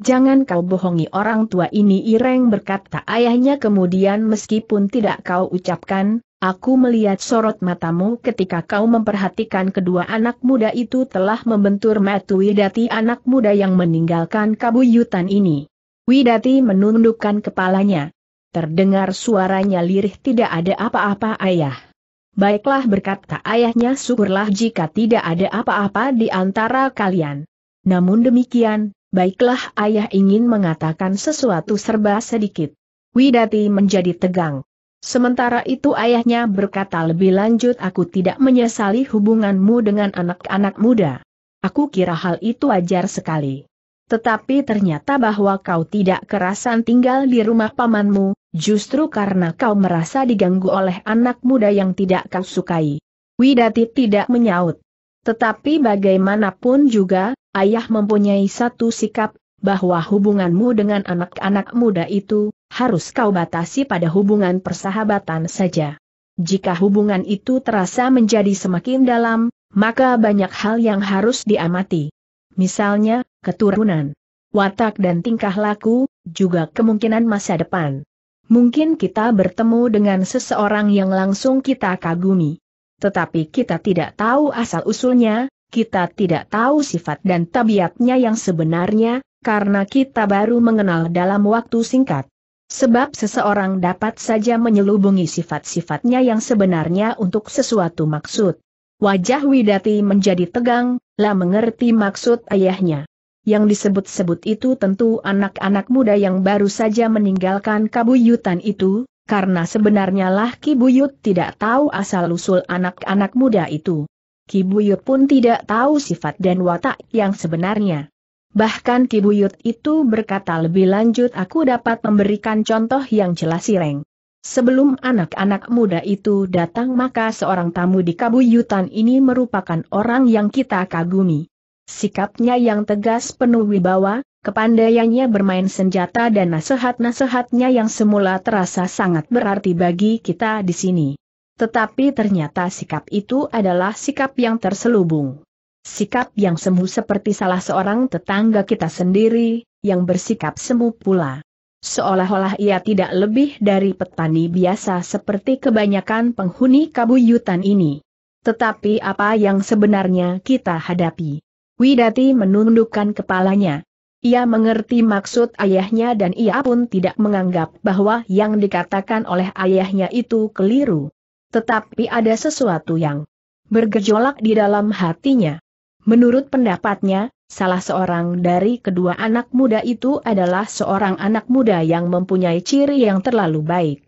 Jangan kau bohongi orang tua ini Ireng berkata ayahnya kemudian meskipun tidak kau ucapkan, Aku melihat sorot matamu ketika kau memperhatikan kedua anak muda itu telah membentur metu Widati anak muda yang meninggalkan kabuyutan ini. Widati menundukkan kepalanya. Terdengar suaranya lirih tidak ada apa-apa ayah. Baiklah berkata ayahnya syukurlah jika tidak ada apa-apa di antara kalian. Namun demikian, baiklah ayah ingin mengatakan sesuatu serba sedikit. Widati menjadi tegang. Sementara itu ayahnya berkata lebih lanjut aku tidak menyesali hubunganmu dengan anak-anak muda. Aku kira hal itu wajar sekali. Tetapi ternyata bahwa kau tidak kerasan tinggal di rumah pamanmu, justru karena kau merasa diganggu oleh anak muda yang tidak kau sukai. Widati tidak menyaut. Tetapi bagaimanapun juga, ayah mempunyai satu sikap bahwa hubunganmu dengan anak-anak muda itu, harus kau batasi pada hubungan persahabatan saja. Jika hubungan itu terasa menjadi semakin dalam, maka banyak hal yang harus diamati. Misalnya, keturunan, watak dan tingkah laku, juga kemungkinan masa depan. Mungkin kita bertemu dengan seseorang yang langsung kita kagumi. Tetapi kita tidak tahu asal-usulnya, kita tidak tahu sifat dan tabiatnya yang sebenarnya, karena kita baru mengenal dalam waktu singkat. Sebab seseorang dapat saja menyelubungi sifat-sifatnya yang sebenarnya untuk sesuatu maksud. Wajah Widati menjadi tegang, lah mengerti maksud ayahnya. Yang disebut-sebut itu tentu anak-anak muda yang baru saja meninggalkan kabuyutan itu, karena sebenarnya lah Kibuyut tidak tahu asal-usul anak-anak muda itu. Kibuyut pun tidak tahu sifat dan watak yang sebenarnya. Bahkan Kibuyut itu berkata lebih lanjut aku dapat memberikan contoh yang jelas sireng. Sebelum anak-anak muda itu datang maka seorang tamu di Kabuyutan ini merupakan orang yang kita kagumi. Sikapnya yang tegas penuh wibawa, kepandaiannya bermain senjata dan nasihat-nasihatnya yang semula terasa sangat berarti bagi kita di sini. Tetapi ternyata sikap itu adalah sikap yang terselubung. Sikap yang semu seperti salah seorang tetangga kita sendiri, yang bersikap semu pula. Seolah-olah ia tidak lebih dari petani biasa seperti kebanyakan penghuni kabuyutan ini. Tetapi apa yang sebenarnya kita hadapi? Widati menundukkan kepalanya. Ia mengerti maksud ayahnya dan ia pun tidak menganggap bahwa yang dikatakan oleh ayahnya itu keliru. Tetapi ada sesuatu yang bergejolak di dalam hatinya. Menurut pendapatnya, salah seorang dari kedua anak muda itu adalah seorang anak muda yang mempunyai ciri yang terlalu baik.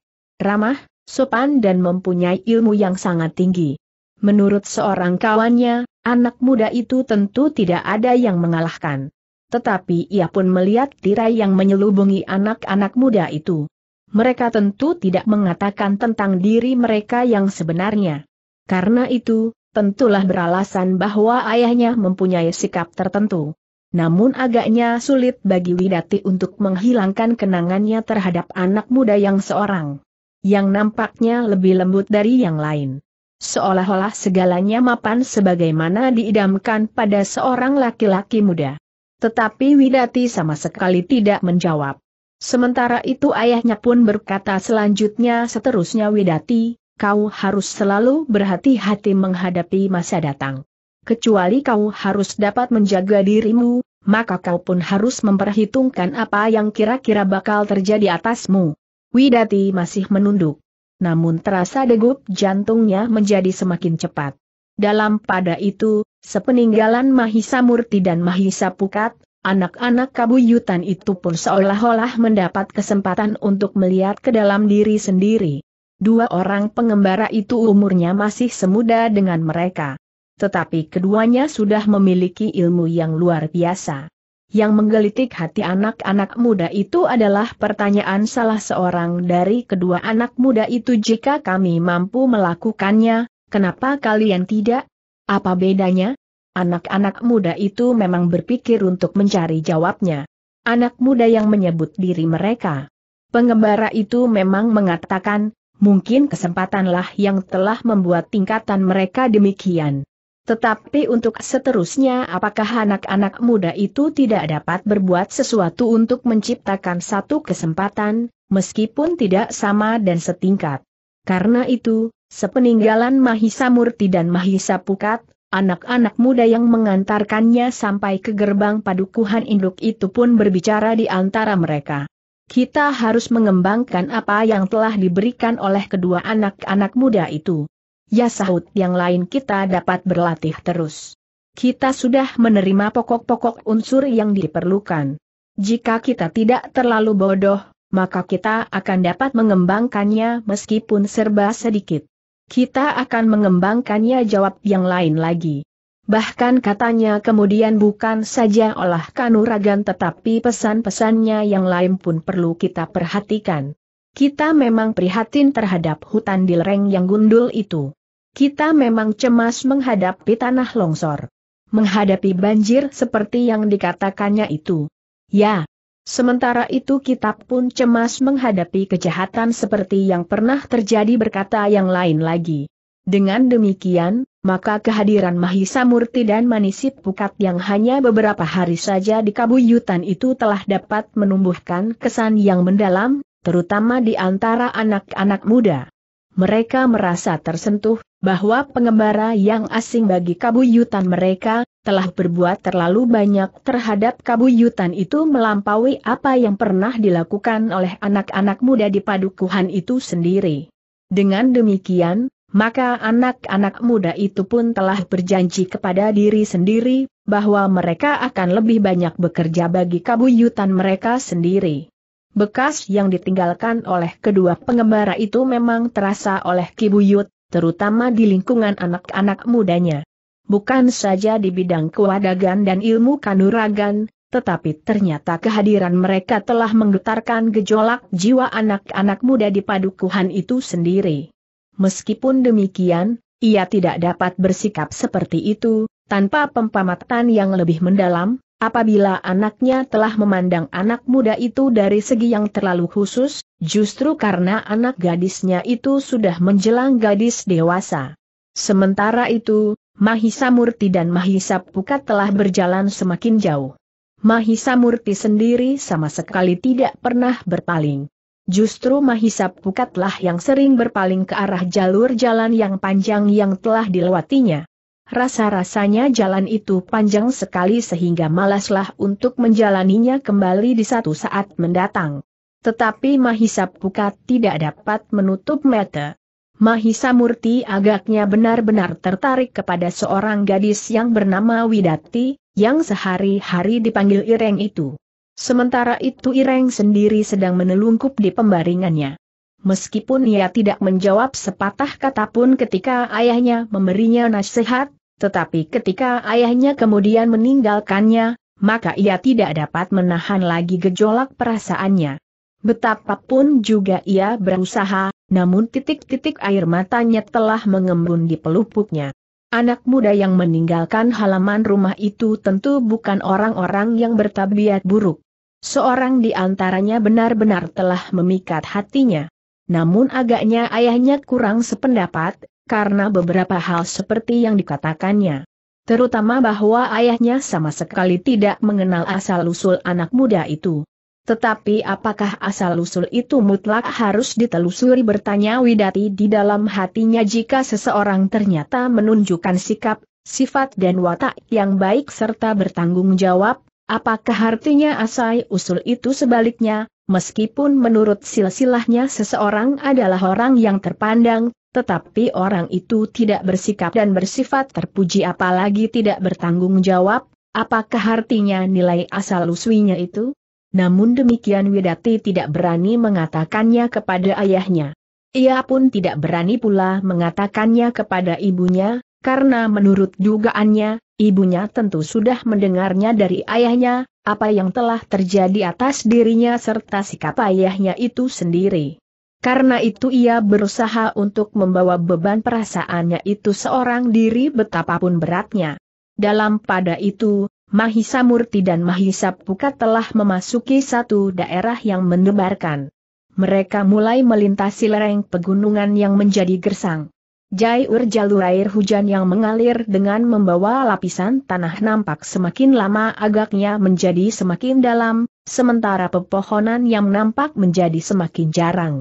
Ramah, sopan dan mempunyai ilmu yang sangat tinggi. Menurut seorang kawannya, anak muda itu tentu tidak ada yang mengalahkan. Tetapi ia pun melihat tirai yang menyelubungi anak-anak muda itu. Mereka tentu tidak mengatakan tentang diri mereka yang sebenarnya. Karena itu, tentulah beralasan bahwa ayahnya mempunyai sikap tertentu. Namun agaknya sulit bagi Widati untuk menghilangkan kenangannya terhadap anak muda yang seorang. Yang nampaknya lebih lembut dari yang lain. Seolah-olah segalanya mapan sebagaimana diidamkan pada seorang laki-laki muda. Tetapi Widati sama sekali tidak menjawab. Sementara itu ayahnya pun berkata selanjutnya seterusnya Widati, kau harus selalu berhati-hati menghadapi masa datang. Kecuali kau harus dapat menjaga dirimu, maka kau pun harus memperhitungkan apa yang kira-kira bakal terjadi atasmu. Widati masih menunduk. Namun terasa degup jantungnya menjadi semakin cepat. Dalam pada itu, sepeninggalan Mahisa Murti dan Mahisa Pukat, anak-anak kabuyutan itu pun seolah-olah mendapat kesempatan untuk melihat ke dalam diri sendiri. Dua orang pengembara itu umurnya masih semuda dengan mereka. Tetapi keduanya sudah memiliki ilmu yang luar biasa. Yang menggelitik hati anak-anak muda itu adalah pertanyaan salah seorang dari kedua anak muda itu jika kami mampu melakukannya, kenapa kalian tidak? Apa bedanya? Anak-anak muda itu memang berpikir untuk mencari jawabnya. Anak muda yang menyebut diri mereka. Pengembara itu memang mengatakan, mungkin kesempatanlah yang telah membuat tingkatan mereka demikian. Tetapi untuk seterusnya apakah anak-anak muda itu tidak dapat berbuat sesuatu untuk menciptakan satu kesempatan, meskipun tidak sama dan setingkat. Karena itu, sepeninggalan Mahisa Murti dan Mahisa Pukat, anak-anak muda yang mengantarkannya sampai ke gerbang padukuhan induk itu pun berbicara di antara mereka. Kita harus mengembangkan apa yang telah diberikan oleh kedua anak-anak muda itu. Ya sahut yang lain kita dapat berlatih terus. Kita sudah menerima pokok-pokok unsur yang diperlukan. Jika kita tidak terlalu bodoh, maka kita akan dapat mengembangkannya meskipun serba sedikit. Kita akan mengembangkannya jawab yang lain lagi. Bahkan katanya kemudian bukan saja olah kanuragan tetapi pesan-pesannya yang lain pun perlu kita perhatikan. Kita memang prihatin terhadap hutan di lereng yang gundul itu. Kita memang cemas menghadapi tanah longsor. Menghadapi banjir seperti yang dikatakannya itu. Ya, sementara itu kita pun cemas menghadapi kejahatan seperti yang pernah terjadi berkata yang lain lagi. Dengan demikian, maka kehadiran Mahisa Murti dan Manisip Pukat yang hanya beberapa hari saja di kabuyutan itu telah dapat menumbuhkan kesan yang mendalam, terutama di antara anak-anak muda. Mereka merasa tersentuh bahwa pengembara yang asing bagi kabuyutan mereka telah berbuat terlalu banyak terhadap kabuyutan itu melampaui apa yang pernah dilakukan oleh anak-anak muda di padukuhan itu sendiri. Dengan demikian, maka anak-anak muda itu pun telah berjanji kepada diri sendiri, bahwa mereka akan lebih banyak bekerja bagi kabuyutan mereka sendiri. Bekas yang ditinggalkan oleh kedua pengembara itu memang terasa oleh kibuyut, terutama di lingkungan anak-anak mudanya. Bukan saja di bidang kewadagan dan ilmu kanuragan, tetapi ternyata kehadiran mereka telah menggetarkan gejolak jiwa anak-anak muda di padukuhan itu sendiri. Meskipun demikian, ia tidak dapat bersikap seperti itu, tanpa pempamatan yang lebih mendalam, apabila anaknya telah memandang anak muda itu dari segi yang terlalu khusus, justru karena anak gadisnya itu sudah menjelang gadis dewasa. Sementara itu, Mahisa Murti dan Mahisa Pukat telah berjalan semakin jauh. Mahisa Murti sendiri sama sekali tidak pernah berpaling. Justru Mahisa Pukatlah yang sering berpaling ke arah jalur jalan yang panjang yang telah dilewatinya. Rasa-rasanya jalan itu panjang sekali sehingga malaslah untuk menjalaninya kembali di satu saat mendatang. Tetapi Mahisa Pukat tidak dapat menutup mata. Mahisa Murti agaknya benar-benar tertarik kepada seorang gadis yang bernama Widati, yang sehari-hari dipanggil Ireng itu. Sementara itu Ireng sendiri sedang menelungkup di pembaringannya. Meskipun ia tidak menjawab sepatah kata pun ketika ayahnya memberinya nasihat, tetapi ketika ayahnya kemudian meninggalkannya, maka ia tidak dapat menahan lagi gejolak perasaannya. Betapapun juga ia berusaha, namun titik-titik air matanya telah mengembun di pelupuknya. Anak muda yang meninggalkan halaman rumah itu tentu bukan orang-orang yang bertabiat buruk. Seorang di antaranya benar-benar telah memikat hatinya. Namun agaknya ayahnya kurang sependapat, karena beberapa hal seperti yang dikatakannya. Terutama bahwa ayahnya sama sekali tidak mengenal asal-usul anak muda itu. Tetapi apakah asal-usul itu mutlak harus ditelusuri bertanya Widati di dalam hatinya jika seseorang ternyata menunjukkan sikap, sifat dan watak yang baik serta bertanggung jawab, apakah artinya asal-usul itu sebaliknya, meskipun menurut silsilahnya seseorang adalah orang yang terpandang, tetapi orang itu tidak bersikap dan bersifat terpuji apalagi tidak bertanggung jawab, apakah artinya nilai asal-usulnya itu? namun demikian Widati tidak berani mengatakannya kepada ayahnya. Ia pun tidak berani pula mengatakannya kepada ibunya, karena menurut dugaannya, ibunya tentu sudah mendengarnya dari ayahnya, apa yang telah terjadi atas dirinya serta sikap ayahnya itu sendiri. Karena itu ia berusaha untuk membawa beban perasaannya itu seorang diri betapapun beratnya. Dalam pada itu, Mahisa Murti dan Mahisa Pukat telah memasuki satu daerah yang mendebarkan. Mereka mulai melintasi lereng pegunungan yang menjadi gersang. Jair jalur air hujan yang mengalir dengan membawa lapisan tanah nampak semakin lama agaknya menjadi semakin dalam, sementara pepohonan yang nampak menjadi semakin jarang.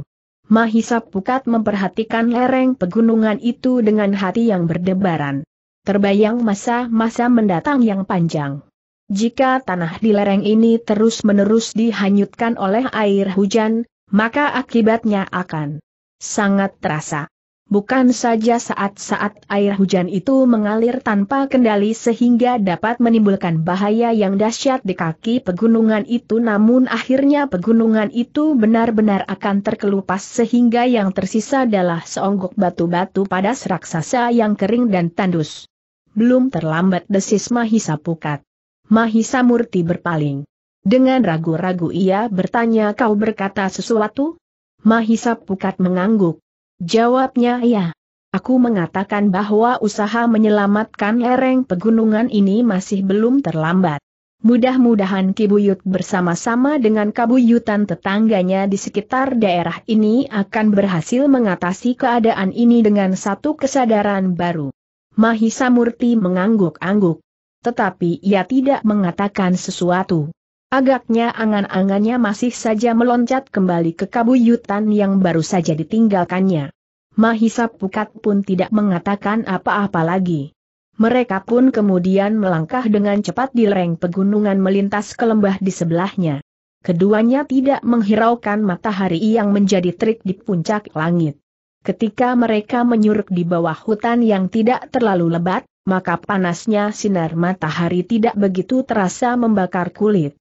Mahisa Pukat memperhatikan lereng pegunungan itu dengan hati yang berdebaran terbayang masa-masa mendatang yang panjang. Jika tanah di lereng ini terus-menerus dihanyutkan oleh air hujan, maka akibatnya akan sangat terasa. Bukan saja saat-saat air hujan itu mengalir tanpa kendali sehingga dapat menimbulkan bahaya yang dahsyat di kaki pegunungan itu namun akhirnya pegunungan itu benar-benar akan terkelupas sehingga yang tersisa adalah seonggok batu-batu padas raksasa yang kering dan tandus belum terlambat desis Mahisa Pukat. Mahisa Murti berpaling. Dengan ragu-ragu ia bertanya kau berkata sesuatu? Mahisa Pukat mengangguk. Jawabnya ya. Aku mengatakan bahwa usaha menyelamatkan lereng pegunungan ini masih belum terlambat. Mudah-mudahan Kibuyut bersama-sama dengan kabuyutan tetangganya di sekitar daerah ini akan berhasil mengatasi keadaan ini dengan satu kesadaran baru. Mahisa Murti mengangguk-angguk. Tetapi ia tidak mengatakan sesuatu. Agaknya angan-angannya masih saja meloncat kembali ke kabuyutan yang baru saja ditinggalkannya. Mahisa Pukat pun tidak mengatakan apa-apa lagi. Mereka pun kemudian melangkah dengan cepat di lereng pegunungan melintas ke lembah di sebelahnya. Keduanya tidak menghiraukan matahari yang menjadi trik di puncak langit. Ketika mereka menyuruh di bawah hutan yang tidak terlalu lebat, maka panasnya sinar matahari tidak begitu terasa membakar kulit.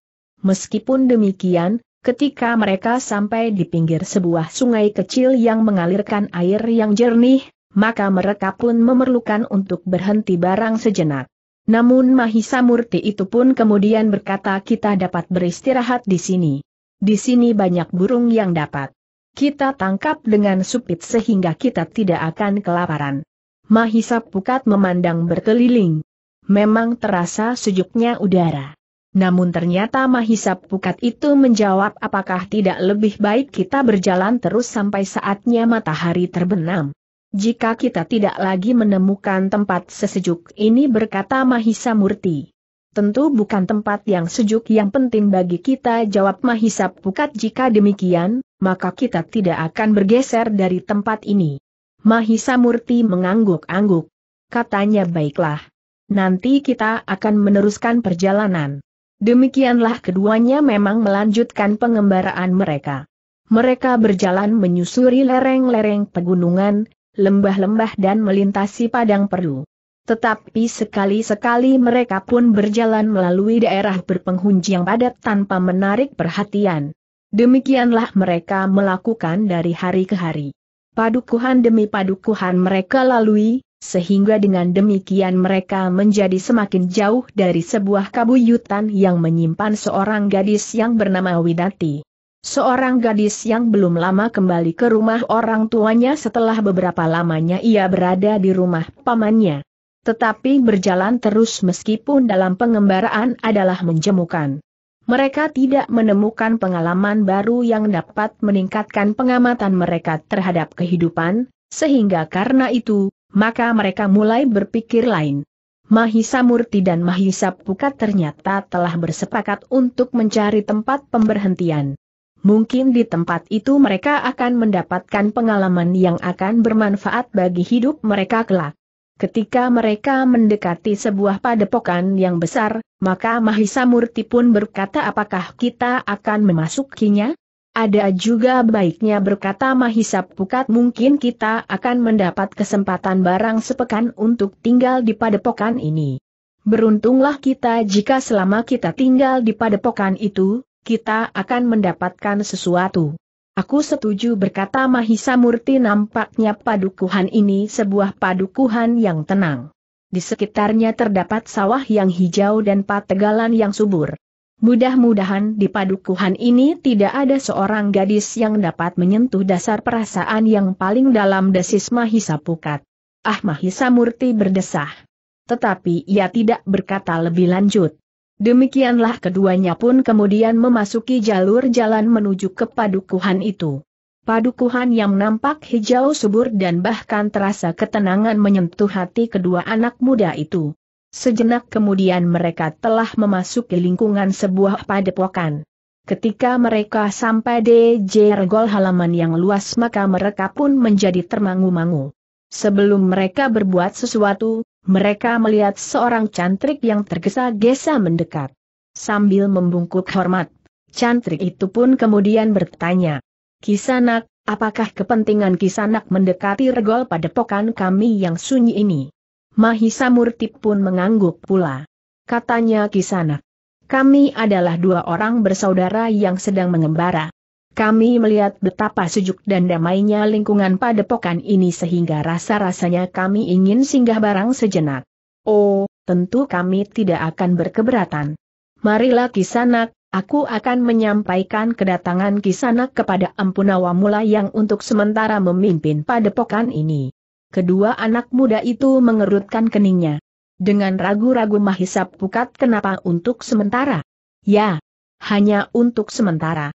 Meskipun demikian, ketika mereka sampai di pinggir sebuah sungai kecil yang mengalirkan air yang jernih, maka mereka pun memerlukan untuk berhenti barang sejenak. Namun Mahisa Murti itu pun kemudian berkata kita dapat beristirahat di sini. Di sini banyak burung yang dapat kita tangkap dengan supit sehingga kita tidak akan kelaparan. Mahisa Pukat memandang berkeliling. Memang terasa sejuknya udara. Namun ternyata Mahisa Pukat itu menjawab apakah tidak lebih baik kita berjalan terus sampai saatnya matahari terbenam. Jika kita tidak lagi menemukan tempat sesejuk ini berkata Mahisa Murti tentu bukan tempat yang sejuk yang penting bagi kita jawab Mahisa Pukat jika demikian, maka kita tidak akan bergeser dari tempat ini. Mahisa Murti mengangguk-angguk. Katanya baiklah. Nanti kita akan meneruskan perjalanan. Demikianlah keduanya memang melanjutkan pengembaraan mereka. Mereka berjalan menyusuri lereng-lereng pegunungan, lembah-lembah dan melintasi padang perlu. Tetapi sekali-sekali mereka pun berjalan melalui daerah berpenghuni yang padat tanpa menarik perhatian. Demikianlah mereka melakukan dari hari ke hari. Padukuhan demi padukuhan mereka lalui, sehingga dengan demikian mereka menjadi semakin jauh dari sebuah kabuyutan yang menyimpan seorang gadis yang bernama Widati. Seorang gadis yang belum lama kembali ke rumah orang tuanya setelah beberapa lamanya ia berada di rumah pamannya. Tetapi berjalan terus meskipun dalam pengembaraan adalah menjemukan. Mereka tidak menemukan pengalaman baru yang dapat meningkatkan pengamatan mereka terhadap kehidupan, sehingga karena itu, maka mereka mulai berpikir lain. Mahisa Murti dan Mahisa Pukat ternyata telah bersepakat untuk mencari tempat pemberhentian. Mungkin di tempat itu mereka akan mendapatkan pengalaman yang akan bermanfaat bagi hidup mereka kelak. Ketika mereka mendekati sebuah padepokan yang besar, maka Mahisa Murti pun berkata apakah kita akan memasukinya? Ada juga baiknya berkata Mahisa Pukat mungkin kita akan mendapat kesempatan barang sepekan untuk tinggal di padepokan ini. Beruntunglah kita jika selama kita tinggal di padepokan itu, kita akan mendapatkan sesuatu. Aku setuju berkata Mahisa Murti nampaknya padukuhan ini sebuah padukuhan yang tenang. Di sekitarnya terdapat sawah yang hijau dan pategalan yang subur. Mudah-mudahan di padukuhan ini tidak ada seorang gadis yang dapat menyentuh dasar perasaan yang paling dalam desis Mahisa Pukat. Ah Mahisa Murti berdesah. Tetapi ia tidak berkata lebih lanjut. Demikianlah keduanya pun kemudian memasuki jalur jalan menuju ke padukuhan itu. Padukuhan yang nampak hijau subur dan bahkan terasa ketenangan menyentuh hati kedua anak muda itu. Sejenak kemudian mereka telah memasuki lingkungan sebuah padepokan. Ketika mereka sampai di jergol halaman yang luas maka mereka pun menjadi termangu-mangu. Sebelum mereka berbuat sesuatu, mereka melihat seorang cantrik yang tergesa-gesa mendekat. Sambil membungkuk hormat, cantrik itu pun kemudian bertanya, Kisanak, apakah kepentingan Kisanak mendekati regol pada pokan kami yang sunyi ini? Mahisa Murti pun mengangguk pula. Katanya Kisanak, kami adalah dua orang bersaudara yang sedang mengembara. Kami melihat betapa sejuk dan damainya lingkungan padepokan ini sehingga rasa-rasanya kami ingin singgah barang sejenak. Oh, tentu kami tidak akan berkeberatan. Marilah Kisanak, aku akan menyampaikan kedatangan Kisanak kepada Ampunawa Mula yang untuk sementara memimpin padepokan ini. Kedua anak muda itu mengerutkan keningnya. Dengan ragu-ragu Mahisa Pukat kenapa untuk sementara? Ya, hanya untuk sementara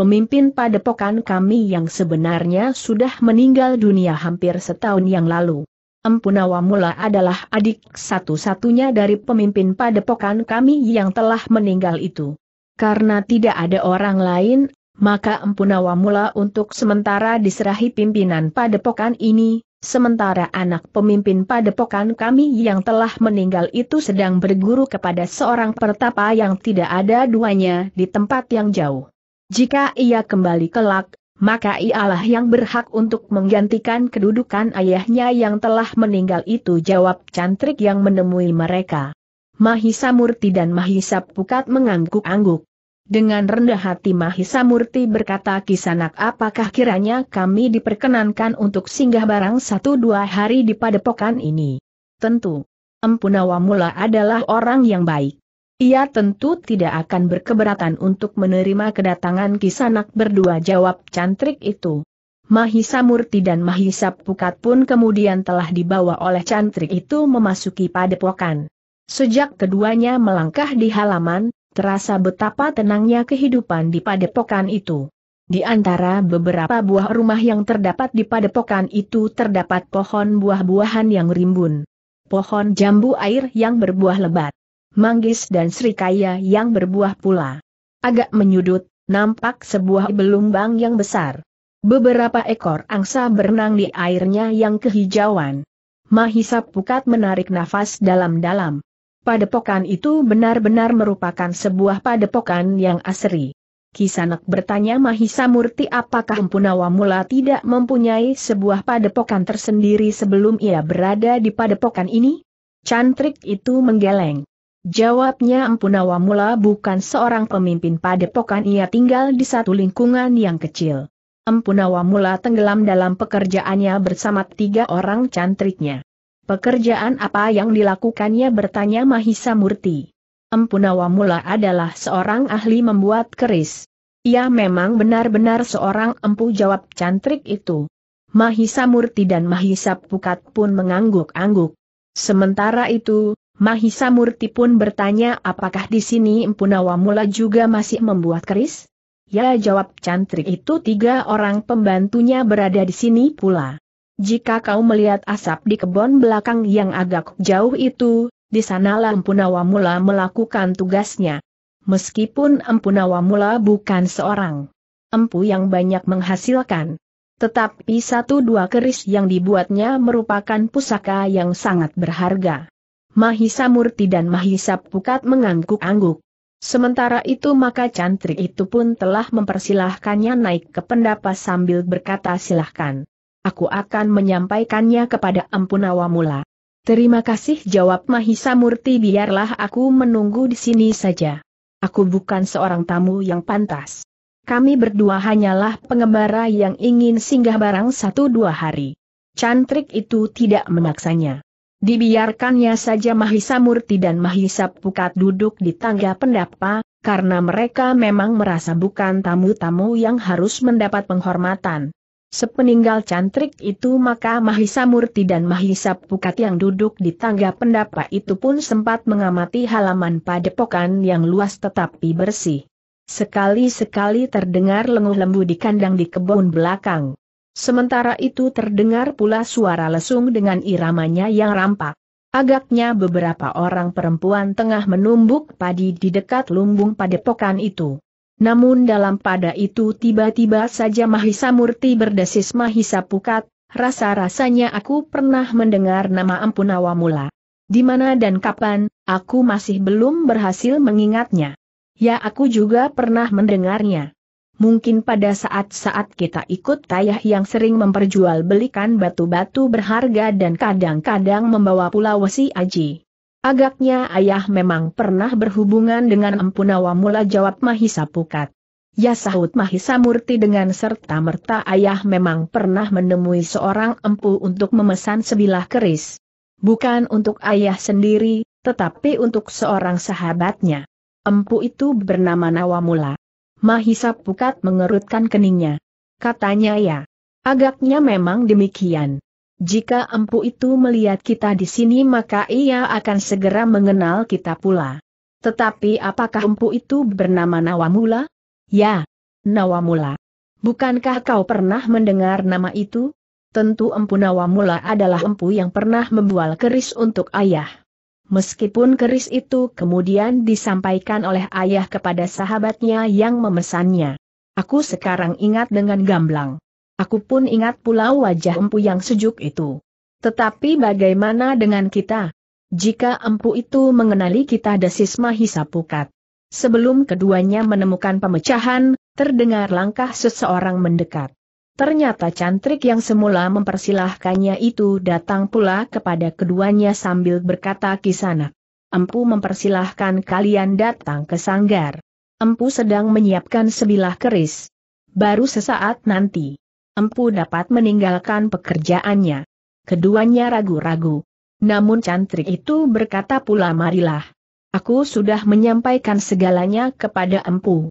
pemimpin padepokan kami yang sebenarnya sudah meninggal dunia hampir setahun yang lalu. Empunawa Mula adalah adik satu-satunya dari pemimpin padepokan kami yang telah meninggal itu. Karena tidak ada orang lain, maka Empunawa Mula untuk sementara diserahi pimpinan padepokan ini, sementara anak pemimpin padepokan kami yang telah meninggal itu sedang berguru kepada seorang pertapa yang tidak ada duanya di tempat yang jauh. Jika ia kembali kelak, maka ialah yang berhak untuk menggantikan kedudukan ayahnya yang telah meninggal itu jawab cantrik yang menemui mereka. Mahisa Murti dan Mahisa Pukat mengangguk-angguk. Dengan rendah hati Mahisa Murti berkata Kisanak apakah kiranya kami diperkenankan untuk singgah barang satu dua hari di padepokan ini? Tentu. Empunawamula adalah orang yang baik. Ia tentu tidak akan berkeberatan untuk menerima kedatangan kisanak berdua jawab cantrik itu. Mahisa Murti dan Mahisa Pukat pun kemudian telah dibawa oleh cantrik itu memasuki padepokan. Sejak keduanya melangkah di halaman, terasa betapa tenangnya kehidupan di padepokan itu. Di antara beberapa buah rumah yang terdapat di padepokan itu terdapat pohon buah-buahan yang rimbun. Pohon jambu air yang berbuah lebat manggis dan serikaya yang berbuah pula. Agak menyudut, nampak sebuah belumbang yang besar. Beberapa ekor angsa berenang di airnya yang kehijauan. Mahisa Pukat menarik nafas dalam-dalam. Padepokan itu benar-benar merupakan sebuah padepokan yang asri. Kisanak bertanya Mahisa Murti apakah Empunawa mula tidak mempunyai sebuah padepokan tersendiri sebelum ia berada di padepokan ini? Cantrik itu menggeleng. Jawabnya Empunawa Mula bukan seorang pemimpin padepokan ia tinggal di satu lingkungan yang kecil. Empunawa Mula tenggelam dalam pekerjaannya bersama tiga orang cantriknya. Pekerjaan apa yang dilakukannya bertanya Mahisa Murti. Empunawa Mula adalah seorang ahli membuat keris. Ia memang benar-benar seorang empu jawab cantrik itu. Mahisa Murti dan Mahisa Pukat pun mengangguk-angguk. Sementara itu, Mahisa Murti pun bertanya apakah di sini Empunawamula Mula juga masih membuat keris? Ya jawab cantrik itu tiga orang pembantunya berada di sini pula. Jika kau melihat asap di kebun belakang yang agak jauh itu, di sanalah Empunawamula Mula melakukan tugasnya. Meskipun Empunawamula Mula bukan seorang empu yang banyak menghasilkan. Tetapi satu dua keris yang dibuatnya merupakan pusaka yang sangat berharga. Mahisa Murti dan Mahisa Pukat mengangguk-angguk. Sementara itu maka cantrik itu pun telah mempersilahkannya naik ke pendapa sambil berkata silahkan. Aku akan menyampaikannya kepada Ampunawa mula. Terima kasih jawab Mahisa Murti biarlah aku menunggu di sini saja. Aku bukan seorang tamu yang pantas. Kami berdua hanyalah pengembara yang ingin singgah barang satu dua hari. Cantrik itu tidak memaksanya. Dibiarkannya saja Mahisa Murti dan Mahisa Pukat duduk di tangga pendapa, karena mereka memang merasa bukan tamu-tamu yang harus mendapat penghormatan. Sepeninggal cantrik itu maka Mahisa Murti dan Mahisa Pukat yang duduk di tangga pendapa itu pun sempat mengamati halaman padepokan yang luas tetapi bersih. Sekali-sekali terdengar lenguh lembu di kandang di kebun belakang. Sementara itu terdengar pula suara lesung dengan iramanya yang rampak. Agaknya beberapa orang perempuan tengah menumbuk padi di dekat lumbung padepokan itu. Namun dalam pada itu tiba-tiba saja Mahisa Murti berdesis Mahisa Pukat, rasa-rasanya aku pernah mendengar nama Ampunawa mula. Di mana dan kapan, aku masih belum berhasil mengingatnya. Ya aku juga pernah mendengarnya. Mungkin pada saat-saat kita ikut ayah yang sering memperjualbelikan batu-batu berharga dan kadang-kadang membawa wasi Aji. Agaknya ayah memang pernah berhubungan dengan Empunawa mula jawab Mahisa Pukat. Ya sahut Mahisa Murti dengan serta merta ayah memang pernah menemui seorang empu untuk memesan sebilah keris. Bukan untuk ayah sendiri, tetapi untuk seorang sahabatnya. Empu itu bernama Nawamula. Mahisa Pukat mengerutkan keningnya. Katanya ya. Agaknya memang demikian. Jika empu itu melihat kita di sini maka ia akan segera mengenal kita pula. Tetapi apakah empu itu bernama Nawamula? Ya, Nawamula. Bukankah kau pernah mendengar nama itu? Tentu empu Nawamula adalah empu yang pernah membual keris untuk ayah. Meskipun keris itu kemudian disampaikan oleh ayah kepada sahabatnya yang memesannya. Aku sekarang ingat dengan gamblang. Aku pun ingat pula wajah empu yang sejuk itu. Tetapi bagaimana dengan kita? Jika empu itu mengenali kita desis mahisa pukat. Sebelum keduanya menemukan pemecahan, terdengar langkah seseorang mendekat. Ternyata cantrik yang semula mempersilahkannya itu datang pula kepada keduanya sambil berkata kisana. Empu mempersilahkan kalian datang ke sanggar. Empu sedang menyiapkan sebilah keris. Baru sesaat nanti, Empu dapat meninggalkan pekerjaannya. Keduanya ragu-ragu. Namun cantrik itu berkata pula marilah. Aku sudah menyampaikan segalanya kepada Empu.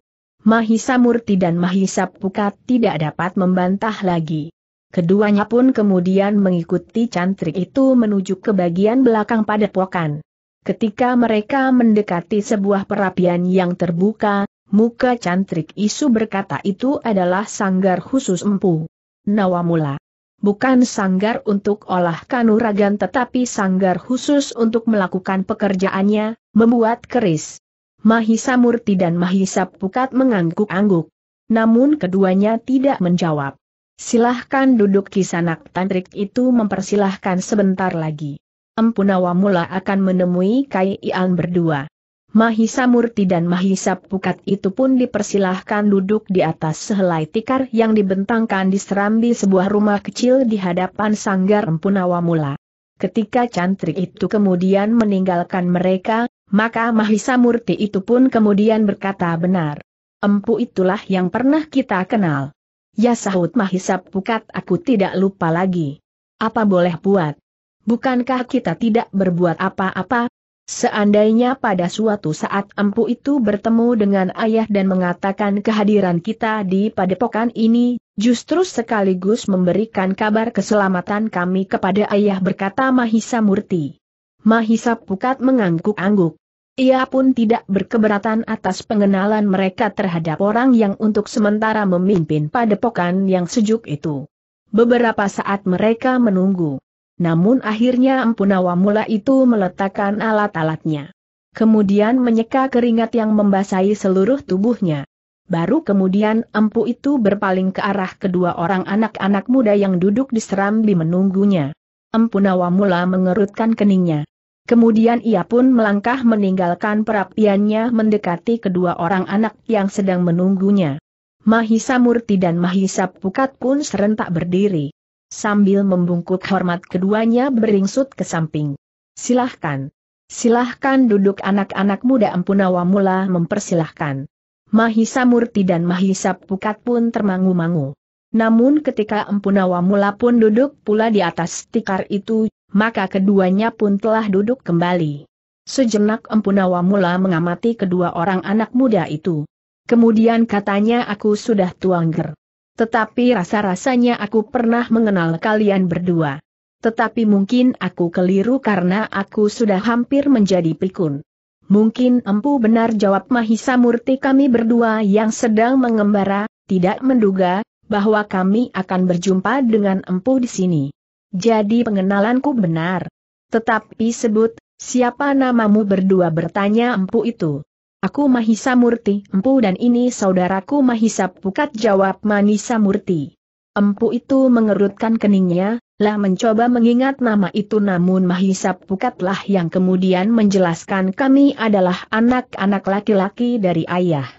Mahisa Murti dan Mahisa Pukat tidak dapat membantah lagi. Keduanya pun kemudian mengikuti cantrik itu menuju ke bagian belakang padepokan. Ketika mereka mendekati sebuah perapian yang terbuka, muka cantrik isu berkata itu adalah sanggar khusus empu. Nawamula. Bukan sanggar untuk olah kanuragan tetapi sanggar khusus untuk melakukan pekerjaannya, membuat keris. Mahisa Murti dan Mahisa Pukat mengangguk-angguk. Namun keduanya tidak menjawab. Silahkan duduk kisanak tantrik itu mempersilahkan sebentar lagi. Empunawa mula akan menemui Kai Ian berdua. Mahisa Murti dan Mahisa Pukat itu pun dipersilahkan duduk di atas sehelai tikar yang dibentangkan di serambi sebuah rumah kecil di hadapan sanggar Empunawa Mula. Ketika cantrik itu kemudian meninggalkan mereka, maka Mahisa Murti itu pun kemudian berkata benar. Empu itulah yang pernah kita kenal. Ya sahut Mahisa Pukat aku tidak lupa lagi. Apa boleh buat? Bukankah kita tidak berbuat apa-apa? Seandainya pada suatu saat empu itu bertemu dengan ayah dan mengatakan kehadiran kita di padepokan ini, justru sekaligus memberikan kabar keselamatan kami kepada ayah berkata Mahisa Murti. Mahisa Pukat mengangguk-angguk. Ia pun tidak berkeberatan atas pengenalan mereka terhadap orang yang untuk sementara memimpin padepokan yang sejuk itu. Beberapa saat mereka menunggu. Namun akhirnya Empunawa mula itu meletakkan alat-alatnya. Kemudian menyeka keringat yang membasahi seluruh tubuhnya. Baru kemudian empu itu berpaling ke arah kedua orang anak-anak muda yang duduk di serambi menunggunya. Empunawa mula mengerutkan keningnya. Kemudian ia pun melangkah meninggalkan perapiannya mendekati kedua orang anak yang sedang menunggunya. Mahisa Murti dan Mahisa Pukat pun serentak berdiri. Sambil membungkuk hormat keduanya beringsut ke samping. Silahkan. Silahkan duduk anak-anak muda Empunawa mula mempersilahkan. Mahisa Murti dan Mahisa Pukat pun termangu-mangu. Namun ketika Empu mula pun duduk pula di atas tikar itu, maka keduanya pun telah duduk kembali. Sejenak Empu mula mengamati kedua orang anak muda itu. Kemudian katanya aku sudah tuangger. Tetapi rasa-rasanya aku pernah mengenal kalian berdua. Tetapi mungkin aku keliru karena aku sudah hampir menjadi pikun. Mungkin empu benar jawab Mahisa Murti kami berdua yang sedang mengembara, tidak menduga, bahwa kami akan berjumpa dengan empu di sini. Jadi pengenalanku benar. Tetapi sebut, siapa namamu berdua bertanya empu itu. Aku Mahisa Murti, empu dan ini saudaraku Mahisa Pukat jawab Manisa Murti. Empu itu mengerutkan keningnya, lah mencoba mengingat nama itu namun Mahisa Pukatlah yang kemudian menjelaskan kami adalah anak-anak laki-laki dari ayah.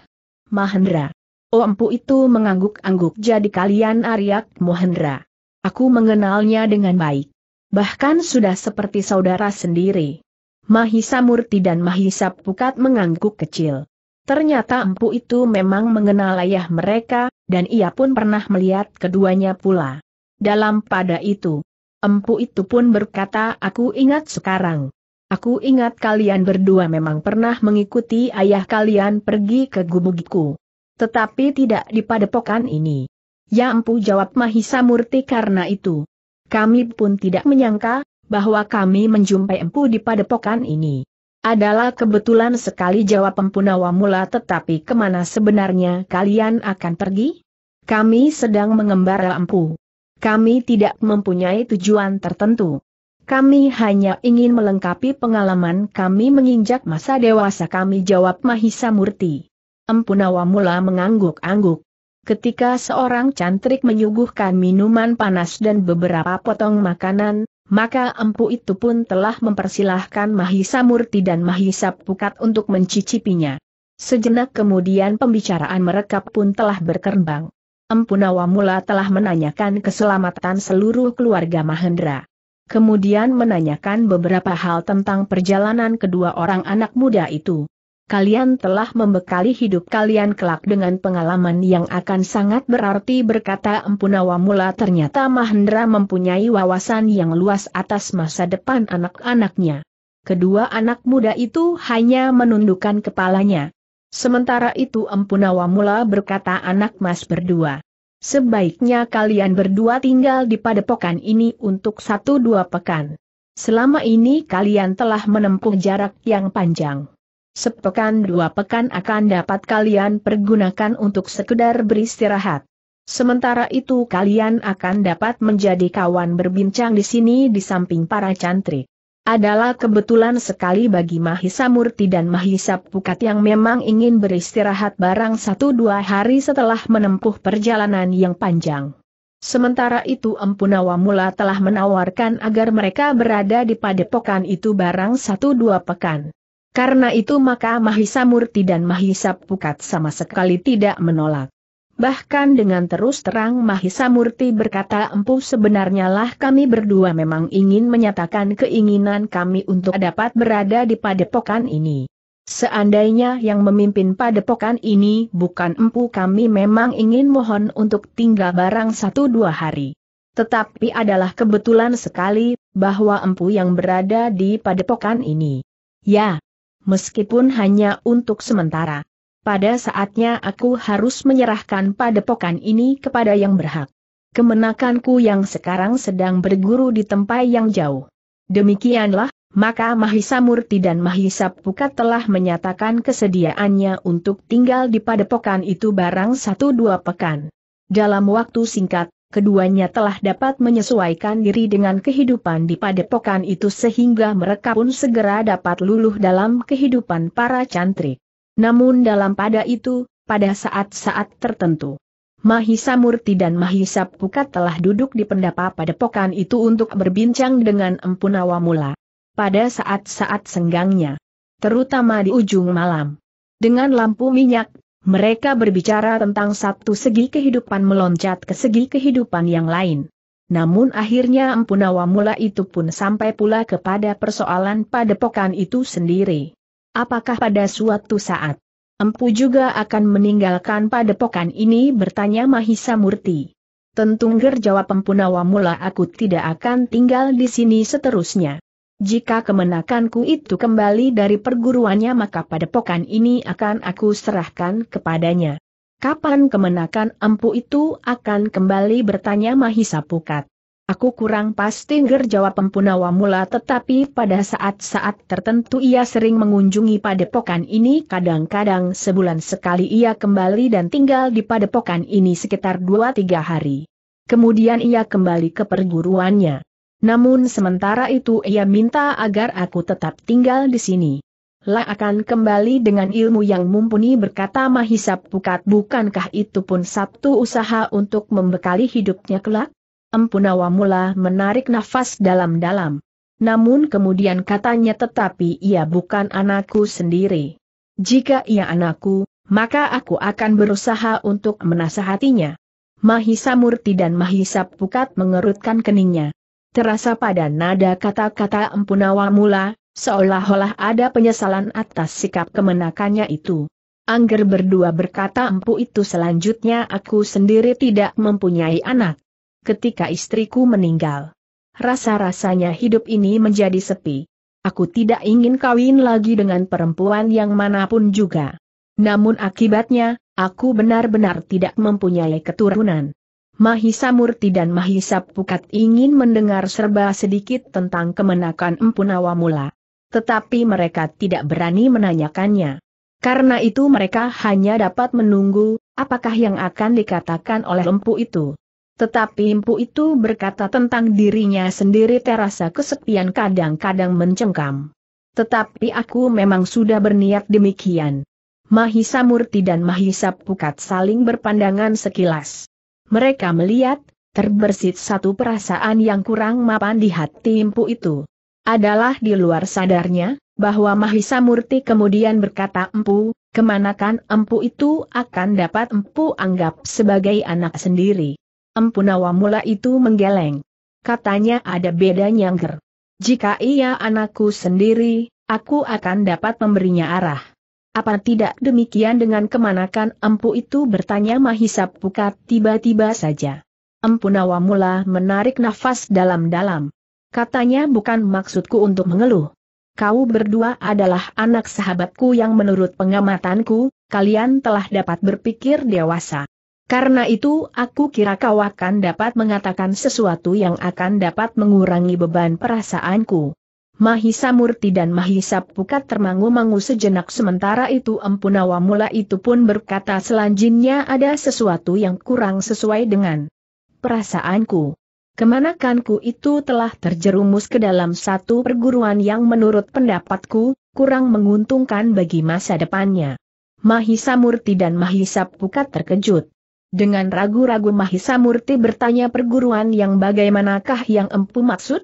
Mahendra. Oh itu mengangguk-angguk jadi kalian Aryak Mohendra. Aku mengenalnya dengan baik. Bahkan sudah seperti saudara sendiri. Mahisa Murti dan Mahisa Pukat mengangguk kecil. Ternyata empu itu memang mengenal ayah mereka, dan ia pun pernah melihat keduanya pula. Dalam pada itu, empu itu pun berkata aku ingat sekarang. Aku ingat kalian berdua memang pernah mengikuti ayah kalian pergi ke gubugiku tetapi tidak di padepokan ini. Ya empu jawab Mahisa Murti karena itu. Kami pun tidak menyangka, bahwa kami menjumpai empu di padepokan ini. Adalah kebetulan sekali jawab empu Nawamula tetapi kemana sebenarnya kalian akan pergi? Kami sedang mengembara empu. Kami tidak mempunyai tujuan tertentu. Kami hanya ingin melengkapi pengalaman kami menginjak masa dewasa kami jawab Mahisa Murti. Empunawa mula mengangguk-angguk. Ketika seorang cantrik menyuguhkan minuman panas dan beberapa potong makanan, maka empu itu pun telah mempersilahkan Mahisa Murti dan Mahisa Pukat untuk mencicipinya. Sejenak kemudian pembicaraan mereka pun telah berkembang. Empu Nawamula telah menanyakan keselamatan seluruh keluarga Mahendra. Kemudian menanyakan beberapa hal tentang perjalanan kedua orang anak muda itu kalian telah membekali hidup kalian kelak dengan pengalaman yang akan sangat berarti berkata Empunawa mula ternyata Mahendra mempunyai wawasan yang luas atas masa depan anak-anaknya. Kedua anak muda itu hanya menundukkan kepalanya. Sementara itu Empunawa mula berkata anak mas berdua. Sebaiknya kalian berdua tinggal di padepokan ini untuk satu dua pekan. Selama ini kalian telah menempuh jarak yang panjang. Sepekan dua pekan akan dapat kalian pergunakan untuk sekedar beristirahat. Sementara itu kalian akan dapat menjadi kawan berbincang di sini di samping para cantrik. Adalah kebetulan sekali bagi Mahisa Murti dan Mahisa Pukat yang memang ingin beristirahat barang satu dua hari setelah menempuh perjalanan yang panjang. Sementara itu Empunawa mula telah menawarkan agar mereka berada di padepokan itu barang satu dua pekan. Karena itu maka Mahisa Murti dan Mahisa Pukat sama sekali tidak menolak. Bahkan dengan terus terang Mahisa Murti berkata empu sebenarnya lah kami berdua memang ingin menyatakan keinginan kami untuk dapat berada di padepokan ini. Seandainya yang memimpin padepokan ini bukan empu kami memang ingin mohon untuk tinggal barang satu dua hari. Tetapi adalah kebetulan sekali, bahwa empu yang berada di padepokan ini. Ya, meskipun hanya untuk sementara. Pada saatnya aku harus menyerahkan padepokan ini kepada yang berhak. Kemenakanku yang sekarang sedang berguru di tempat yang jauh. Demikianlah, maka Mahisa Murti dan Mahisa Pukat telah menyatakan kesediaannya untuk tinggal di padepokan itu barang satu dua pekan. Dalam waktu singkat, keduanya telah dapat menyesuaikan diri dengan kehidupan di padepokan itu sehingga mereka pun segera dapat luluh dalam kehidupan para cantrik. Namun dalam pada itu, pada saat-saat tertentu, Mahisa Murti dan Mahisa Pukat telah duduk di pendapa padepokan itu untuk berbincang dengan Empu Mula. Pada saat-saat senggangnya, terutama di ujung malam, dengan lampu minyak mereka berbicara tentang satu segi kehidupan meloncat ke segi kehidupan yang lain. Namun akhirnya Empunawa mula itu pun sampai pula kepada persoalan padepokan itu sendiri. Apakah pada suatu saat Empu juga akan meninggalkan padepokan ini bertanya Mahisa Murti. Tentungger jawab Empunawa mula aku tidak akan tinggal di sini seterusnya. Jika kemenakanku itu kembali dari perguruannya maka padepokan ini akan aku serahkan kepadanya. Kapan kemenakan empu itu akan kembali bertanya Mahisa Pukat. Aku kurang pasti ger jawab Empunawa mula tetapi pada saat-saat tertentu ia sering mengunjungi padepokan ini kadang-kadang sebulan sekali ia kembali dan tinggal di padepokan ini sekitar 2-3 hari. Kemudian ia kembali ke perguruannya. Namun sementara itu ia minta agar aku tetap tinggal di sini. Lah akan kembali dengan ilmu yang mumpuni berkata Mahisap Pukat bukankah itu pun satu usaha untuk membekali hidupnya kelak? Empunawa mula menarik nafas dalam-dalam. Namun kemudian katanya tetapi ia bukan anakku sendiri. Jika ia anakku, maka aku akan berusaha untuk menasahatinya. Mahisa Murti dan Mahisa Pukat mengerutkan keningnya. Terasa pada nada kata-kata Empunawa mula, seolah-olah ada penyesalan atas sikap kemenakannya itu. Angger berdua berkata empu itu selanjutnya aku sendiri tidak mempunyai anak. Ketika istriku meninggal. Rasa-rasanya hidup ini menjadi sepi. Aku tidak ingin kawin lagi dengan perempuan yang manapun juga. Namun akibatnya, aku benar-benar tidak mempunyai keturunan. Mahisa Murti dan Mahisa Pukat ingin mendengar serba sedikit tentang kemenakan Empu Mula. Tetapi mereka tidak berani menanyakannya. Karena itu mereka hanya dapat menunggu, apakah yang akan dikatakan oleh empu itu. Tetapi empu itu berkata tentang dirinya sendiri terasa kesepian kadang-kadang mencengkam. Tetapi aku memang sudah berniat demikian. Mahisa Murti dan Mahisa Pukat saling berpandangan sekilas. Mereka melihat, terbersit satu perasaan yang kurang mapan di hati impu itu. Adalah di luar sadarnya, bahwa Mahisa Murti kemudian berkata empu, kemanakan empu itu akan dapat empu anggap sebagai anak sendiri. Empu Nawamula itu menggeleng. Katanya ada bedanya ger. Jika ia anakku sendiri, aku akan dapat memberinya arah. Apa tidak demikian dengan kemanakan empu itu bertanya Mahisa Pukat tiba-tiba saja. Empu Nawamula menarik nafas dalam-dalam. Katanya bukan maksudku untuk mengeluh. Kau berdua adalah anak sahabatku yang menurut pengamatanku, kalian telah dapat berpikir dewasa. Karena itu aku kira kau akan dapat mengatakan sesuatu yang akan dapat mengurangi beban perasaanku. Mahisa Murti dan Mahisa Pukat termangu-mangu sejenak sementara itu Empunawa mula itu pun berkata selanjutnya ada sesuatu yang kurang sesuai dengan perasaanku. Kemanakanku itu telah terjerumus ke dalam satu perguruan yang menurut pendapatku, kurang menguntungkan bagi masa depannya. Mahisa Murti dan Mahisa Pukat terkejut. Dengan ragu-ragu Mahisa Murti bertanya perguruan yang bagaimanakah yang empu maksud?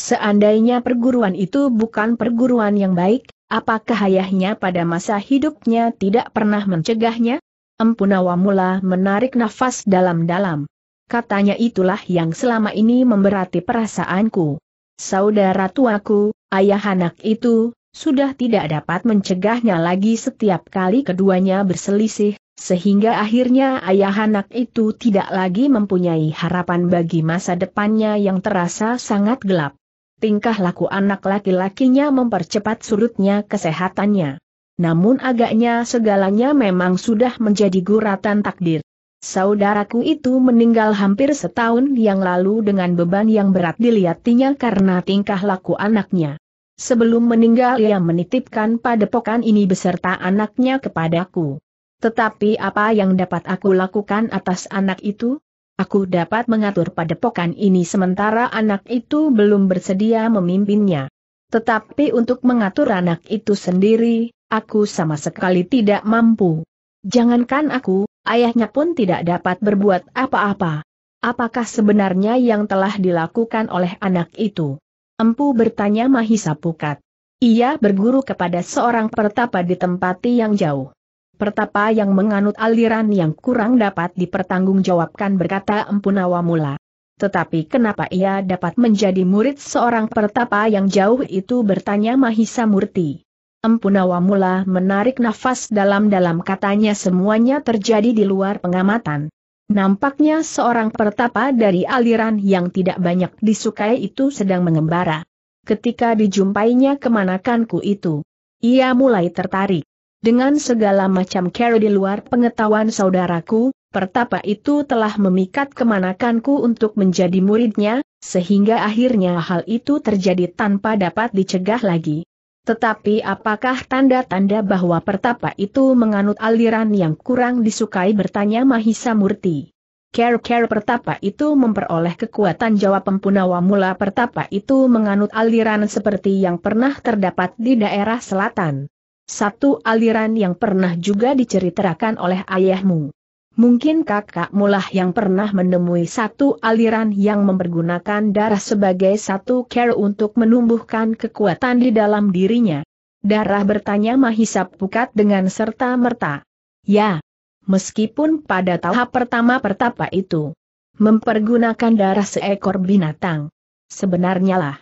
Seandainya perguruan itu bukan perguruan yang baik, apakah ayahnya pada masa hidupnya tidak pernah mencegahnya? Empunawa mula menarik nafas dalam-dalam. Katanya itulah yang selama ini memberati perasaanku. Saudara tuaku, ayah anak itu, sudah tidak dapat mencegahnya lagi setiap kali keduanya berselisih, sehingga akhirnya ayah anak itu tidak lagi mempunyai harapan bagi masa depannya yang terasa sangat gelap tingkah laku anak laki-lakinya mempercepat surutnya kesehatannya. Namun agaknya segalanya memang sudah menjadi guratan takdir. Saudaraku itu meninggal hampir setahun yang lalu dengan beban yang berat dilihatinya karena tingkah laku anaknya. Sebelum meninggal ia menitipkan padepokan ini beserta anaknya kepadaku. Tetapi apa yang dapat aku lakukan atas anak itu? Aku dapat mengatur padepokan ini sementara anak itu belum bersedia memimpinnya. Tetapi untuk mengatur anak itu sendiri, aku sama sekali tidak mampu. Jangankan aku, ayahnya pun tidak dapat berbuat apa-apa. Apakah sebenarnya yang telah dilakukan oleh anak itu? Empu bertanya Mahisa Pukat. Ia berguru kepada seorang pertapa di tempat yang jauh. Pertapa yang menganut aliran yang kurang dapat dipertanggungjawabkan berkata Empunawa mula. Tetapi kenapa ia dapat menjadi murid seorang pertapa yang jauh itu bertanya Mahisa Murti. Empunawa mula menarik nafas dalam-dalam katanya semuanya terjadi di luar pengamatan. Nampaknya seorang pertapa dari aliran yang tidak banyak disukai itu sedang mengembara. Ketika dijumpainya kemanakanku itu, ia mulai tertarik. Dengan segala macam cara di luar pengetahuan saudaraku, pertapa itu telah memikat kemanakanku untuk menjadi muridnya, sehingga akhirnya hal itu terjadi tanpa dapat dicegah lagi. Tetapi apakah tanda-tanda bahwa pertapa itu menganut aliran yang kurang disukai bertanya Mahisa Murti? Care-care pertapa itu memperoleh kekuatan jawab Pempunawa mula pertapa itu menganut aliran seperti yang pernah terdapat di daerah selatan. Satu aliran yang pernah juga diceritakan oleh ayahmu. Mungkin kakak lah yang pernah menemui satu aliran yang mempergunakan darah sebagai satu care untuk menumbuhkan kekuatan di dalam dirinya. Darah bertanya Mahisa Pukat dengan serta-merta. Ya, meskipun pada tahap pertama pertapa itu mempergunakan darah seekor binatang. Sebenarnya lah,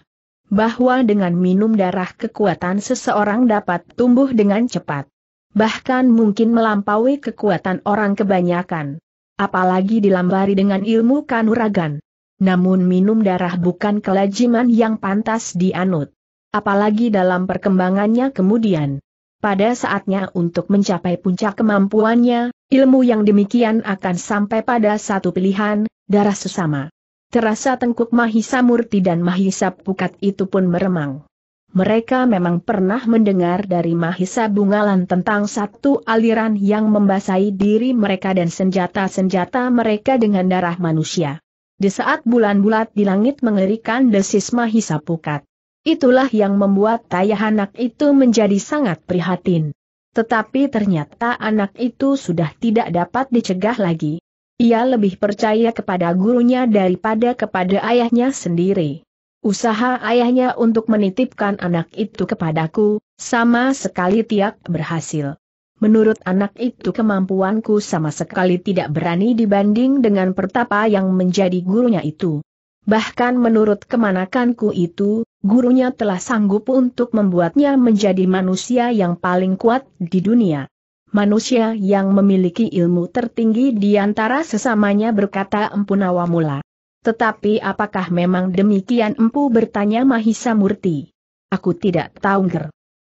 bahwa dengan minum darah kekuatan seseorang dapat tumbuh dengan cepat. Bahkan mungkin melampaui kekuatan orang kebanyakan. Apalagi dilambari dengan ilmu kanuragan. Namun minum darah bukan kelajiman yang pantas dianut. Apalagi dalam perkembangannya kemudian. Pada saatnya untuk mencapai puncak kemampuannya, ilmu yang demikian akan sampai pada satu pilihan, darah sesama. Terasa tengkuk Mahisa Murti dan Mahisa Pukat itu pun meremang. Mereka memang pernah mendengar dari Mahisa Bungalan tentang satu aliran yang membasahi diri mereka dan senjata-senjata mereka dengan darah manusia. Di saat bulan bulat di langit mengerikan desis Mahisa Pukat. Itulah yang membuat tayah anak itu menjadi sangat prihatin. Tetapi ternyata anak itu sudah tidak dapat dicegah lagi. Ia lebih percaya kepada gurunya daripada kepada ayahnya sendiri. Usaha ayahnya untuk menitipkan anak itu kepadaku, sama sekali tidak berhasil. Menurut anak itu kemampuanku sama sekali tidak berani dibanding dengan pertapa yang menjadi gurunya itu. Bahkan menurut kemanakanku itu, gurunya telah sanggup untuk membuatnya menjadi manusia yang paling kuat di dunia manusia yang memiliki ilmu tertinggi di antara sesamanya berkata Empu Nawamula. Tetapi apakah memang demikian Empu bertanya Mahisa Murti? Aku tidak tahu ger.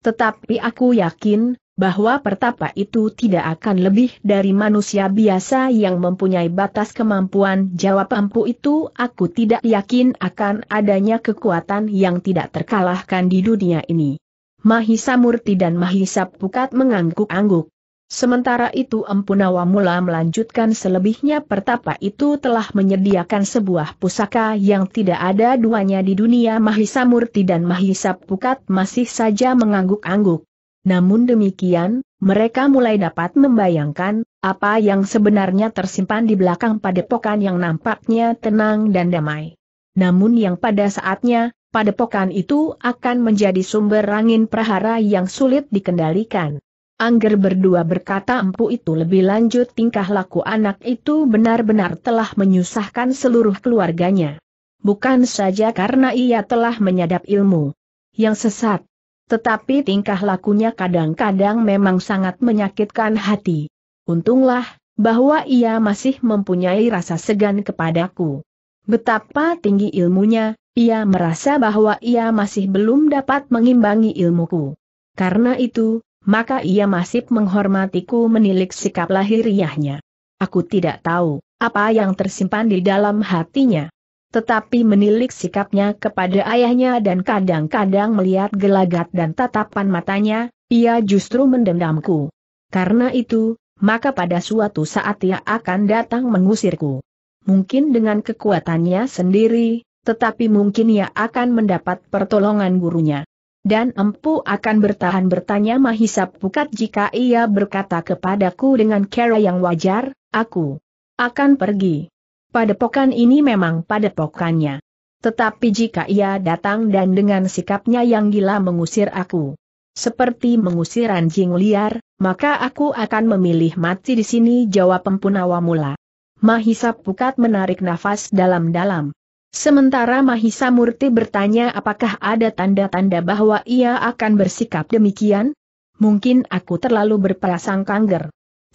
Tetapi aku yakin, bahwa pertapa itu tidak akan lebih dari manusia biasa yang mempunyai batas kemampuan jawab Empu itu aku tidak yakin akan adanya kekuatan yang tidak terkalahkan di dunia ini. Mahisa Murti dan Mahisa Pukat mengangguk-angguk. Sementara itu Empunawa mula melanjutkan selebihnya pertapa itu telah menyediakan sebuah pusaka yang tidak ada duanya di dunia Mahisa Murti dan Mahisa Pukat masih saja mengangguk-angguk. Namun demikian, mereka mulai dapat membayangkan, apa yang sebenarnya tersimpan di belakang padepokan yang nampaknya tenang dan damai. Namun yang pada saatnya, padepokan itu akan menjadi sumber angin prahara yang sulit dikendalikan. Angger berdua berkata empu itu lebih lanjut tingkah laku anak itu benar-benar telah menyusahkan seluruh keluarganya. Bukan saja karena ia telah menyadap ilmu yang sesat, tetapi tingkah lakunya kadang-kadang memang sangat menyakitkan hati. Untunglah, bahwa ia masih mempunyai rasa segan kepadaku. Betapa tinggi ilmunya, ia merasa bahwa ia masih belum dapat mengimbangi ilmuku. Karena itu, maka ia masih menghormatiku menilik sikap lahiriahnya. Aku tidak tahu apa yang tersimpan di dalam hatinya. Tetapi menilik sikapnya kepada ayahnya dan kadang-kadang melihat gelagat dan tatapan matanya, ia justru mendendamku. Karena itu, maka pada suatu saat ia akan datang mengusirku. Mungkin dengan kekuatannya sendiri, tetapi mungkin ia akan mendapat pertolongan gurunya dan empu akan bertahan bertanya Mahisa Pukat jika ia berkata kepadaku dengan cara yang wajar, aku akan pergi. Padepokan ini memang padepokannya. Tetapi jika ia datang dan dengan sikapnya yang gila mengusir aku, seperti mengusir anjing liar, maka aku akan memilih mati di sini jawab Empu Nawamula. Mahisa Pukat menarik nafas dalam-dalam. Sementara Mahisa Murti bertanya apakah ada tanda-tanda bahwa ia akan bersikap demikian? Mungkin aku terlalu berprasangka kanger.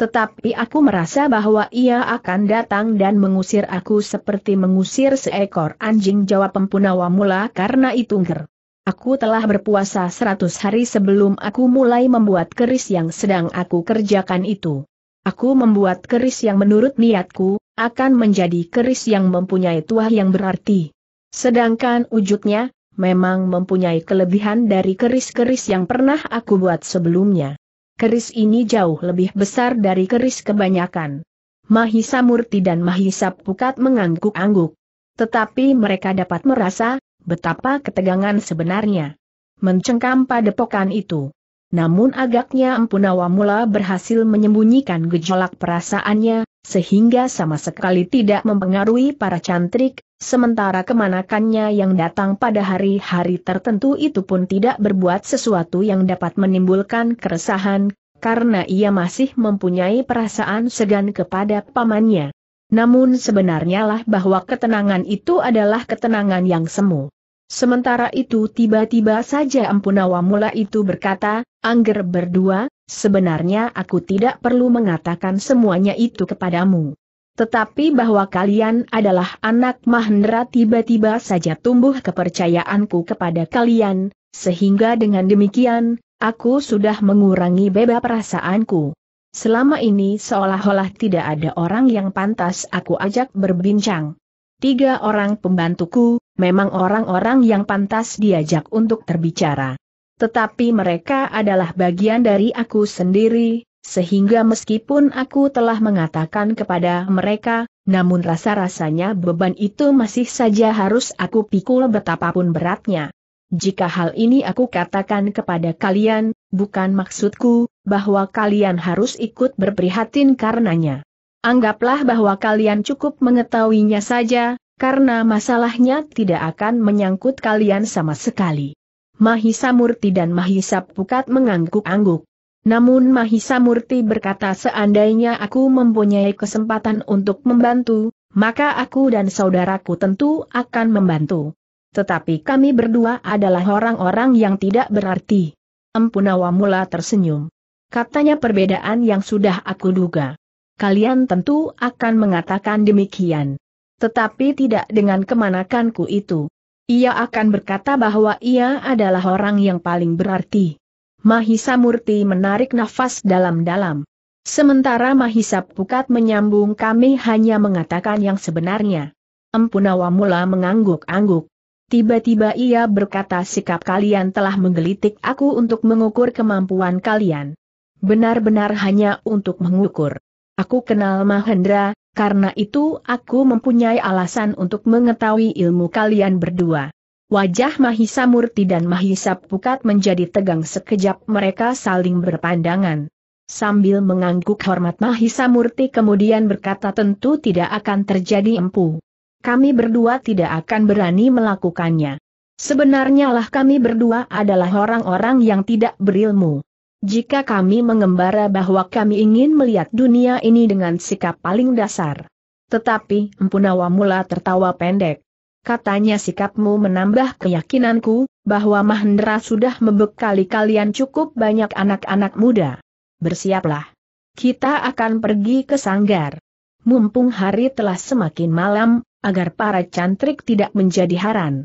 Tetapi aku merasa bahwa ia akan datang dan mengusir aku seperti mengusir seekor anjing jawab Pempunawa mula karena itu ger. Aku telah berpuasa seratus hari sebelum aku mulai membuat keris yang sedang aku kerjakan itu. Aku membuat keris yang menurut niatku, akan menjadi keris yang mempunyai tuah yang berarti. Sedangkan wujudnya, memang mempunyai kelebihan dari keris-keris yang pernah aku buat sebelumnya. Keris ini jauh lebih besar dari keris kebanyakan. Mahisa Murti dan Mahisa Pukat mengangguk-angguk. Tetapi mereka dapat merasa, betapa ketegangan sebenarnya. Mencengkam padepokan itu. Namun agaknya Empunawa mula berhasil menyembunyikan gejolak perasaannya, sehingga sama sekali tidak mempengaruhi para cantrik, sementara kemanakannya yang datang pada hari-hari tertentu itu pun tidak berbuat sesuatu yang dapat menimbulkan keresahan, karena ia masih mempunyai perasaan segan kepada pamannya. Namun sebenarnya lah bahwa ketenangan itu adalah ketenangan yang semu. Sementara itu tiba-tiba saja Empunawa Mula itu berkata, Angger berdua, sebenarnya aku tidak perlu mengatakan semuanya itu kepadamu. Tetapi bahwa kalian adalah anak Mahendra tiba-tiba saja tumbuh kepercayaanku kepada kalian, sehingga dengan demikian, aku sudah mengurangi beba perasaanku. Selama ini seolah-olah tidak ada orang yang pantas aku ajak berbincang. Tiga orang pembantuku, memang orang-orang yang pantas diajak untuk terbicara. Tetapi mereka adalah bagian dari aku sendiri, sehingga meskipun aku telah mengatakan kepada mereka, namun rasa-rasanya beban itu masih saja harus aku pikul betapapun beratnya. Jika hal ini aku katakan kepada kalian, bukan maksudku bahwa kalian harus ikut berprihatin karenanya. Anggaplah bahwa kalian cukup mengetahuinya saja, karena masalahnya tidak akan menyangkut kalian sama sekali. Mahisa Murti dan Mahisa Pukat mengangguk-angguk. Namun Mahisa Murti berkata seandainya aku mempunyai kesempatan untuk membantu, maka aku dan saudaraku tentu akan membantu. Tetapi kami berdua adalah orang-orang yang tidak berarti. Empunawa mula tersenyum. Katanya perbedaan yang sudah aku duga. Kalian tentu akan mengatakan demikian tetapi tidak dengan kemanakanku itu. Ia akan berkata bahwa ia adalah orang yang paling berarti. Mahisa Murti menarik nafas dalam-dalam. Sementara Mahisa Pukat menyambung kami hanya mengatakan yang sebenarnya. Empunawa mula mengangguk-angguk. Tiba-tiba ia berkata sikap kalian telah menggelitik aku untuk mengukur kemampuan kalian. Benar-benar hanya untuk mengukur. Aku kenal Mahendra, karena itu aku mempunyai alasan untuk mengetahui ilmu kalian berdua. Wajah Mahisa Murti dan Mahisa Pukat menjadi tegang sekejap mereka saling berpandangan. Sambil mengangguk hormat Mahisa Murti kemudian berkata tentu tidak akan terjadi empu. Kami berdua tidak akan berani melakukannya. Sebenarnya lah kami berdua adalah orang-orang yang tidak berilmu jika kami mengembara bahwa kami ingin melihat dunia ini dengan sikap paling dasar. Tetapi Empunawa mula tertawa pendek. Katanya sikapmu menambah keyakinanku, bahwa Mahendra sudah membekali kalian cukup banyak anak-anak muda. Bersiaplah. Kita akan pergi ke Sanggar. Mumpung hari telah semakin malam, agar para cantrik tidak menjadi haran.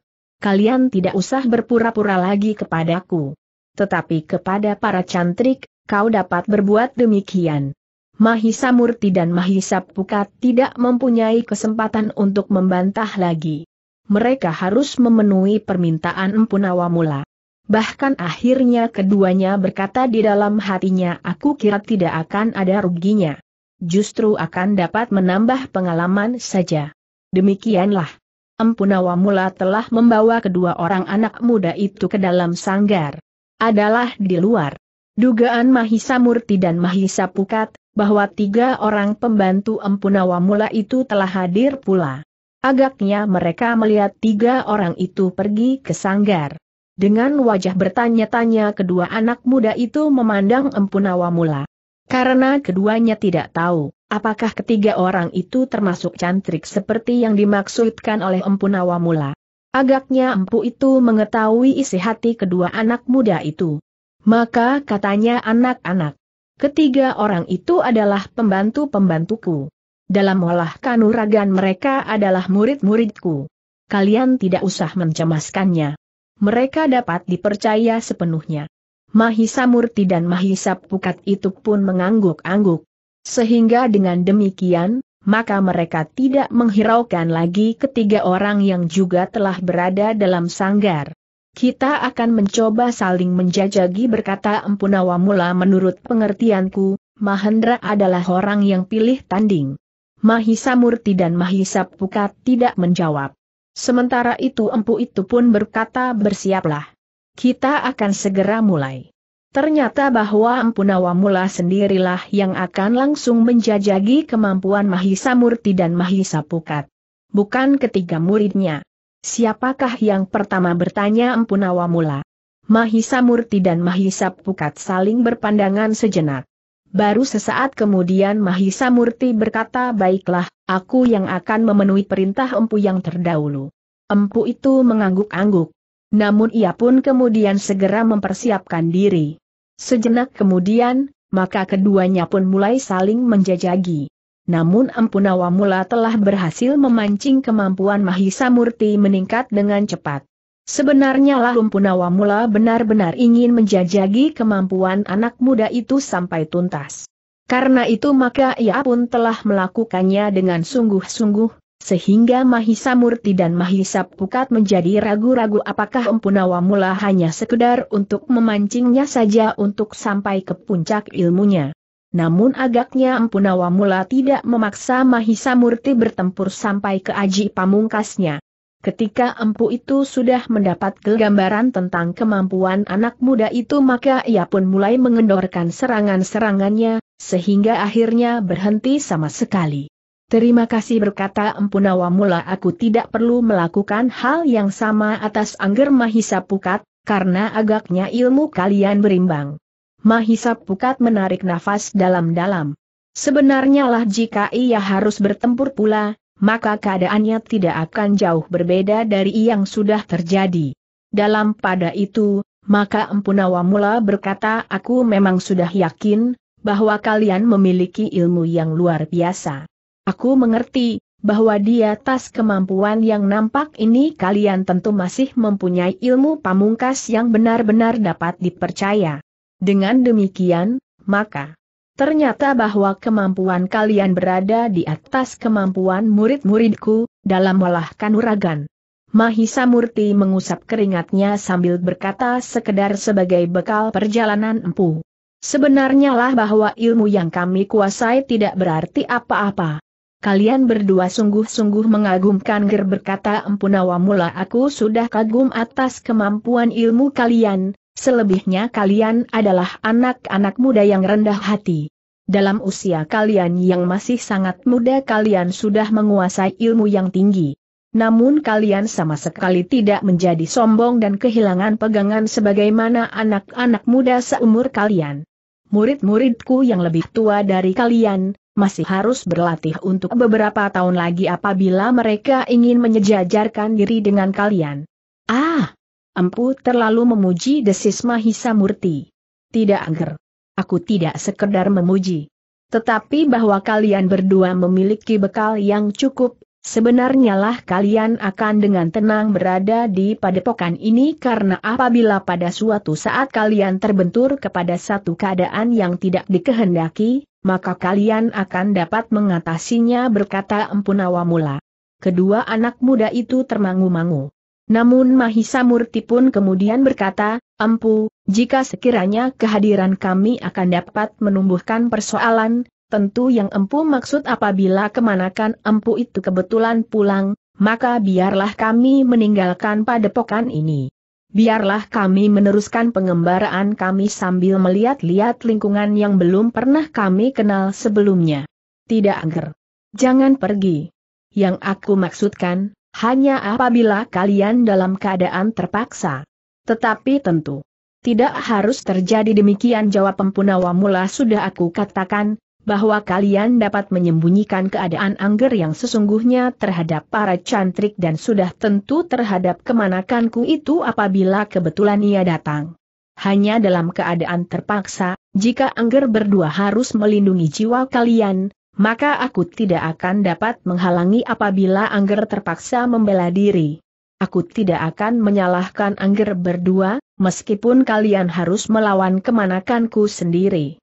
Kalian tidak usah berpura-pura lagi kepadaku tetapi kepada para cantrik, kau dapat berbuat demikian. Mahisa Murti dan Mahisa Pukat tidak mempunyai kesempatan untuk membantah lagi. Mereka harus memenuhi permintaan Empunawa mula. Bahkan akhirnya keduanya berkata di dalam hatinya aku kira tidak akan ada ruginya. Justru akan dapat menambah pengalaman saja. Demikianlah. Empunawa mula telah membawa kedua orang anak muda itu ke dalam sanggar adalah di luar. Dugaan Mahisa Murti dan Mahisa Pukat, bahwa tiga orang pembantu Empunawa mula itu telah hadir pula. Agaknya mereka melihat tiga orang itu pergi ke sanggar. Dengan wajah bertanya-tanya kedua anak muda itu memandang Empunawa mula. Karena keduanya tidak tahu, apakah ketiga orang itu termasuk cantrik seperti yang dimaksudkan oleh Empunawa mula. Agaknya empu itu mengetahui isi hati kedua anak muda itu. Maka katanya anak-anak, ketiga orang itu adalah pembantu-pembantuku. Dalam olah kanuragan mereka adalah murid-muridku. Kalian tidak usah mencemaskannya. Mereka dapat dipercaya sepenuhnya. Mahisa Murti dan Mahisa Pukat itu pun mengangguk-angguk. Sehingga dengan demikian, maka mereka tidak menghiraukan lagi ketiga orang yang juga telah berada dalam sanggar. Kita akan mencoba saling menjajagi berkata Empunawa mula menurut pengertianku, Mahendra adalah orang yang pilih tanding. Mahisa Murti dan Mahisa Pukat tidak menjawab. Sementara itu empu itu pun berkata bersiaplah. Kita akan segera mulai. Ternyata bahwa Empunawa Mula sendirilah yang akan langsung menjajagi kemampuan Mahisa Murti dan Mahisa Pukat. Bukan ketiga muridnya. Siapakah yang pertama bertanya Empunawa Mula? Mahisa Murti dan Mahisa Pukat saling berpandangan sejenak. Baru sesaat kemudian Mahisa Murti berkata baiklah, aku yang akan memenuhi perintah empu yang terdahulu. Empu itu mengangguk-angguk. Namun ia pun kemudian segera mempersiapkan diri. Sejenak kemudian, maka keduanya pun mulai saling menjajagi. Namun Empunawa mula telah berhasil memancing kemampuan Mahisa Murti meningkat dengan cepat. Sebenarnya lah Empunawa mula benar-benar ingin menjajagi kemampuan anak muda itu sampai tuntas. Karena itu maka ia pun telah melakukannya dengan sungguh-sungguh, sehingga Mahisa Murti dan Mahisa Pukat menjadi ragu-ragu apakah Empunawa Mula hanya sekedar untuk memancingnya saja untuk sampai ke puncak ilmunya. Namun agaknya Empunawa Mula tidak memaksa Mahisa Murti bertempur sampai ke aji pamungkasnya. Ketika empu itu sudah mendapat gambaran tentang kemampuan anak muda itu maka ia pun mulai mengendorkan serangan-serangannya, sehingga akhirnya berhenti sama sekali. Terima kasih berkata Empunawa mula aku tidak perlu melakukan hal yang sama atas Angger Mahisa Pukat, karena agaknya ilmu kalian berimbang. Mahisa Pukat menarik nafas dalam-dalam. Sebenarnya lah jika ia harus bertempur pula, maka keadaannya tidak akan jauh berbeda dari yang sudah terjadi. Dalam pada itu, maka Empunawa mula berkata aku memang sudah yakin, bahwa kalian memiliki ilmu yang luar biasa. Aku mengerti, bahwa di atas kemampuan yang nampak ini kalian tentu masih mempunyai ilmu pamungkas yang benar-benar dapat dipercaya. Dengan demikian, maka ternyata bahwa kemampuan kalian berada di atas kemampuan murid-muridku, dalam olah kanuragan. Mahisa Murti mengusap keringatnya sambil berkata sekedar sebagai bekal perjalanan empu. Sebenarnya lah bahwa ilmu yang kami kuasai tidak berarti apa-apa kalian berdua sungguh-sungguh mengagumkan Ger berkata Empunawa mula aku sudah kagum atas kemampuan ilmu kalian, selebihnya kalian adalah anak-anak muda yang rendah hati. Dalam usia kalian yang masih sangat muda kalian sudah menguasai ilmu yang tinggi. Namun kalian sama sekali tidak menjadi sombong dan kehilangan pegangan sebagaimana anak-anak muda seumur kalian. Murid-muridku yang lebih tua dari kalian, masih harus berlatih untuk beberapa tahun lagi apabila mereka ingin menyejajarkan diri dengan kalian. Ah! Empu terlalu memuji desis Mahisa Murti. Tidak angker. Aku tidak sekedar memuji. Tetapi bahwa kalian berdua memiliki bekal yang cukup, sebenarnya lah kalian akan dengan tenang berada di padepokan ini karena apabila pada suatu saat kalian terbentur kepada satu keadaan yang tidak dikehendaki, maka kalian akan dapat mengatasinya berkata Empunawa mula. Kedua anak muda itu termangu-mangu. Namun Mahisa Murti pun kemudian berkata, Empu, jika sekiranya kehadiran kami akan dapat menumbuhkan persoalan, tentu yang Empu maksud apabila kemanakan Empu itu kebetulan pulang, maka biarlah kami meninggalkan padepokan ini. Biarlah kami meneruskan pengembaraan kami sambil melihat-lihat lingkungan yang belum pernah kami kenal sebelumnya. Tidak angker. Jangan pergi. Yang aku maksudkan, hanya apabila kalian dalam keadaan terpaksa. Tetapi tentu. Tidak harus terjadi demikian jawab Mempuna Wamula sudah aku katakan, bahwa kalian dapat menyembunyikan keadaan angger yang sesungguhnya terhadap para cantrik dan sudah tentu terhadap kemanakanku itu apabila kebetulan ia datang. Hanya dalam keadaan terpaksa, jika angger berdua harus melindungi jiwa kalian, maka aku tidak akan dapat menghalangi apabila Angger terpaksa membela diri. Aku tidak akan menyalahkan Angger berdua, meskipun kalian harus melawan kemanakanku sendiri.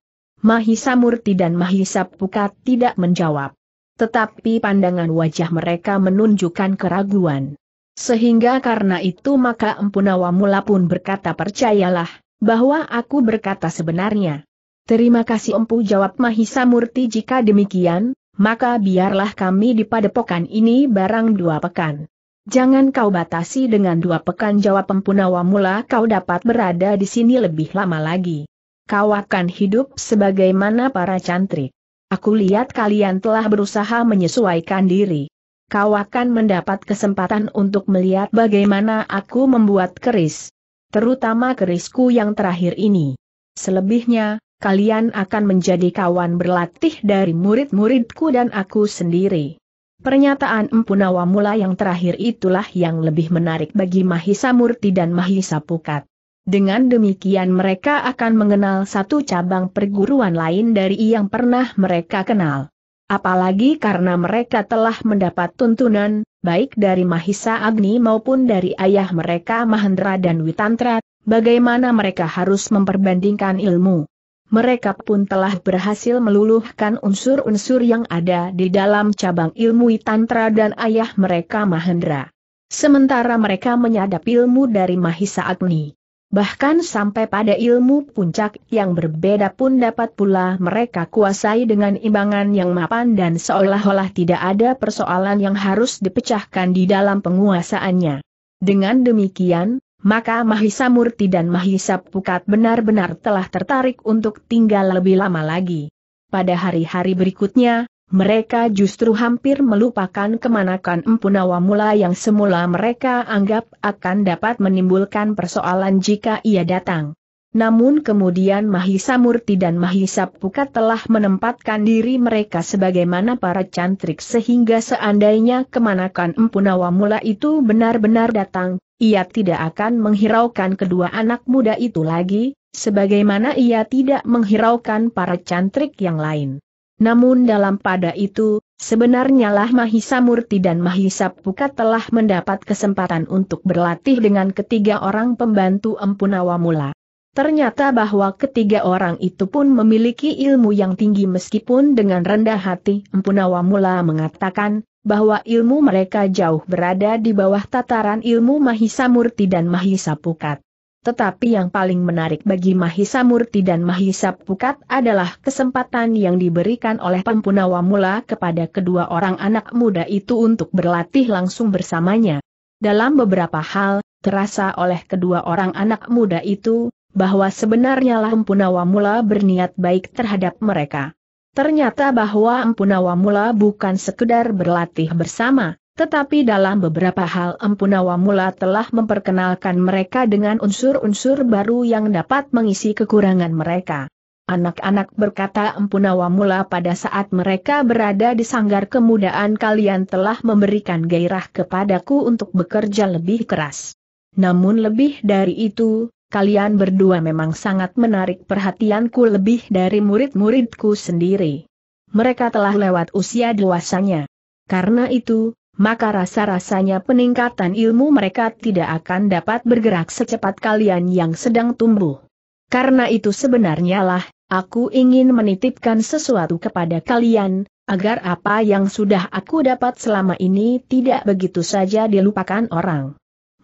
Mahisa Murti dan Mahisa Pukat tidak menjawab. Tetapi pandangan wajah mereka menunjukkan keraguan. Sehingga karena itu maka Empunawa mula pun berkata percayalah, bahwa aku berkata sebenarnya. Terima kasih empu jawab Mahisa Murti jika demikian, maka biarlah kami di padepokan ini barang dua pekan. Jangan kau batasi dengan dua pekan jawab Empunawa mula kau dapat berada di sini lebih lama lagi kau akan hidup sebagaimana para cantrik. Aku lihat kalian telah berusaha menyesuaikan diri. Kau akan mendapat kesempatan untuk melihat bagaimana aku membuat keris. Terutama kerisku yang terakhir ini. Selebihnya, kalian akan menjadi kawan berlatih dari murid-muridku dan aku sendiri. Pernyataan Empunawa Mula yang terakhir itulah yang lebih menarik bagi Mahisa Murti dan Mahisa Pukat. Dengan demikian mereka akan mengenal satu cabang perguruan lain dari yang pernah mereka kenal. Apalagi karena mereka telah mendapat tuntunan, baik dari Mahisa Agni maupun dari ayah mereka Mahendra dan Witantra, bagaimana mereka harus memperbandingkan ilmu. Mereka pun telah berhasil meluluhkan unsur-unsur yang ada di dalam cabang ilmu Witantra dan ayah mereka Mahendra. Sementara mereka menyadap ilmu dari Mahisa Agni. Bahkan sampai pada ilmu puncak yang berbeda pun dapat pula mereka kuasai dengan imbangan yang mapan dan seolah-olah tidak ada persoalan yang harus dipecahkan di dalam penguasaannya. Dengan demikian, maka Mahisa Murti dan Mahisa Pukat benar-benar telah tertarik untuk tinggal lebih lama lagi. Pada hari-hari berikutnya, mereka justru hampir melupakan kemanakan Empunawa mula yang semula mereka anggap akan dapat menimbulkan persoalan jika ia datang. Namun kemudian Mahisa Murti dan Mahisa Pukat telah menempatkan diri mereka sebagaimana para cantrik sehingga seandainya kemanakan Empunawa mula itu benar-benar datang, ia tidak akan menghiraukan kedua anak muda itu lagi, sebagaimana ia tidak menghiraukan para cantrik yang lain. Namun dalam pada itu, sebenarnya lah Mahisa Murti dan Mahisa Pukat telah mendapat kesempatan untuk berlatih dengan ketiga orang pembantu Empunawa Mula. Ternyata bahwa ketiga orang itu pun memiliki ilmu yang tinggi meskipun dengan rendah hati Empunawa Mula mengatakan, bahwa ilmu mereka jauh berada di bawah tataran ilmu Mahisa Murti dan Mahisa Pukat. Tetapi yang paling menarik bagi Mahisa Murti dan Mahisa Pukat adalah kesempatan yang diberikan oleh Pempunawa Mula kepada kedua orang anak muda itu untuk berlatih langsung bersamanya. Dalam beberapa hal, terasa oleh kedua orang anak muda itu, bahwa sebenarnya lah Mula berniat baik terhadap mereka. Ternyata bahwa Empunawa Mula bukan sekedar berlatih bersama, tetapi dalam beberapa hal Empunawa mula telah memperkenalkan mereka dengan unsur-unsur baru yang dapat mengisi kekurangan mereka. Anak-anak berkata Empunawa mula pada saat mereka berada di sanggar kemudaan kalian telah memberikan gairah kepadaku untuk bekerja lebih keras. Namun lebih dari itu, kalian berdua memang sangat menarik perhatianku lebih dari murid-muridku sendiri. Mereka telah lewat usia dewasanya. Karena itu, maka rasa-rasanya peningkatan ilmu mereka tidak akan dapat bergerak secepat kalian yang sedang tumbuh. Karena itu sebenarnya lah, aku ingin menitipkan sesuatu kepada kalian, agar apa yang sudah aku dapat selama ini tidak begitu saja dilupakan orang.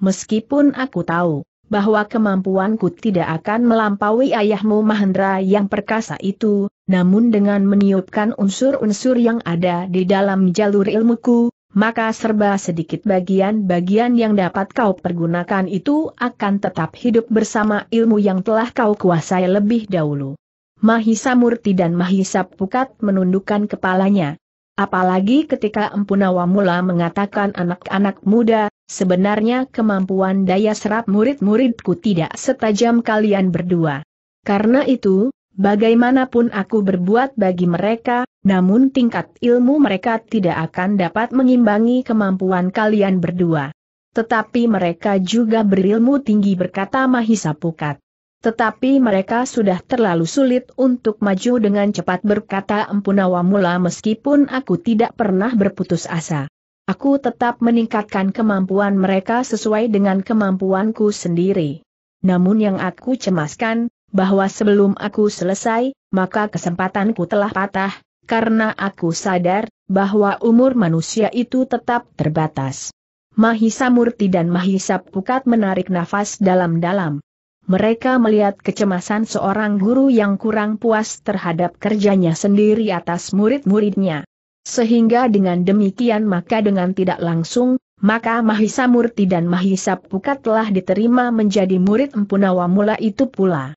Meskipun aku tahu, bahwa kemampuanku tidak akan melampaui ayahmu Mahendra yang perkasa itu, namun dengan meniupkan unsur-unsur yang ada di dalam jalur ilmuku, maka serba sedikit bagian-bagian yang dapat kau pergunakan itu akan tetap hidup bersama ilmu yang telah kau kuasai lebih dahulu. Mahisa Murti dan Mahisa Pukat menundukkan kepalanya. Apalagi ketika Empunawa mula mengatakan anak-anak muda, sebenarnya kemampuan daya serap murid-muridku tidak setajam kalian berdua. Karena itu, Bagaimanapun aku berbuat bagi mereka, namun tingkat ilmu mereka tidak akan dapat mengimbangi kemampuan kalian berdua. Tetapi mereka juga berilmu tinggi berkata Mahisa Pukat. Tetapi mereka sudah terlalu sulit untuk maju dengan cepat berkata Empunawa mula meskipun aku tidak pernah berputus asa. Aku tetap meningkatkan kemampuan mereka sesuai dengan kemampuanku sendiri. Namun yang aku cemaskan, bahwa sebelum aku selesai, maka kesempatanku telah patah, karena aku sadar bahwa umur manusia itu tetap terbatas. Mahisa Murti dan Mahisa Pukat menarik nafas dalam-dalam. Mereka melihat kecemasan seorang guru yang kurang puas terhadap kerjanya sendiri atas murid-muridnya. Sehingga dengan demikian maka dengan tidak langsung, maka Mahisa Murti dan Mahisa Pukat telah diterima menjadi murid Empunawa Mula itu pula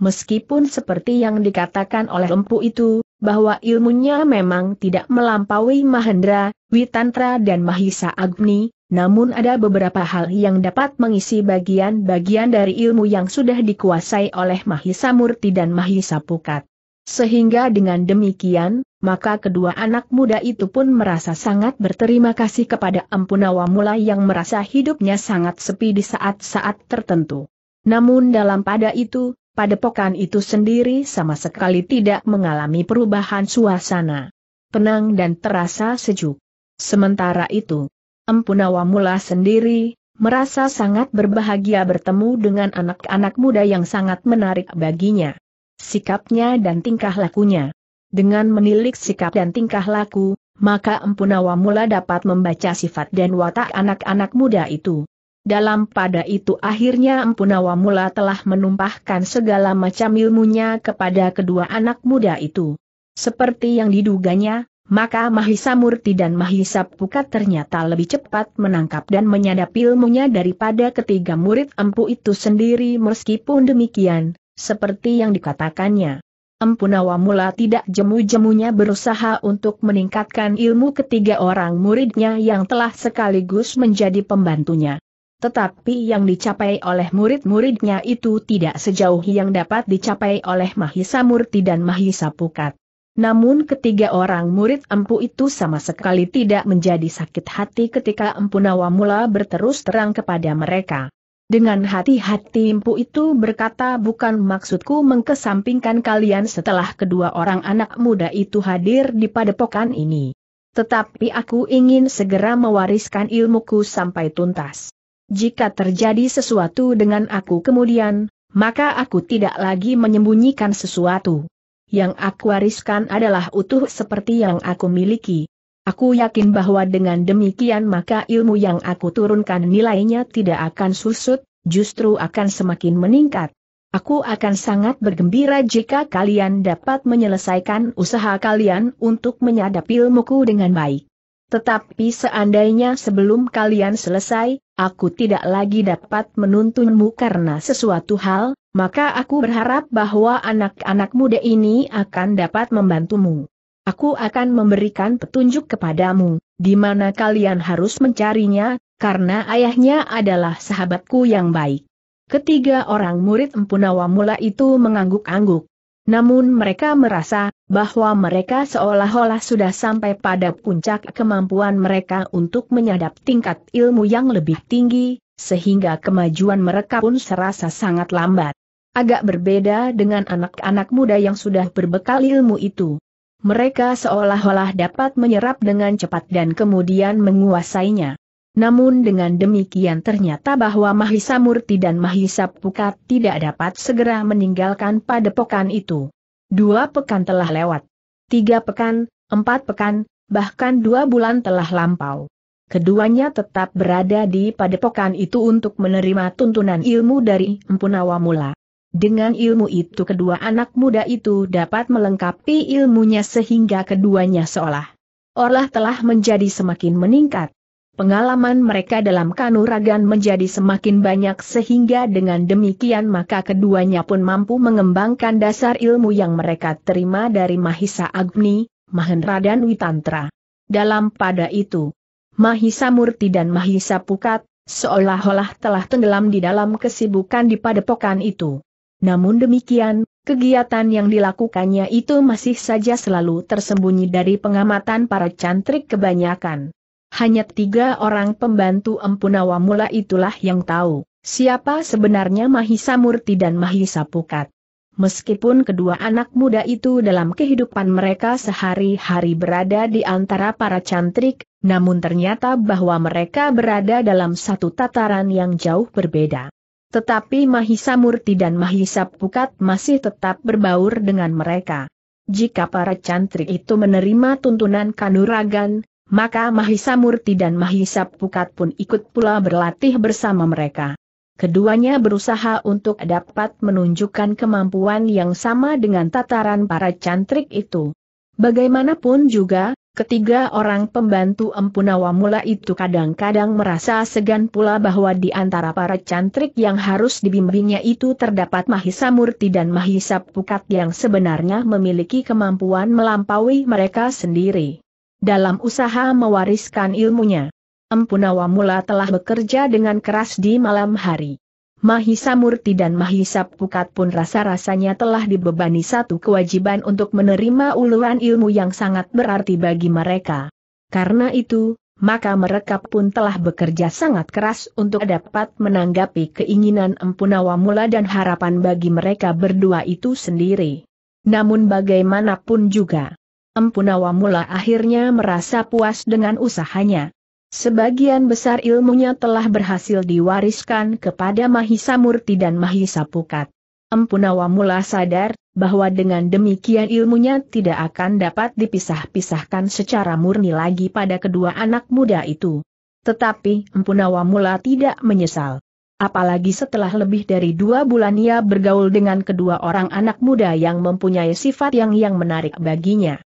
meskipun seperti yang dikatakan oleh empu itu, bahwa ilmunya memang tidak melampaui Mahendra, Witantra dan Mahisa Agni, namun ada beberapa hal yang dapat mengisi bagian-bagian dari ilmu yang sudah dikuasai oleh Mahisa Murti dan Mahisa Pukat. Sehingga dengan demikian, maka kedua anak muda itu pun merasa sangat berterima kasih kepada Empu Mula yang merasa hidupnya sangat sepi di saat-saat tertentu. Namun dalam pada itu, padepokan itu sendiri sama sekali tidak mengalami perubahan suasana. Tenang dan terasa sejuk. Sementara itu, Empunawa Mula sendiri, merasa sangat berbahagia bertemu dengan anak-anak muda yang sangat menarik baginya. Sikapnya dan tingkah lakunya. Dengan menilik sikap dan tingkah laku, maka Empunawa Mula dapat membaca sifat dan watak anak-anak muda itu. Dalam pada itu akhirnya Empu Mula telah menumpahkan segala macam ilmunya kepada kedua anak muda itu. Seperti yang diduganya, maka Mahisa Murti dan Mahisa Pukat ternyata lebih cepat menangkap dan menyadap ilmunya daripada ketiga murid empu itu sendiri meskipun demikian, seperti yang dikatakannya. Empu mula tidak jemu-jemunya berusaha untuk meningkatkan ilmu ketiga orang muridnya yang telah sekaligus menjadi pembantunya. Tetapi yang dicapai oleh murid-muridnya itu tidak sejauh yang dapat dicapai oleh Mahisa Murti dan Mahisa Pukat. Namun ketiga orang murid empu itu sama sekali tidak menjadi sakit hati ketika empu Nawamula berterus terang kepada mereka. Dengan hati-hati empu itu berkata bukan maksudku mengkesampingkan kalian setelah kedua orang anak muda itu hadir di padepokan ini. Tetapi aku ingin segera mewariskan ilmuku sampai tuntas jika terjadi sesuatu dengan aku kemudian, maka aku tidak lagi menyembunyikan sesuatu. Yang aku wariskan adalah utuh seperti yang aku miliki. Aku yakin bahwa dengan demikian maka ilmu yang aku turunkan nilainya tidak akan susut, justru akan semakin meningkat. Aku akan sangat bergembira jika kalian dapat menyelesaikan usaha kalian untuk menyadap ilmuku dengan baik. Tetapi seandainya sebelum kalian selesai, aku tidak lagi dapat menuntunmu karena sesuatu hal, maka aku berharap bahwa anak-anak muda ini akan dapat membantumu. Aku akan memberikan petunjuk kepadamu, di mana kalian harus mencarinya, karena ayahnya adalah sahabatku yang baik. Ketiga orang murid Empunawa mula itu mengangguk-angguk. Namun mereka merasa bahwa mereka seolah-olah sudah sampai pada puncak kemampuan mereka untuk menyadap tingkat ilmu yang lebih tinggi, sehingga kemajuan mereka pun serasa sangat lambat. Agak berbeda dengan anak-anak muda yang sudah berbekal ilmu itu. Mereka seolah-olah dapat menyerap dengan cepat dan kemudian menguasainya. Namun dengan demikian ternyata bahwa Mahisa Murti dan Mahisa Pukat tidak dapat segera meninggalkan padepokan itu. Dua pekan telah lewat. Tiga pekan, empat pekan, bahkan dua bulan telah lampau. Keduanya tetap berada di padepokan itu untuk menerima tuntunan ilmu dari Empunawa Mula. Dengan ilmu itu kedua anak muda itu dapat melengkapi ilmunya sehingga keduanya seolah olah telah menjadi semakin meningkat. Pengalaman mereka dalam kanuragan menjadi semakin banyak sehingga dengan demikian maka keduanya pun mampu mengembangkan dasar ilmu yang mereka terima dari Mahisa Agni, Mahendra dan Witantra. Dalam pada itu, Mahisa Murti dan Mahisa Pukat, seolah-olah telah tenggelam di dalam kesibukan di padepokan itu. Namun demikian, kegiatan yang dilakukannya itu masih saja selalu tersembunyi dari pengamatan para cantrik kebanyakan. Hanya tiga orang pembantu Empunawa mula itulah yang tahu, siapa sebenarnya Mahisa Murti dan Mahisa Pukat. Meskipun kedua anak muda itu dalam kehidupan mereka sehari-hari berada di antara para cantrik, namun ternyata bahwa mereka berada dalam satu tataran yang jauh berbeda. Tetapi Mahisa Murti dan Mahisa Pukat masih tetap berbaur dengan mereka. Jika para cantrik itu menerima tuntunan kanuragan, maka Mahisa Murti dan Mahisa Pukat pun ikut pula berlatih bersama mereka. Keduanya berusaha untuk dapat menunjukkan kemampuan yang sama dengan tataran para cantrik itu. Bagaimanapun juga, ketiga orang pembantu Empunawa mula itu kadang-kadang merasa segan pula bahwa di antara para cantrik yang harus dibimbingnya itu terdapat Mahisa Murti dan Mahisa Pukat yang sebenarnya memiliki kemampuan melampaui mereka sendiri dalam usaha mewariskan ilmunya. Empunawa mula telah bekerja dengan keras di malam hari. Mahisa Murti dan Mahisa Pukat pun rasa-rasanya telah dibebani satu kewajiban untuk menerima uluan ilmu yang sangat berarti bagi mereka. Karena itu, maka mereka pun telah bekerja sangat keras untuk dapat menanggapi keinginan Empunawa Mula dan harapan bagi mereka berdua itu sendiri. Namun bagaimanapun juga, Empunawa mula akhirnya merasa puas dengan usahanya. Sebagian besar ilmunya telah berhasil diwariskan kepada Mahisa Murti dan Mahisa Pukat. Empunawa mula sadar, bahwa dengan demikian ilmunya tidak akan dapat dipisah-pisahkan secara murni lagi pada kedua anak muda itu. Tetapi Empunawa mula tidak menyesal. Apalagi setelah lebih dari dua bulan ia bergaul dengan kedua orang anak muda yang mempunyai sifat yang yang menarik baginya.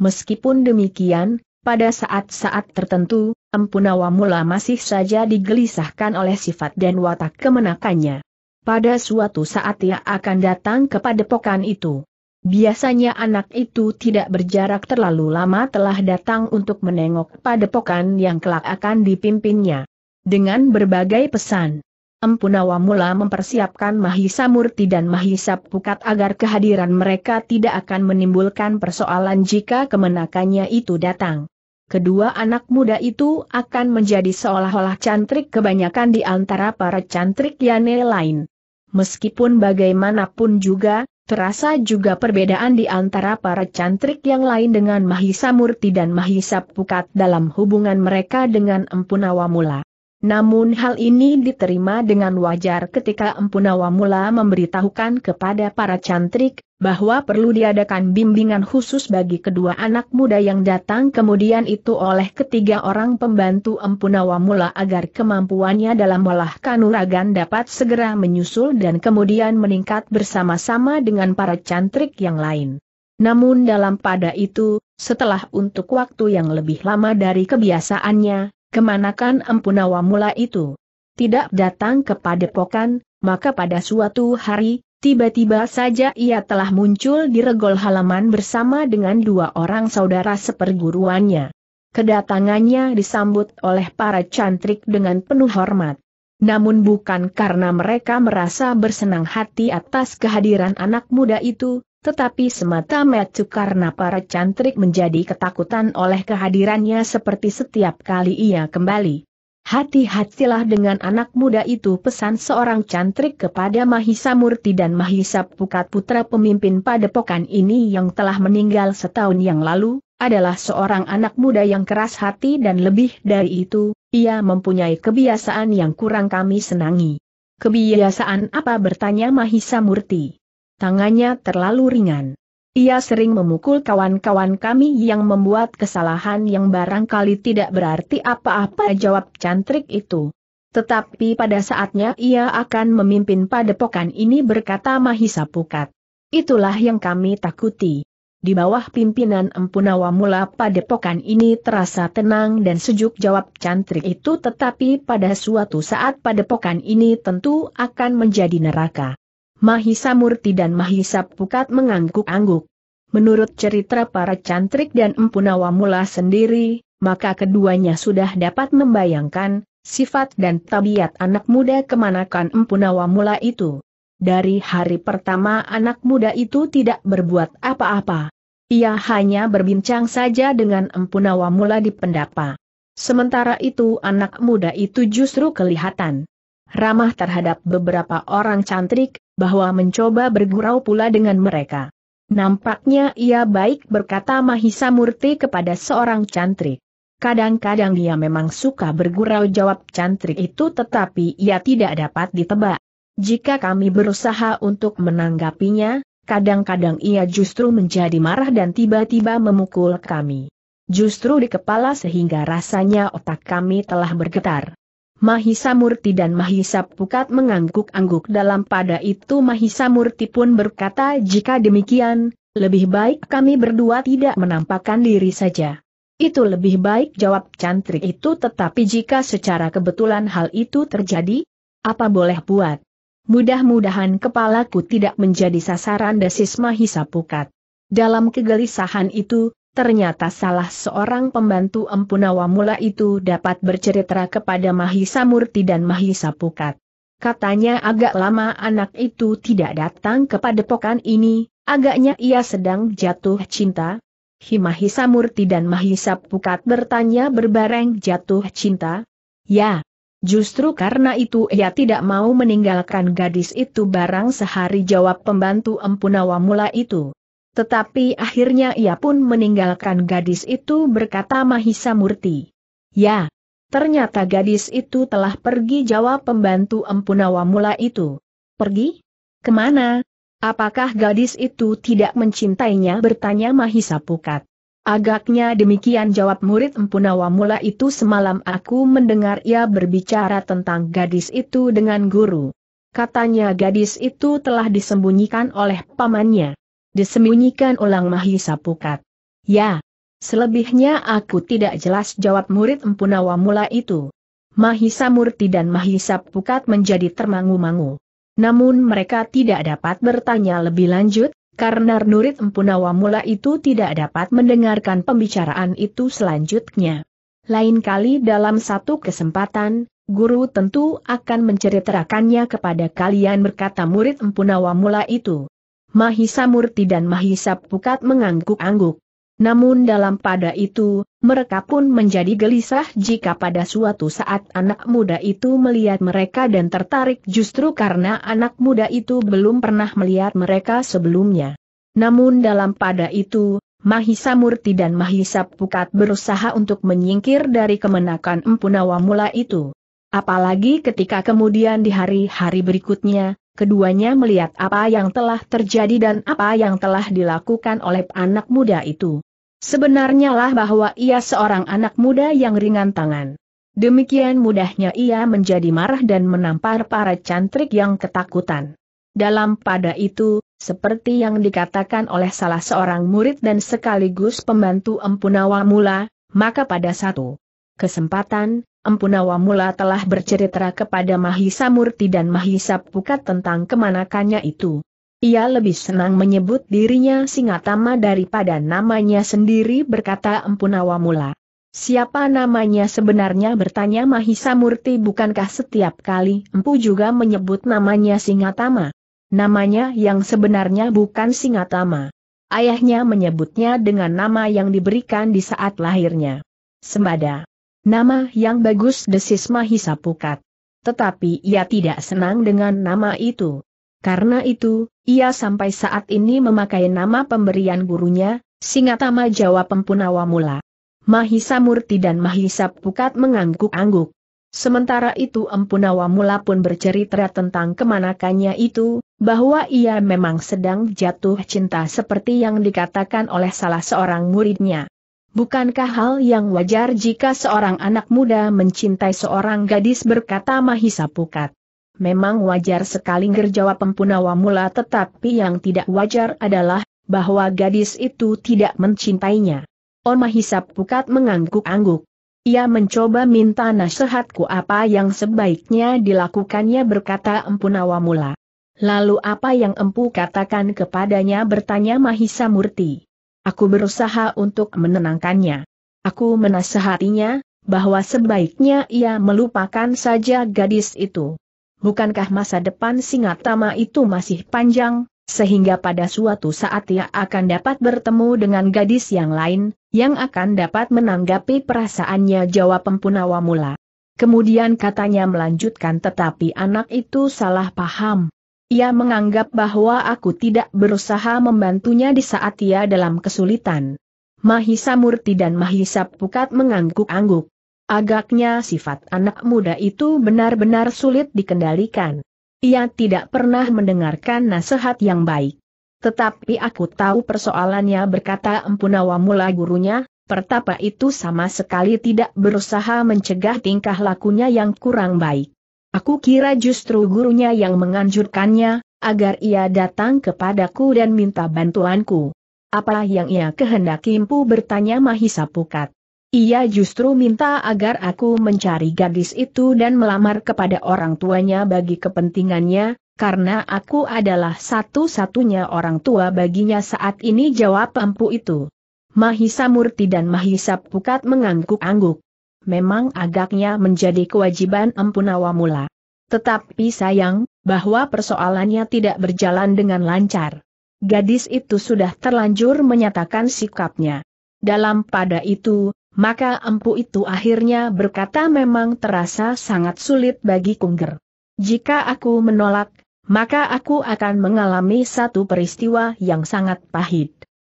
Meskipun demikian, pada saat-saat tertentu, Empunawa mula masih saja digelisahkan oleh sifat dan watak kemenakannya. Pada suatu saat ia akan datang kepada pokan itu. Biasanya anak itu tidak berjarak terlalu lama telah datang untuk menengok pada pokan yang kelak akan dipimpinnya. Dengan berbagai pesan, Empunawa mula mempersiapkan Mahisa Murti dan Mahisa Pukat agar kehadiran mereka tidak akan menimbulkan persoalan jika kemenakannya itu datang. Kedua anak muda itu akan menjadi seolah-olah cantrik kebanyakan di antara para cantrik Yane lain. Meskipun bagaimanapun juga, terasa juga perbedaan di antara para cantrik yang lain dengan Mahisa Murti dan Mahisa Pukat dalam hubungan mereka dengan Empunawa Mula. Namun hal ini diterima dengan wajar ketika Empunawa mula memberitahukan kepada para cantrik, bahwa perlu diadakan bimbingan khusus bagi kedua anak muda yang datang kemudian itu oleh ketiga orang pembantu Empunawa mula agar kemampuannya dalam olah kanuragan dapat segera menyusul dan kemudian meningkat bersama-sama dengan para cantrik yang lain. Namun dalam pada itu, setelah untuk waktu yang lebih lama dari kebiasaannya, Kemanakan Empunawa mula itu? Tidak datang kepada Pokan, maka pada suatu hari, tiba-tiba saja ia telah muncul di regol halaman bersama dengan dua orang saudara seperguruannya. Kedatangannya disambut oleh para cantrik dengan penuh hormat. Namun bukan karena mereka merasa bersenang hati atas kehadiran anak muda itu, tetapi semata metu karena para cantrik menjadi ketakutan oleh kehadirannya seperti setiap kali ia kembali. Hati-hatilah dengan anak muda itu pesan seorang cantrik kepada Mahisa Murti dan Mahisa Pukat putra pemimpin padepokan ini yang telah meninggal setahun yang lalu, adalah seorang anak muda yang keras hati dan lebih dari itu, ia mempunyai kebiasaan yang kurang kami senangi. Kebiasaan apa bertanya Mahisa Murti? tangannya terlalu ringan. Ia sering memukul kawan-kawan kami yang membuat kesalahan yang barangkali tidak berarti apa-apa jawab cantrik itu. Tetapi pada saatnya ia akan memimpin padepokan ini berkata Mahisa Pukat. Itulah yang kami takuti. Di bawah pimpinan Empunawa mula padepokan ini terasa tenang dan sejuk jawab cantrik itu tetapi pada suatu saat padepokan ini tentu akan menjadi neraka. Mahisa Murti dan Mahisa Pukat mengangguk-angguk. Menurut cerita para cantrik dan empunawa mula sendiri, maka keduanya sudah dapat membayangkan, sifat dan tabiat anak muda kemanakan empunawa mula itu. Dari hari pertama anak muda itu tidak berbuat apa-apa. Ia hanya berbincang saja dengan empunawa mula di pendapa. Sementara itu anak muda itu justru kelihatan ramah terhadap beberapa orang cantik, bahwa mencoba bergurau pula dengan mereka. Nampaknya ia baik berkata Mahisa Murti kepada seorang cantrik. Kadang-kadang dia memang suka bergurau jawab cantrik itu tetapi ia tidak dapat ditebak. Jika kami berusaha untuk menanggapinya, kadang-kadang ia justru menjadi marah dan tiba-tiba memukul kami. Justru di kepala sehingga rasanya otak kami telah bergetar. Mahisa Murti dan Mahisa Pukat mengangguk-angguk dalam pada itu Mahisa Murti pun berkata jika demikian, lebih baik kami berdua tidak menampakkan diri saja. Itu lebih baik jawab cantrik itu tetapi jika secara kebetulan hal itu terjadi, apa boleh buat? Mudah-mudahan kepalaku tidak menjadi sasaran desis Mahisa Pukat. Dalam kegelisahan itu, ternyata salah seorang pembantu Empunawa mula itu dapat bercerita kepada Mahisa Murti dan Mahisa Pukat. Katanya agak lama anak itu tidak datang kepada pokan ini, agaknya ia sedang jatuh cinta. Himahisa Murti dan Mahisa Pukat bertanya berbareng jatuh cinta. Ya, Justru karena itu ia tidak mau meninggalkan gadis itu barang sehari jawab pembantu Empunawa mula itu. Tetapi akhirnya ia pun meninggalkan gadis itu berkata Mahisa Murti. Ya, ternyata gadis itu telah pergi jawab pembantu Empunawa mula itu. Pergi? Kemana? Apakah gadis itu tidak mencintainya bertanya Mahisa Pukat. Agaknya demikian jawab murid Empunawa mula itu semalam aku mendengar ia berbicara tentang gadis itu dengan guru. Katanya gadis itu telah disembunyikan oleh pamannya disembunyikan ulang Mahisa Pukat. Ya, selebihnya aku tidak jelas jawab murid Empunawa mula itu. Mahisa Murti dan Mahisa Pukat menjadi termangu-mangu. Namun mereka tidak dapat bertanya lebih lanjut, karena Nurit Empunawa mula itu tidak dapat mendengarkan pembicaraan itu selanjutnya. Lain kali dalam satu kesempatan, guru tentu akan menceritakannya kepada kalian berkata murid Empunawa mula itu. Mahisa Murti dan Mahisa Pukat mengangguk-angguk. Namun dalam pada itu, mereka pun menjadi gelisah jika pada suatu saat anak muda itu melihat mereka dan tertarik justru karena anak muda itu belum pernah melihat mereka sebelumnya. Namun dalam pada itu, Mahisa Murti dan Mahisa Pukat berusaha untuk menyingkir dari kemenakan Empunawa mula itu. Apalagi ketika kemudian di hari-hari berikutnya, keduanya melihat apa yang telah terjadi dan apa yang telah dilakukan oleh anak muda itu. Sebenarnya lah bahwa ia seorang anak muda yang ringan tangan. Demikian mudahnya ia menjadi marah dan menampar para cantrik yang ketakutan. Dalam pada itu, seperti yang dikatakan oleh salah seorang murid dan sekaligus pembantu Empunawa mula, maka pada satu kesempatan, Empunawa mula telah bercerita kepada Mahisa Murti dan Mahisa Pukat tentang kemanakannya itu. Ia lebih senang menyebut dirinya Singatama daripada namanya sendiri berkata Empunawa mula. Siapa namanya sebenarnya bertanya Mahisa Murti bukankah setiap kali Empu juga menyebut namanya Singatama? Namanya yang sebenarnya bukan Singatama. Ayahnya menyebutnya dengan nama yang diberikan di saat lahirnya. Sembada. Nama yang bagus desis Mahisa Pukat. Tetapi ia tidak senang dengan nama itu. Karena itu, ia sampai saat ini memakai nama pemberian gurunya, Singatama Jawa Pempunawa Mula. Mahisa Murti dan Mahisa Pukat mengangguk-angguk. Sementara itu Empunawa Mula pun bercerita tentang kemanakannya itu, bahwa ia memang sedang jatuh cinta seperti yang dikatakan oleh salah seorang muridnya. Bukankah hal yang wajar jika seorang anak muda mencintai seorang gadis berkata Mahisa Pukat? Memang wajar sekali gerjawa Pempunawa mula tetapi yang tidak wajar adalah, bahwa gadis itu tidak mencintainya. On oh, Mahisa Pukat mengangguk-angguk. Ia mencoba minta nasihatku apa yang sebaiknya dilakukannya berkata Empunawa mula. Lalu apa yang empu katakan kepadanya bertanya Mahisa Murti. Aku berusaha untuk menenangkannya. Aku menasehatinya, bahwa sebaiknya ia melupakan saja gadis itu. Bukankah masa depan singa tama itu masih panjang, sehingga pada suatu saat ia akan dapat bertemu dengan gadis yang lain, yang akan dapat menanggapi perasaannya jawab Empunawa mula. Kemudian katanya melanjutkan tetapi anak itu salah paham, ia menganggap bahwa aku tidak berusaha membantunya di saat ia dalam kesulitan. Mahisa Murti dan Mahisa Pukat mengangguk-angguk. Agaknya sifat anak muda itu benar-benar sulit dikendalikan. Ia tidak pernah mendengarkan nasihat yang baik. Tetapi aku tahu persoalannya berkata Empunawa mula gurunya, pertapa itu sama sekali tidak berusaha mencegah tingkah lakunya yang kurang baik. Aku kira justru gurunya yang menganjurkannya, agar ia datang kepadaku dan minta bantuanku. Apa yang ia kehendaki Impu bertanya Mahisa Pukat. Ia justru minta agar aku mencari gadis itu dan melamar kepada orang tuanya bagi kepentingannya, karena aku adalah satu-satunya orang tua baginya saat ini jawab Empu itu. Mahisa Murti dan Mahisa Pukat mengangguk-angguk memang agaknya menjadi kewajiban Empunawa mula. Tetapi sayang, bahwa persoalannya tidak berjalan dengan lancar. Gadis itu sudah terlanjur menyatakan sikapnya. Dalam pada itu, maka empu itu akhirnya berkata memang terasa sangat sulit bagi Kungger. Jika aku menolak, maka aku akan mengalami satu peristiwa yang sangat pahit.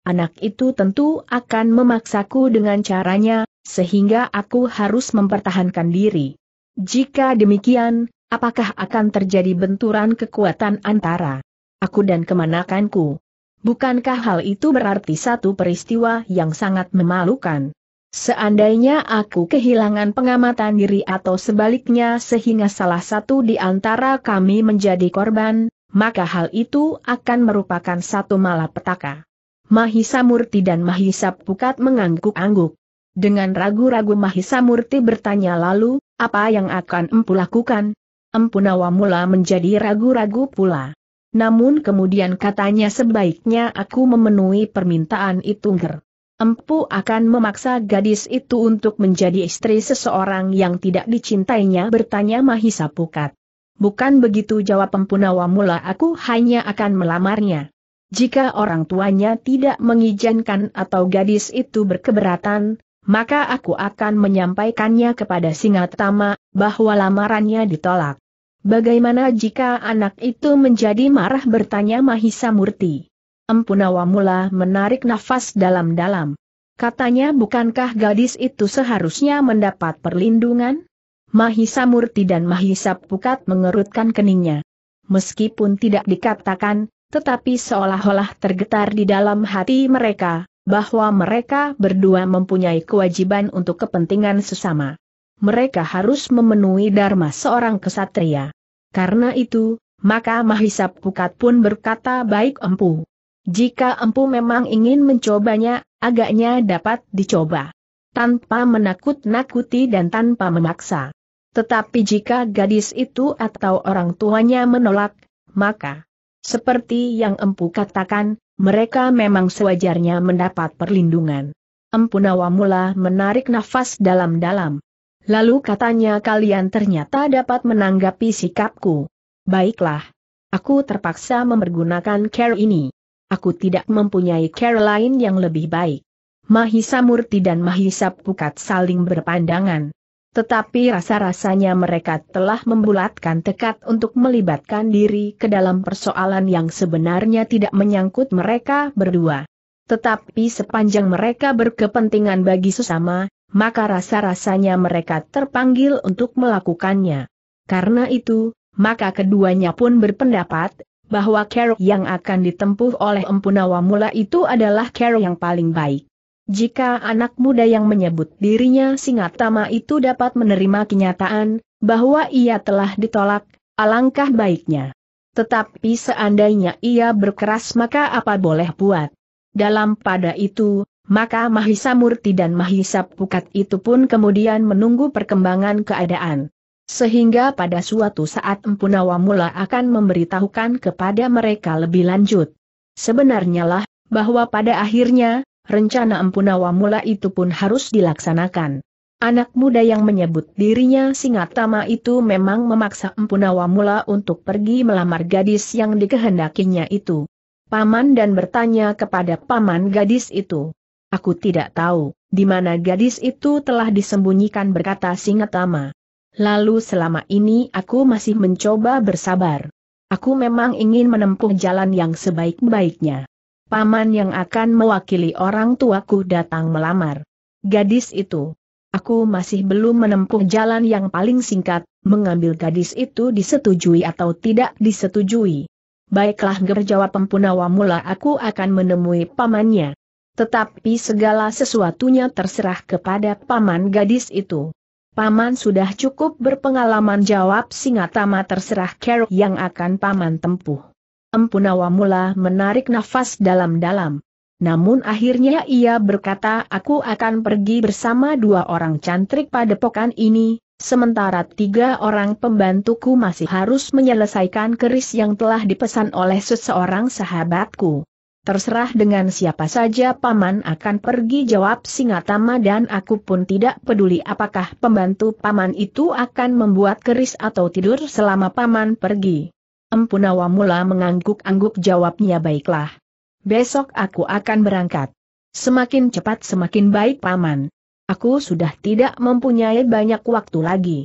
Anak itu tentu akan memaksaku dengan caranya, sehingga aku harus mempertahankan diri. Jika demikian, apakah akan terjadi benturan kekuatan antara aku dan kemanakanku? Bukankah hal itu berarti satu peristiwa yang sangat memalukan? Seandainya aku kehilangan pengamatan diri atau sebaliknya sehingga salah satu di antara kami menjadi korban, maka hal itu akan merupakan satu malapetaka. Mahisa Murti dan Mahisa Pukat mengangguk-angguk. Dengan ragu-ragu Mahisa Murti bertanya lalu, apa yang akan empu lakukan? Empu Nawamula menjadi ragu-ragu pula. Namun kemudian katanya sebaiknya aku memenuhi permintaan itu nger. Empu akan memaksa gadis itu untuk menjadi istri seseorang yang tidak dicintainya bertanya Mahisa Pukat. Bukan begitu jawab Empu Nawamula aku hanya akan melamarnya. Jika orang tuanya tidak mengizinkan atau gadis itu berkeberatan, maka aku akan menyampaikannya kepada singa Tama, bahwa lamarannya ditolak. Bagaimana jika anak itu menjadi marah bertanya Mahisa Murti? Empunawa mula menarik nafas dalam-dalam. Katanya bukankah gadis itu seharusnya mendapat perlindungan? Mahisa Murti dan Mahisa Pukat mengerutkan keningnya. Meskipun tidak dikatakan, tetapi seolah-olah tergetar di dalam hati mereka, bahwa mereka berdua mempunyai kewajiban untuk kepentingan sesama. Mereka harus memenuhi dharma seorang kesatria. Karena itu, maka Mahisa Pukat pun berkata baik empu. Jika empu memang ingin mencobanya, agaknya dapat dicoba. Tanpa menakut-nakuti dan tanpa memaksa. Tetapi jika gadis itu atau orang tuanya menolak, maka seperti yang empu katakan, mereka memang sewajarnya mendapat perlindungan. Empunawa mula menarik nafas dalam-dalam. Lalu katanya kalian ternyata dapat menanggapi sikapku. Baiklah. Aku terpaksa mempergunakan care ini. Aku tidak mempunyai care lain yang lebih baik. Mahisa Murti dan Mahisa Pukat saling berpandangan. Tetapi rasa-rasanya mereka telah membulatkan tekad untuk melibatkan diri ke dalam persoalan yang sebenarnya tidak menyangkut mereka berdua. Tetapi sepanjang mereka berkepentingan bagi sesama, maka rasa-rasanya mereka terpanggil untuk melakukannya. Karena itu, maka keduanya pun berpendapat bahwa care yang akan ditempuh oleh Empunawa Mula itu adalah care yang paling baik. Jika anak muda yang menyebut dirinya Singatama itu dapat menerima kenyataan, bahwa ia telah ditolak, alangkah baiknya. Tetapi seandainya ia berkeras maka apa boleh buat. Dalam pada itu, maka Mahisa Murti dan Mahisa Pukat itu pun kemudian menunggu perkembangan keadaan. Sehingga pada suatu saat Empunawa Mula akan memberitahukan kepada mereka lebih lanjut. Sebenarnya lah, bahwa pada akhirnya, rencana Empunawa mula itu pun harus dilaksanakan. Anak muda yang menyebut dirinya Singatama itu memang memaksa Empunawa mula untuk pergi melamar gadis yang dikehendakinya itu. Paman dan bertanya kepada paman gadis itu. Aku tidak tahu, di mana gadis itu telah disembunyikan berkata Singatama. Lalu selama ini aku masih mencoba bersabar. Aku memang ingin menempuh jalan yang sebaik-baiknya paman yang akan mewakili orang tuaku datang melamar. Gadis itu. Aku masih belum menempuh jalan yang paling singkat, mengambil gadis itu disetujui atau tidak disetujui. Baiklah gerjawab jawab Empunawa mula aku akan menemui pamannya. Tetapi segala sesuatunya terserah kepada paman gadis itu. Paman sudah cukup berpengalaman jawab Singatama terserah care yang akan paman tempuh. Empunawa mula menarik nafas dalam-dalam. Namun akhirnya ia berkata aku akan pergi bersama dua orang cantrik pokan ini, sementara tiga orang pembantuku masih harus menyelesaikan keris yang telah dipesan oleh seseorang sahabatku. Terserah dengan siapa saja paman akan pergi jawab Singatama dan aku pun tidak peduli apakah pembantu paman itu akan membuat keris atau tidur selama paman pergi. Empunawa mula mengangguk-angguk jawabnya baiklah. Besok aku akan berangkat. Semakin cepat semakin baik paman. Aku sudah tidak mempunyai banyak waktu lagi.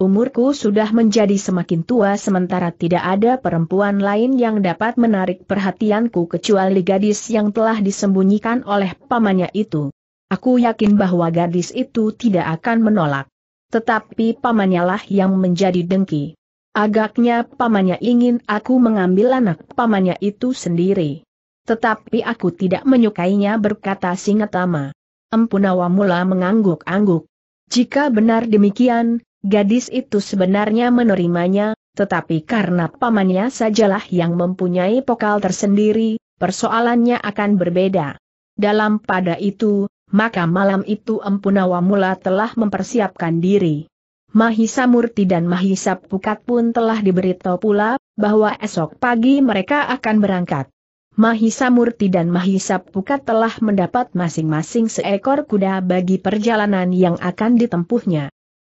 Umurku sudah menjadi semakin tua sementara tidak ada perempuan lain yang dapat menarik perhatianku kecuali gadis yang telah disembunyikan oleh pamannya itu. Aku yakin bahwa gadis itu tidak akan menolak. Tetapi pamannya lah yang menjadi dengki. Agaknya pamannya ingin aku mengambil anak pamannya itu sendiri. Tetapi aku tidak menyukainya berkata Singatama. Empunawa mula mengangguk-angguk. Jika benar demikian, gadis itu sebenarnya menerimanya, tetapi karena pamannya sajalah yang mempunyai pokal tersendiri, persoalannya akan berbeda. Dalam pada itu, maka malam itu Empunawa mula telah mempersiapkan diri. Mahisa Murti dan Mahisa Pukat pun telah diberitahu pula, bahwa esok pagi mereka akan berangkat. Mahisa Murti dan Mahisa Pukat telah mendapat masing-masing seekor kuda bagi perjalanan yang akan ditempuhnya.